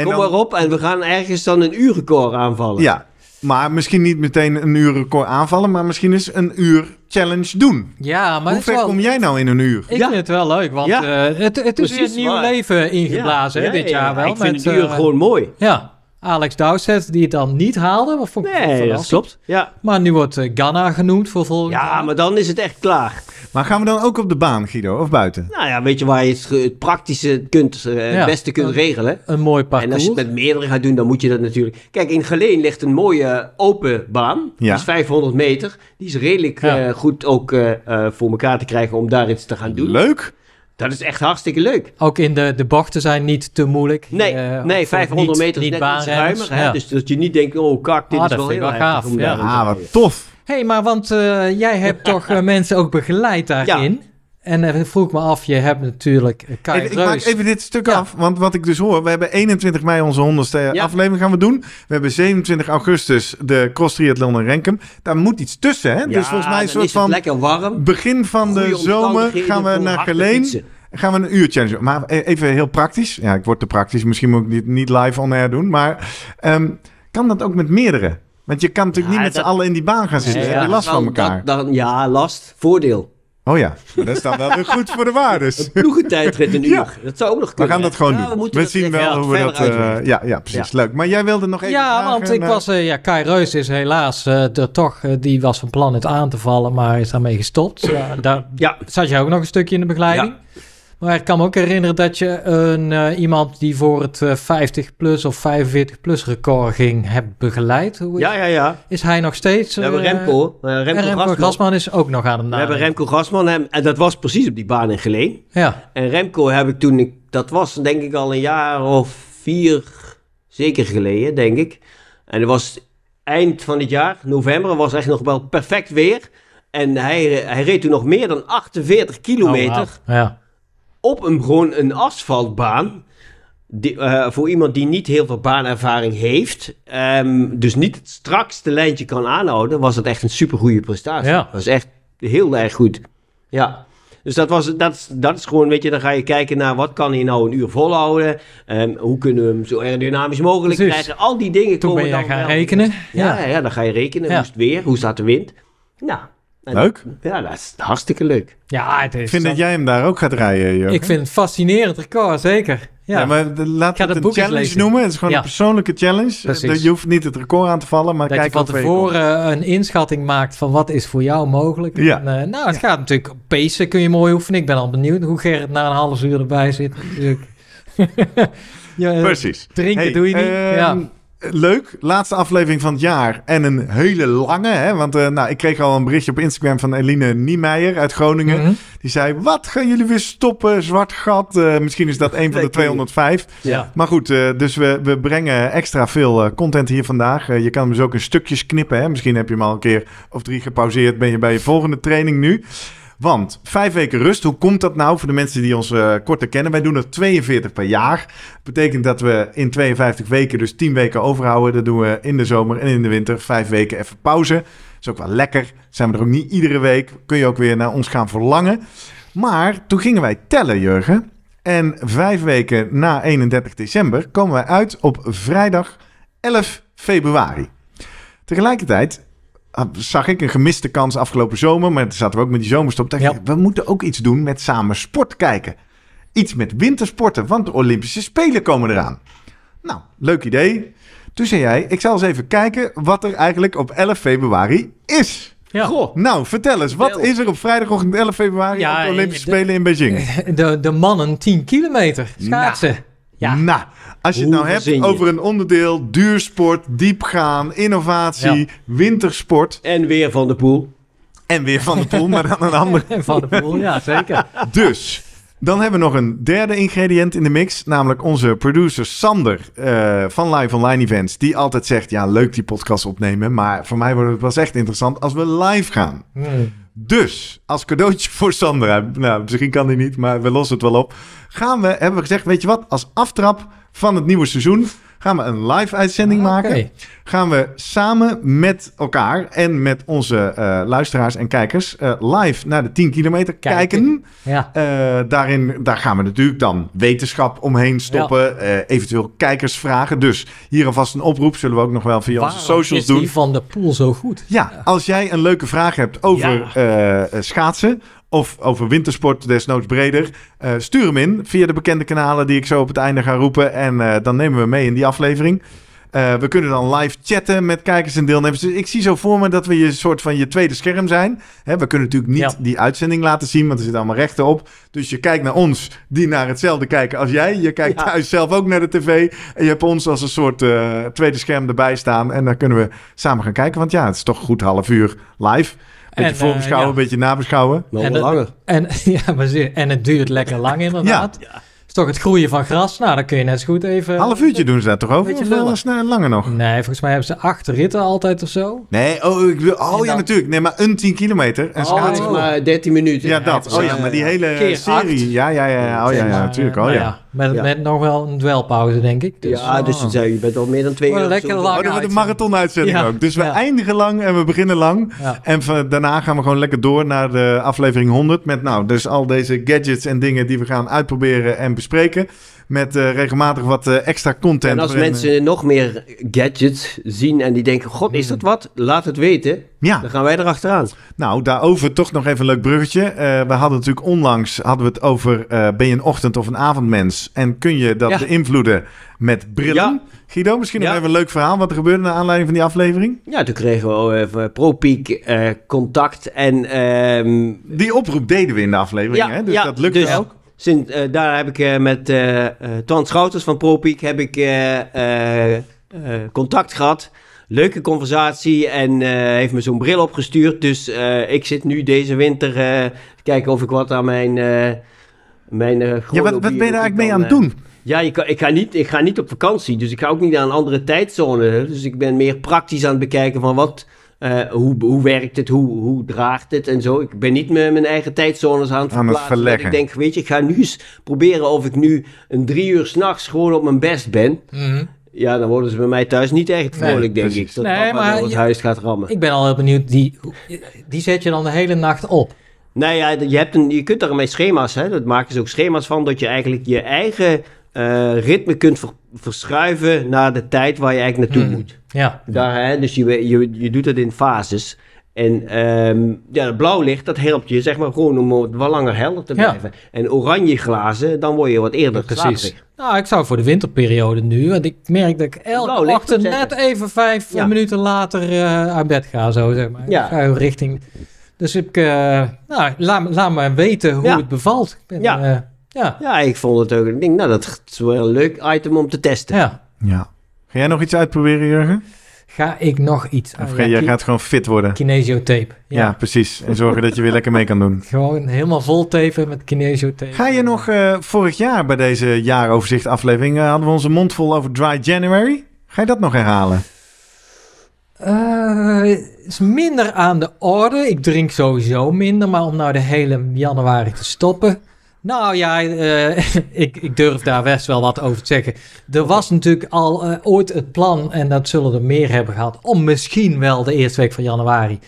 Kom maar op en we gaan ergens dan een uurrecord aanvallen. Ja, maar misschien niet meteen een uurrecord aanvallen, maar misschien eens een uur challenge doen. Ja, maar Hoe ver kom jij nou in een uur? Ik vind het wel leuk, want eh, het, het, is weer een nieuw leven ingeblazen hè, dit jaar wel. Ik vind het uur eh, gewoon mooi. Ja. Alex Dowsett, die het dan niet haalde. Wat vond ik nee, dat klopt. Ja. Maar nu wordt eh, Ghana genoemd voor volgend Ja, maar dan is het echt klaar. Maar gaan we dan ook op de baan, Guido, of buiten? Nou ja, weet je waar je het, praktische kunt, eh, het beste kunt regelen. Een mooi parcours. En als je het met meerdere gaat doen, dan moet je dat natuurlijk... Kijk, in Geleen ligt een mooie eh, open baan. Ja. Die is 500 meter. Die is redelijk goed ook voor elkaar te krijgen om daar iets te gaan doen. Leuk. Dat is echt hartstikke leuk. Ook in de, de bochten zijn niet te moeilijk. Nee, eh, nee 500 meter is net iets ruimer. Hè? Dus dat je niet denkt, oh kak, dit ah, is wel heel erg gaaf. Ja, ah, wat tof. Hé, hey, maar want eh, jij hebt toch eh, mensen ook begeleid daarin? en dan vroeg ik me af, je hebt natuurlijk eh, Ik maak even dit stuk af, want wat ik dus hoor... we hebben 21 mei onze 100 ja. aflevering gaan we doen. We hebben 27 augustus de cross triathlon in Renkum. Daar moet iets tussen, hè? dus volgens mij een soort van... lekker warm. Begin van de zomer gaan we naar Geleen. Gaan we een uur challenge Maar eh, even heel praktisch. Ja, ik word te praktisch. Misschien moet ik dit niet live on air doen. Maar ehm, kan dat ook met meerdere? Want je kan natuurlijk niet met dat... z'n allen in die baan gaan zitten. Nee, last van elkaar? Dan ja, last. Voordeel. Oh ja, dat is dan wel weer goed voor de waardes. Een ploegentijdrit een uur. Ja. Dat zou ook nog kunnen. We gaan dat gewoon doen. We, we zien wel hoe we dat... Uh, ja, ja, precies. Leuk. Maar jij wilde nog even Ja, want ik was... Eh, ja, Kai Reus is helaas er eh, toch... die was van plan het aan te vallen, maar is daarmee gestopt. daar ja. zat jij ook nog een stukje in de begeleiding. Ja. Maar ik kan me ook herinneren dat je een, eh, iemand die voor het 50 eh, plus of 45 plus record ging hebt begeleid. Hoe is, ja, ja, ja. Is hij nog steeds? We hebben eh, Remco. Remco, Remco is ook nog aan het nadenken. We hebben Remco Grasman en dat was precies op die baan in Geleen. Ja. En Remco heb ik toen, ik, dat was denk ik al een jaar of vier zeker geleden, denk ik. En het was eind van het jaar, november, was echt nog wel perfect weer. En hij, hij reed toen nog meer dan 48 kilometer. Oh, ja op een, gewoon een asfaltbaan. Die, eh, voor iemand die niet heel veel baanervaring heeft, ehm, dus niet het strakste lijntje kan aanhouden, was dat echt een supergoeie prestatie. Ja. Dat was echt heel erg goed. Ja. Dus dat, was, dat, is, dat is gewoon, weet je, dan ga je kijken naar wat kan hij nou een uur volhouden. Um, hoe kunnen we hem zo aerodynamisch mogelijk krijgen. Al die dingen Toen komen ben je dan gaan rekenen. Ja, ja. Ja, dan ga je rekenen. Hoe is het weer? Hoe staat de wind? Nou, leuk. Ja, dat is hartstikke leuk. Ja, het is ik vind dat jij hem daar ook gaat rijden, Jurgen. Ik vind het fascinerend record, zeker. Ja, maar de, laat het een challenge noemen. Het is gewoon een persoonlijke challenge. Eh, Precies. Je hoeft niet het record aan te vallen, maar kijk je van tevoren een inschatting maakt van wat is voor jou mogelijk. Ja. Eh, nou, het gaat natuurlijk op kun je mooi oefenen. Ik ben al benieuwd hoe Gerrit na een half uur erbij zit. ja, eh, Precies. Drinken doe je niet. Ehm, leuk. Laatste aflevering van het jaar. En een hele lange. Hè? Want eh, nou, ik kreeg al een berichtje op Instagram van Eline Niemeyer uit Groningen. Mhm. Die zei: Wat gaan jullie weer stoppen? Zwart gat. Eh, misschien is dat een van de 205. Ja. Maar goed, eh, dus we, we brengen extra veel content hier vandaag. je kan hem dus ook in stukjes knippen. Hè? Misschien heb je hem al een keer of drie gepauzeerd. Ben je bij je volgende training nu. Want vijf weken rust, hoe komt dat nou voor de mensen die ons eh, korter kennen? Wij doen er 42 per jaar. Dat betekent dat we in 52 weken dus 10 weken overhouden. Dat doen we in de zomer en in de winter. Vijf weken even pauze. is ook wel lekker. Zijn we er ook niet iedere week. Kun je ook weer naar ons gaan verlangen. Maar toen gingen wij tellen, Jurgen. En vijf weken na 31 december komen wij uit op vrijdag 11 februari. Tegelijkertijd Ah, zag ik een gemiste kans afgelopen zomer. Maar toen zaten we ook met die zomerstop. Dacht ik, we moeten ook iets doen met samen sport kijken. Iets met wintersporten, want de Olympische Spelen komen eraan. Nou, leuk idee. Toen zei jij, ik zal eens even kijken wat er eigenlijk op 11 februari is. Ja. Goh. Nou, vertel eens, wat is er op vrijdagochtend 11 februari ja, op de Olympische eh, Spelen in Beijing? De, de mannen 10 kilometer schaatsen. Nou. ja. Nou, als je het nou hebt over een onderdeel duursport, diepgaan, innovatie, wintersport. En weer van de poel. En weer van de poel, maar dan een andere. van de poel, ja zeker. dus. Dan hebben we nog een derde ingrediënt in de mix, namelijk onze producer Sander eh, van Live Online Events. Die altijd zegt, ja leuk die podcast opnemen, maar voor mij wordt het pas echt interessant als we live gaan. Hmm. Dus, als cadeautje voor Sandra, nou, misschien kan die niet, maar we lossen het wel op. Gaan we, hebben we gezegd, weet je wat, als aftrap van het nieuwe seizoen gaan we een live uitzending ah, maken. Gaan we samen met elkaar en met onze eh, luisteraars en kijkers eh, live naar de 10 kilometer kijken. Ja. Eh, daarin, daar gaan we natuurlijk dan wetenschap omheen stoppen, Eventueel eventueel vragen. Dus hier alvast een oproep, zullen we ook nog wel via onze socials doen. is die van de pool zo goed? Ja, ja, als jij een leuke vraag hebt over schaatsen of over wintersport, desnoods breder. Eh, stuur hem in via de bekende kanalen die ik zo op het einde ga roepen. En eh, dan nemen we mee in die aflevering. Eh, we kunnen dan live chatten met kijkers en deelnemers. Dus ik zie zo voor me dat we je soort van je tweede scherm zijn. Hè, we kunnen natuurlijk niet die uitzending laten zien, want er zitten allemaal rechten op. Dus je kijkt naar ons, die naar hetzelfde kijken als jij. Je kijkt thuis zelf ook naar de tv. En je hebt ons als een soort tweede scherm erbij staan. En dan kunnen we samen gaan kijken. Want ja, het is toch goed half uur live beetje eh, voorbeschouwen, een beetje nabeschouwen. Nog en het, langer. En, ja, maar en het duurt lekker lang inderdaad. ja is toch het groeien van gras. Nou, dan kun je net zo goed even... Half uurtje doen ze dat toch over? Of wel eh, snel eh, langer nog? Nee, volgens mij hebben ze acht ritten altijd of zo. Nee, oh, ik wil, oh dan... ja, natuurlijk. Nee, maar een 10 kilometer. En oh, maar 13 minuten. Ja, dat. Oh ja, maar die hele serie. Ja, ja, ja. Oh ja, ja, natuurlijk. Nou oh ja. Met, nog wel een dwelpauze, denk ik. Dus, ja, dus je bent al meer dan twee oh, uur. Lekker lang. Oh, de marathon-uitzending ook. Dus we eindigen lang en we beginnen lang. En daarna gaan we gewoon lekker door naar de eh, aflevering 100. Met nou, dus al deze gadgets en dingen die we gaan uitproberen en bespreken. Met eh, regelmatig wat eh, extra content. En als mensen eh, nog meer gadgets zien en die denken: God, is hmm. dat wat? Laat het weten. Ja. Dan gaan wij erachteraan. Nou, daarover toch nog even een leuk bruggetje. we hadden natuurlijk onlangs hadden we het over: ben je een ochtend- of een avondmens? En kun je dat beïnvloeden met brillen? Guido, misschien nog even een leuk verhaal. Wat er gebeurde naar aanleiding van die aflevering? Ja, toen kregen we even ProPiek uh, contact en... Ehm, die oproep deden we in de aflevering, hè? Dus dat lukte dus ook. Sinds, eh, daar heb ik eh, met uh, Twan Schouters van ProPiek heb ik contact gehad. Leuke conversatie en heeft me zo'n bril opgestuurd. Dus ik zit nu deze winter te kijken of ik wat aan mijn... mijn ja, wat, wat ben je daar eigenlijk mee aan het doen? Ja, ik, ik, ga niet, ik ga niet op vakantie, dus ik ga ook niet naar een andere tijdzone. Dus ik ben meer praktisch aan het bekijken van wat eh, hoe, hoe werkt het? Hoe, hoe draagt het? En zo. Ik ben niet met mijn eigen tijdzones aan het verplaatsen. Ik denk, weet je, ik ga nu eens proberen of ik nu een drie uur s'nachts gewoon op mijn best ben. Mhm. Ja, dan worden ze bij mij thuis niet echt vrolijk, denk ik. Dat nee, door het huis gaat rammen. Ik ben al heel benieuwd. Die, die zet je dan de hele nacht op? nee nou ja, je, hebt een, je kunt daarmee schema's, hè? dat maken ze ook schema's van, dat je eigenlijk je eigen eh, ritme kunt verschuiven naar de tijd waar je eigenlijk naartoe hmm. moet. Ja. Daar, hè, dus je, je, je doet dat in fases. En ehm, ja, het blauw licht, dat helpt je zeg maar gewoon om wat langer helder te blijven. En oranje glazen, dan word je wat eerder ja, Precies. Nou, ik zou voor de winterperiode nu, want ik merk dat ik elke ochtend net even vijf minuten later eh, uit bed ga, zo zeg maar. richting... Dus ik, uh, nou, laat, laat me weten hoe het bevalt. Ik ben, ja. Ja. ja, ik vond het ook. Ik denk, nou, dat is wel een leuk item om te testen. Ja. ja. Ga jij nog iets uitproberen, Jurgen? Ga ik nog iets Of ga, jij gaat gewoon fit worden. Kinesiotape. Ja. ja, precies. En zorgen dat je weer lekker mee kan doen. Gewoon helemaal vol tapen met kinesiotape. Ga je nog eh, vorig jaar bij deze jaaroverzicht aflevering... Eh, hadden we onze mond vol over Dry January. Ga je dat nog herhalen? Uh, is minder aan de orde. Ik drink sowieso minder. Maar om nou de hele januari te stoppen... Nou ja, eh, ik, ik, durf daar best wel wat over te zeggen. Er was natuurlijk al eh, ooit het plan, en dat zullen er meer hebben gehad, om misschien wel de eerste week van januari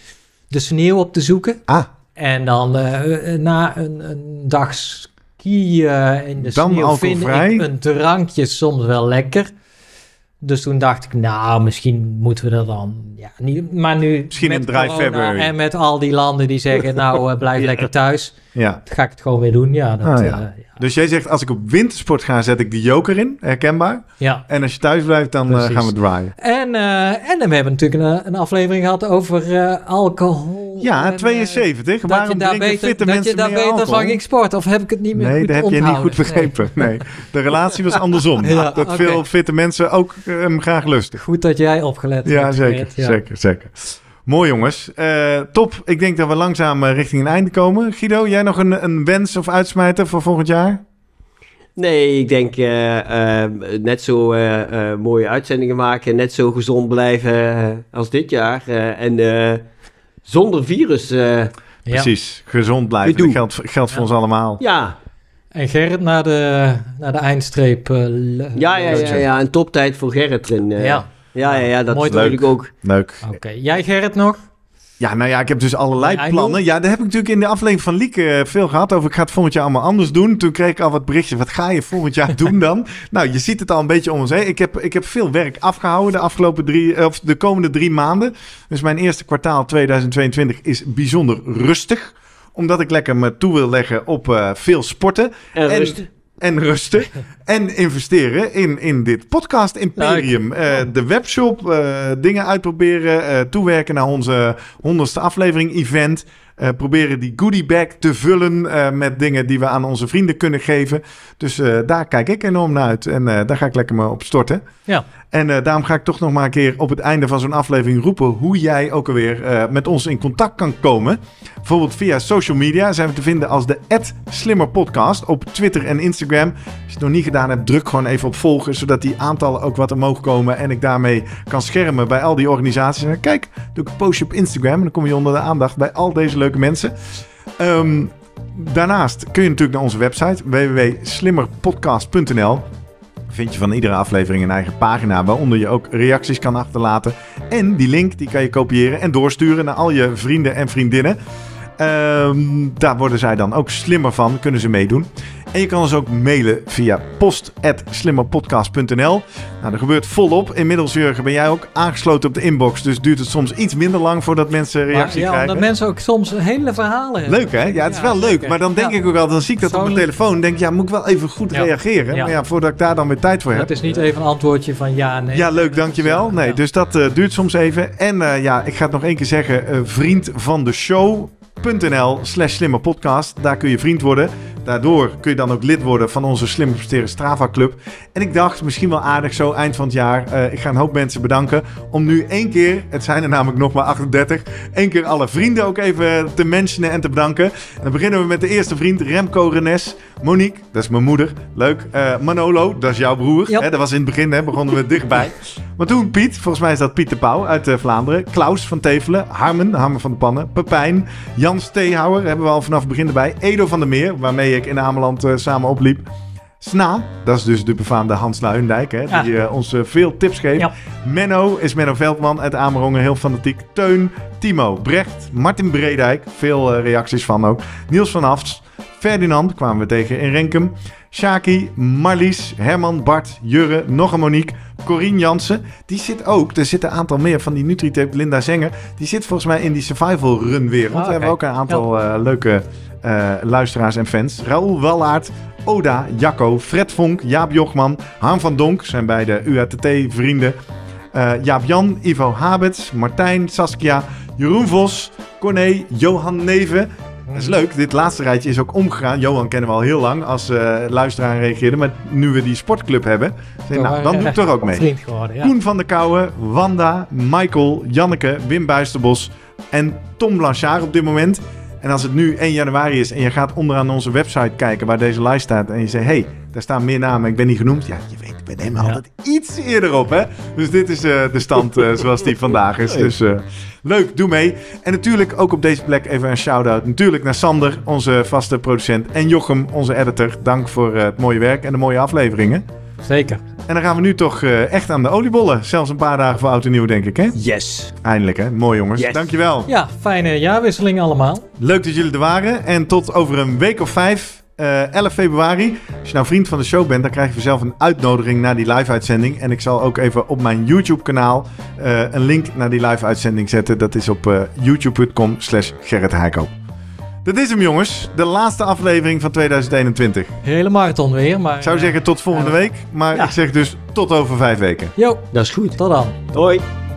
de sneeuw op te zoeken. Ah. En dan eh, na een, een dag skiën in de dan sneeuw vind ik een drankje soms wel lekker. Dus toen dacht ik, nou, misschien moeten we dat dan. Ja, niet, maar nu. Misschien met in februari. En met al die landen die zeggen, nou, blijf lekker thuis ja. ga ik het gewoon weer doen. Ja, dat, ah, eh, ja. Dus jij zegt, als ik op wintersport ga, zet ik die joker in, herkenbaar. Ja. En als je thuis blijft, dan eh, gaan we draaien. En, eh, en we hebben natuurlijk een, een aflevering gehad over alcohol. Ja, 72. Dat Waarom je daar beter, fitte dat mensen je daar beter van ik sport? Of heb ik het niet meer goed goed Nee, dat heb je niet goed begrepen. Nee. De relatie was andersom. dat veel fitte mensen ook hem graag lusten. Goed dat jij opgelet hebt. Ja, zeker, zeker, zeker. Mooi jongens. Eh, top. Ik denk dat we langzaam eh, richting een einde komen. Guido, jij nog een, een wens of uitsmijter voor volgend jaar? Nee, ik denk eh, net zo mooie uitzendingen maken, net zo gezond blijven als dit jaar. en zonder virus. Precies, gezond blijven. Dat geldt, geldt voor ons allemaal. Ja. En Gerrit naar de, naar de eindstreep. ja, ja, ja, ja, een toptijd voor Gerrit. ja. Ja, ja, ja dat Mooi is natuurlijk ook. Leuk. Oké, jij Gerrit nog? Ja, nou ja, ik heb dus allerlei plannen. Ja, daar heb ik natuurlijk in de aflevering van Lieke eh, veel gehad over. Ik ga het volgend jaar allemaal anders doen. Toen kreeg ik al wat berichtjes. Wat ga je volgend jaar doen dan? nou, je ziet het al een beetje om ons heen. Ik heb, ik heb veel werk afgehouden de afgelopen drie, eh, of de komende drie maanden. Dus mijn eerste kwartaal 2022 is bijzonder rustig omdat ik lekker me toe wil leggen op eh, veel sporten. En, en, en rusten en investeren in, in dit podcast imperium. Eh, de webshop, eh, dingen uitproberen, eh, toewerken naar onze honderdste aflevering event. proberen die goodie bag te vullen met dingen die we aan onze vrienden kunnen geven. Dus daar kijk ik enorm naar uit en daar ga ik lekker me op storten. Ja. En eh, daarom ga ik toch nog maar een keer op het einde van zo'n aflevering roepen hoe jij ook alweer eh, met ons in contact kan komen. Bijvoorbeeld via social media zijn we te vinden als de @slimmerpodcast op Twitter en Instagram. Als je het nog niet gedaan hebt, druk gewoon even op volgen, zodat die aantallen ook wat omhoog komen en ik daarmee kan schermen bij al die organisaties. En kijk, doe ik een postje op Instagram en dan kom je onder de aandacht bij al deze leuke mensen. Ehm, daarnaast kun je natuurlijk naar onze website www.slimmerpodcast.nl vind je van iedere aflevering een eigen pagina waaronder je ook reacties kan achterlaten. En die link die kan je kopiëren en doorsturen naar al je vrienden en vriendinnen. Ehm, daar worden zij dan ook slimmer van, kunnen ze meedoen. En je kan ons ook mailen via post.slimmerpodcast.nl. Nou, er gebeurt volop. Inmiddels, Jurgen, ben jij ook aangesloten op de inbox. Dus duurt het soms iets minder lang voordat mensen reactie krijgen. Ja, omdat mensen ook soms hele verhalen hebben. Leuk, hè? Ja, het is wel leuk. Maar dan denk ik ook wel, dan zie ik dat op mijn telefoon. denk ja, moet ik wel even goed reageren. Maar ja, voordat ik daar dan weer tijd voor heb. Het is niet even een antwoordje van ja, nee. Ja, leuk, dankjewel. Nee, dus dat eh, duurt soms even. En eh, ja, ik ga het nog één keer zeggen. Uh, vriend van de slash slimmerpodcast. Daar kun je vriend worden. Daardoor kun je dan ook lid worden van onze Slim Presteren Strava Club. En ik dacht, misschien wel aardig zo eind van het jaar. Eh, ik ga een hoop mensen bedanken om nu één keer, het zijn er namelijk nog maar 38, één keer alle vrienden ook even te mentionen en te bedanken. dan beginnen we met de eerste vriend, Remco Renes. Monique, dat is mijn moeder. Leuk. Eh, Manolo, dat is jouw broer. dat was in het begin, hè, begonnen we dichtbij. Maar toen Piet, volgens mij is dat Piet de Pauw uit eh, Vlaanderen. Klaus van Tevelen, Harmen, Harmen van de Pannen. Pepijn, Jans Theehouwer, hebben we al vanaf het begin erbij. Edo van der Meer, waarmee je in Ameland eh, samen opliep. Sna, dat is dus de befaamde Hans Luijendijk, die eh, ons eh, veel tips geeft. Menno is Menno Veldman uit Amerongen, heel fanatiek. Teun, Timo, Brecht, Martin Bredijk, veel reacties van ook. Niels van Hafts, Ferdinand kwamen we tegen in Renkum. Shaki, Marlies, Herman, Bart, Jurre, nog een Monique, Corine Jansen. Die zit ook, er zitten een aantal meer van die Nutri Tape. Linda Zenger. Die zit volgens mij in die survival run wereld. Ah, we hebben ook een aantal leuke eh, luisteraars en fans. Raoul Wallaert, Oda, Jacco, Fred Vonk, Jaap Jochman, Haan van Donk zijn beide UATT-vrienden. Uh, eh, Jaap Jan, Ivo Habets, Martijn, Saskia, Jeroen Vos, Corné, Johan Neven. Dat is leuk, dit laatste rijtje is ook omgegaan. Johan kennen we al heel lang als uh, luisteraar reageerde. Maar nu we die sportclub hebben, nou, dan doe ik toch ook mee. Geworden, Koen van der Kouwen, Wanda, Michael, Janneke, Wim Buisterbos en Tom Blanchard op dit moment. En als het nu 1 januari is en je gaat onderaan onze website kijken waar deze lijst staat en je zegt, hey, daar staan meer namen, ik ben niet genoemd. Ja, je weet, we nemen ja. altijd iets eerder op, hè? Dus dit is eh, de stand eh, zoals die vandaag is. Dus eh, leuk, doe mee. En natuurlijk ook op deze plek even een shout-out. Natuurlijk naar Sander, onze vaste producent, en Jochem, onze editor. Dank voor het mooie werk en de mooie afleveringen. Zeker. En dan gaan we nu toch eh, echt aan de oliebollen. Zelfs een paar dagen voor oud en nieuw, denk ik, hè? Yes. Eindelijk, hè? Mooi, jongens. Yes. Dankjewel. Ja, fijne jaarwisseling allemaal. Leuk dat jullie er waren. En tot over een week of vijf, uh, eh, 11 februari. Als je nou vriend van de show bent, dan krijg je zelf een uitnodiging naar die live-uitzending. En ik zal ook even op mijn YouTube-kanaal eh, een link naar die live-uitzending zetten. Dat is op youtube.com slash Gerrit dat is hem, jongens. De laatste aflevering van 2021. Hele marathon weer. Maar, ik zou eh, zeggen tot volgende week. Maar ik zeg dus tot over vijf weken. Jo, dat is goed. Tot dan. Hoi.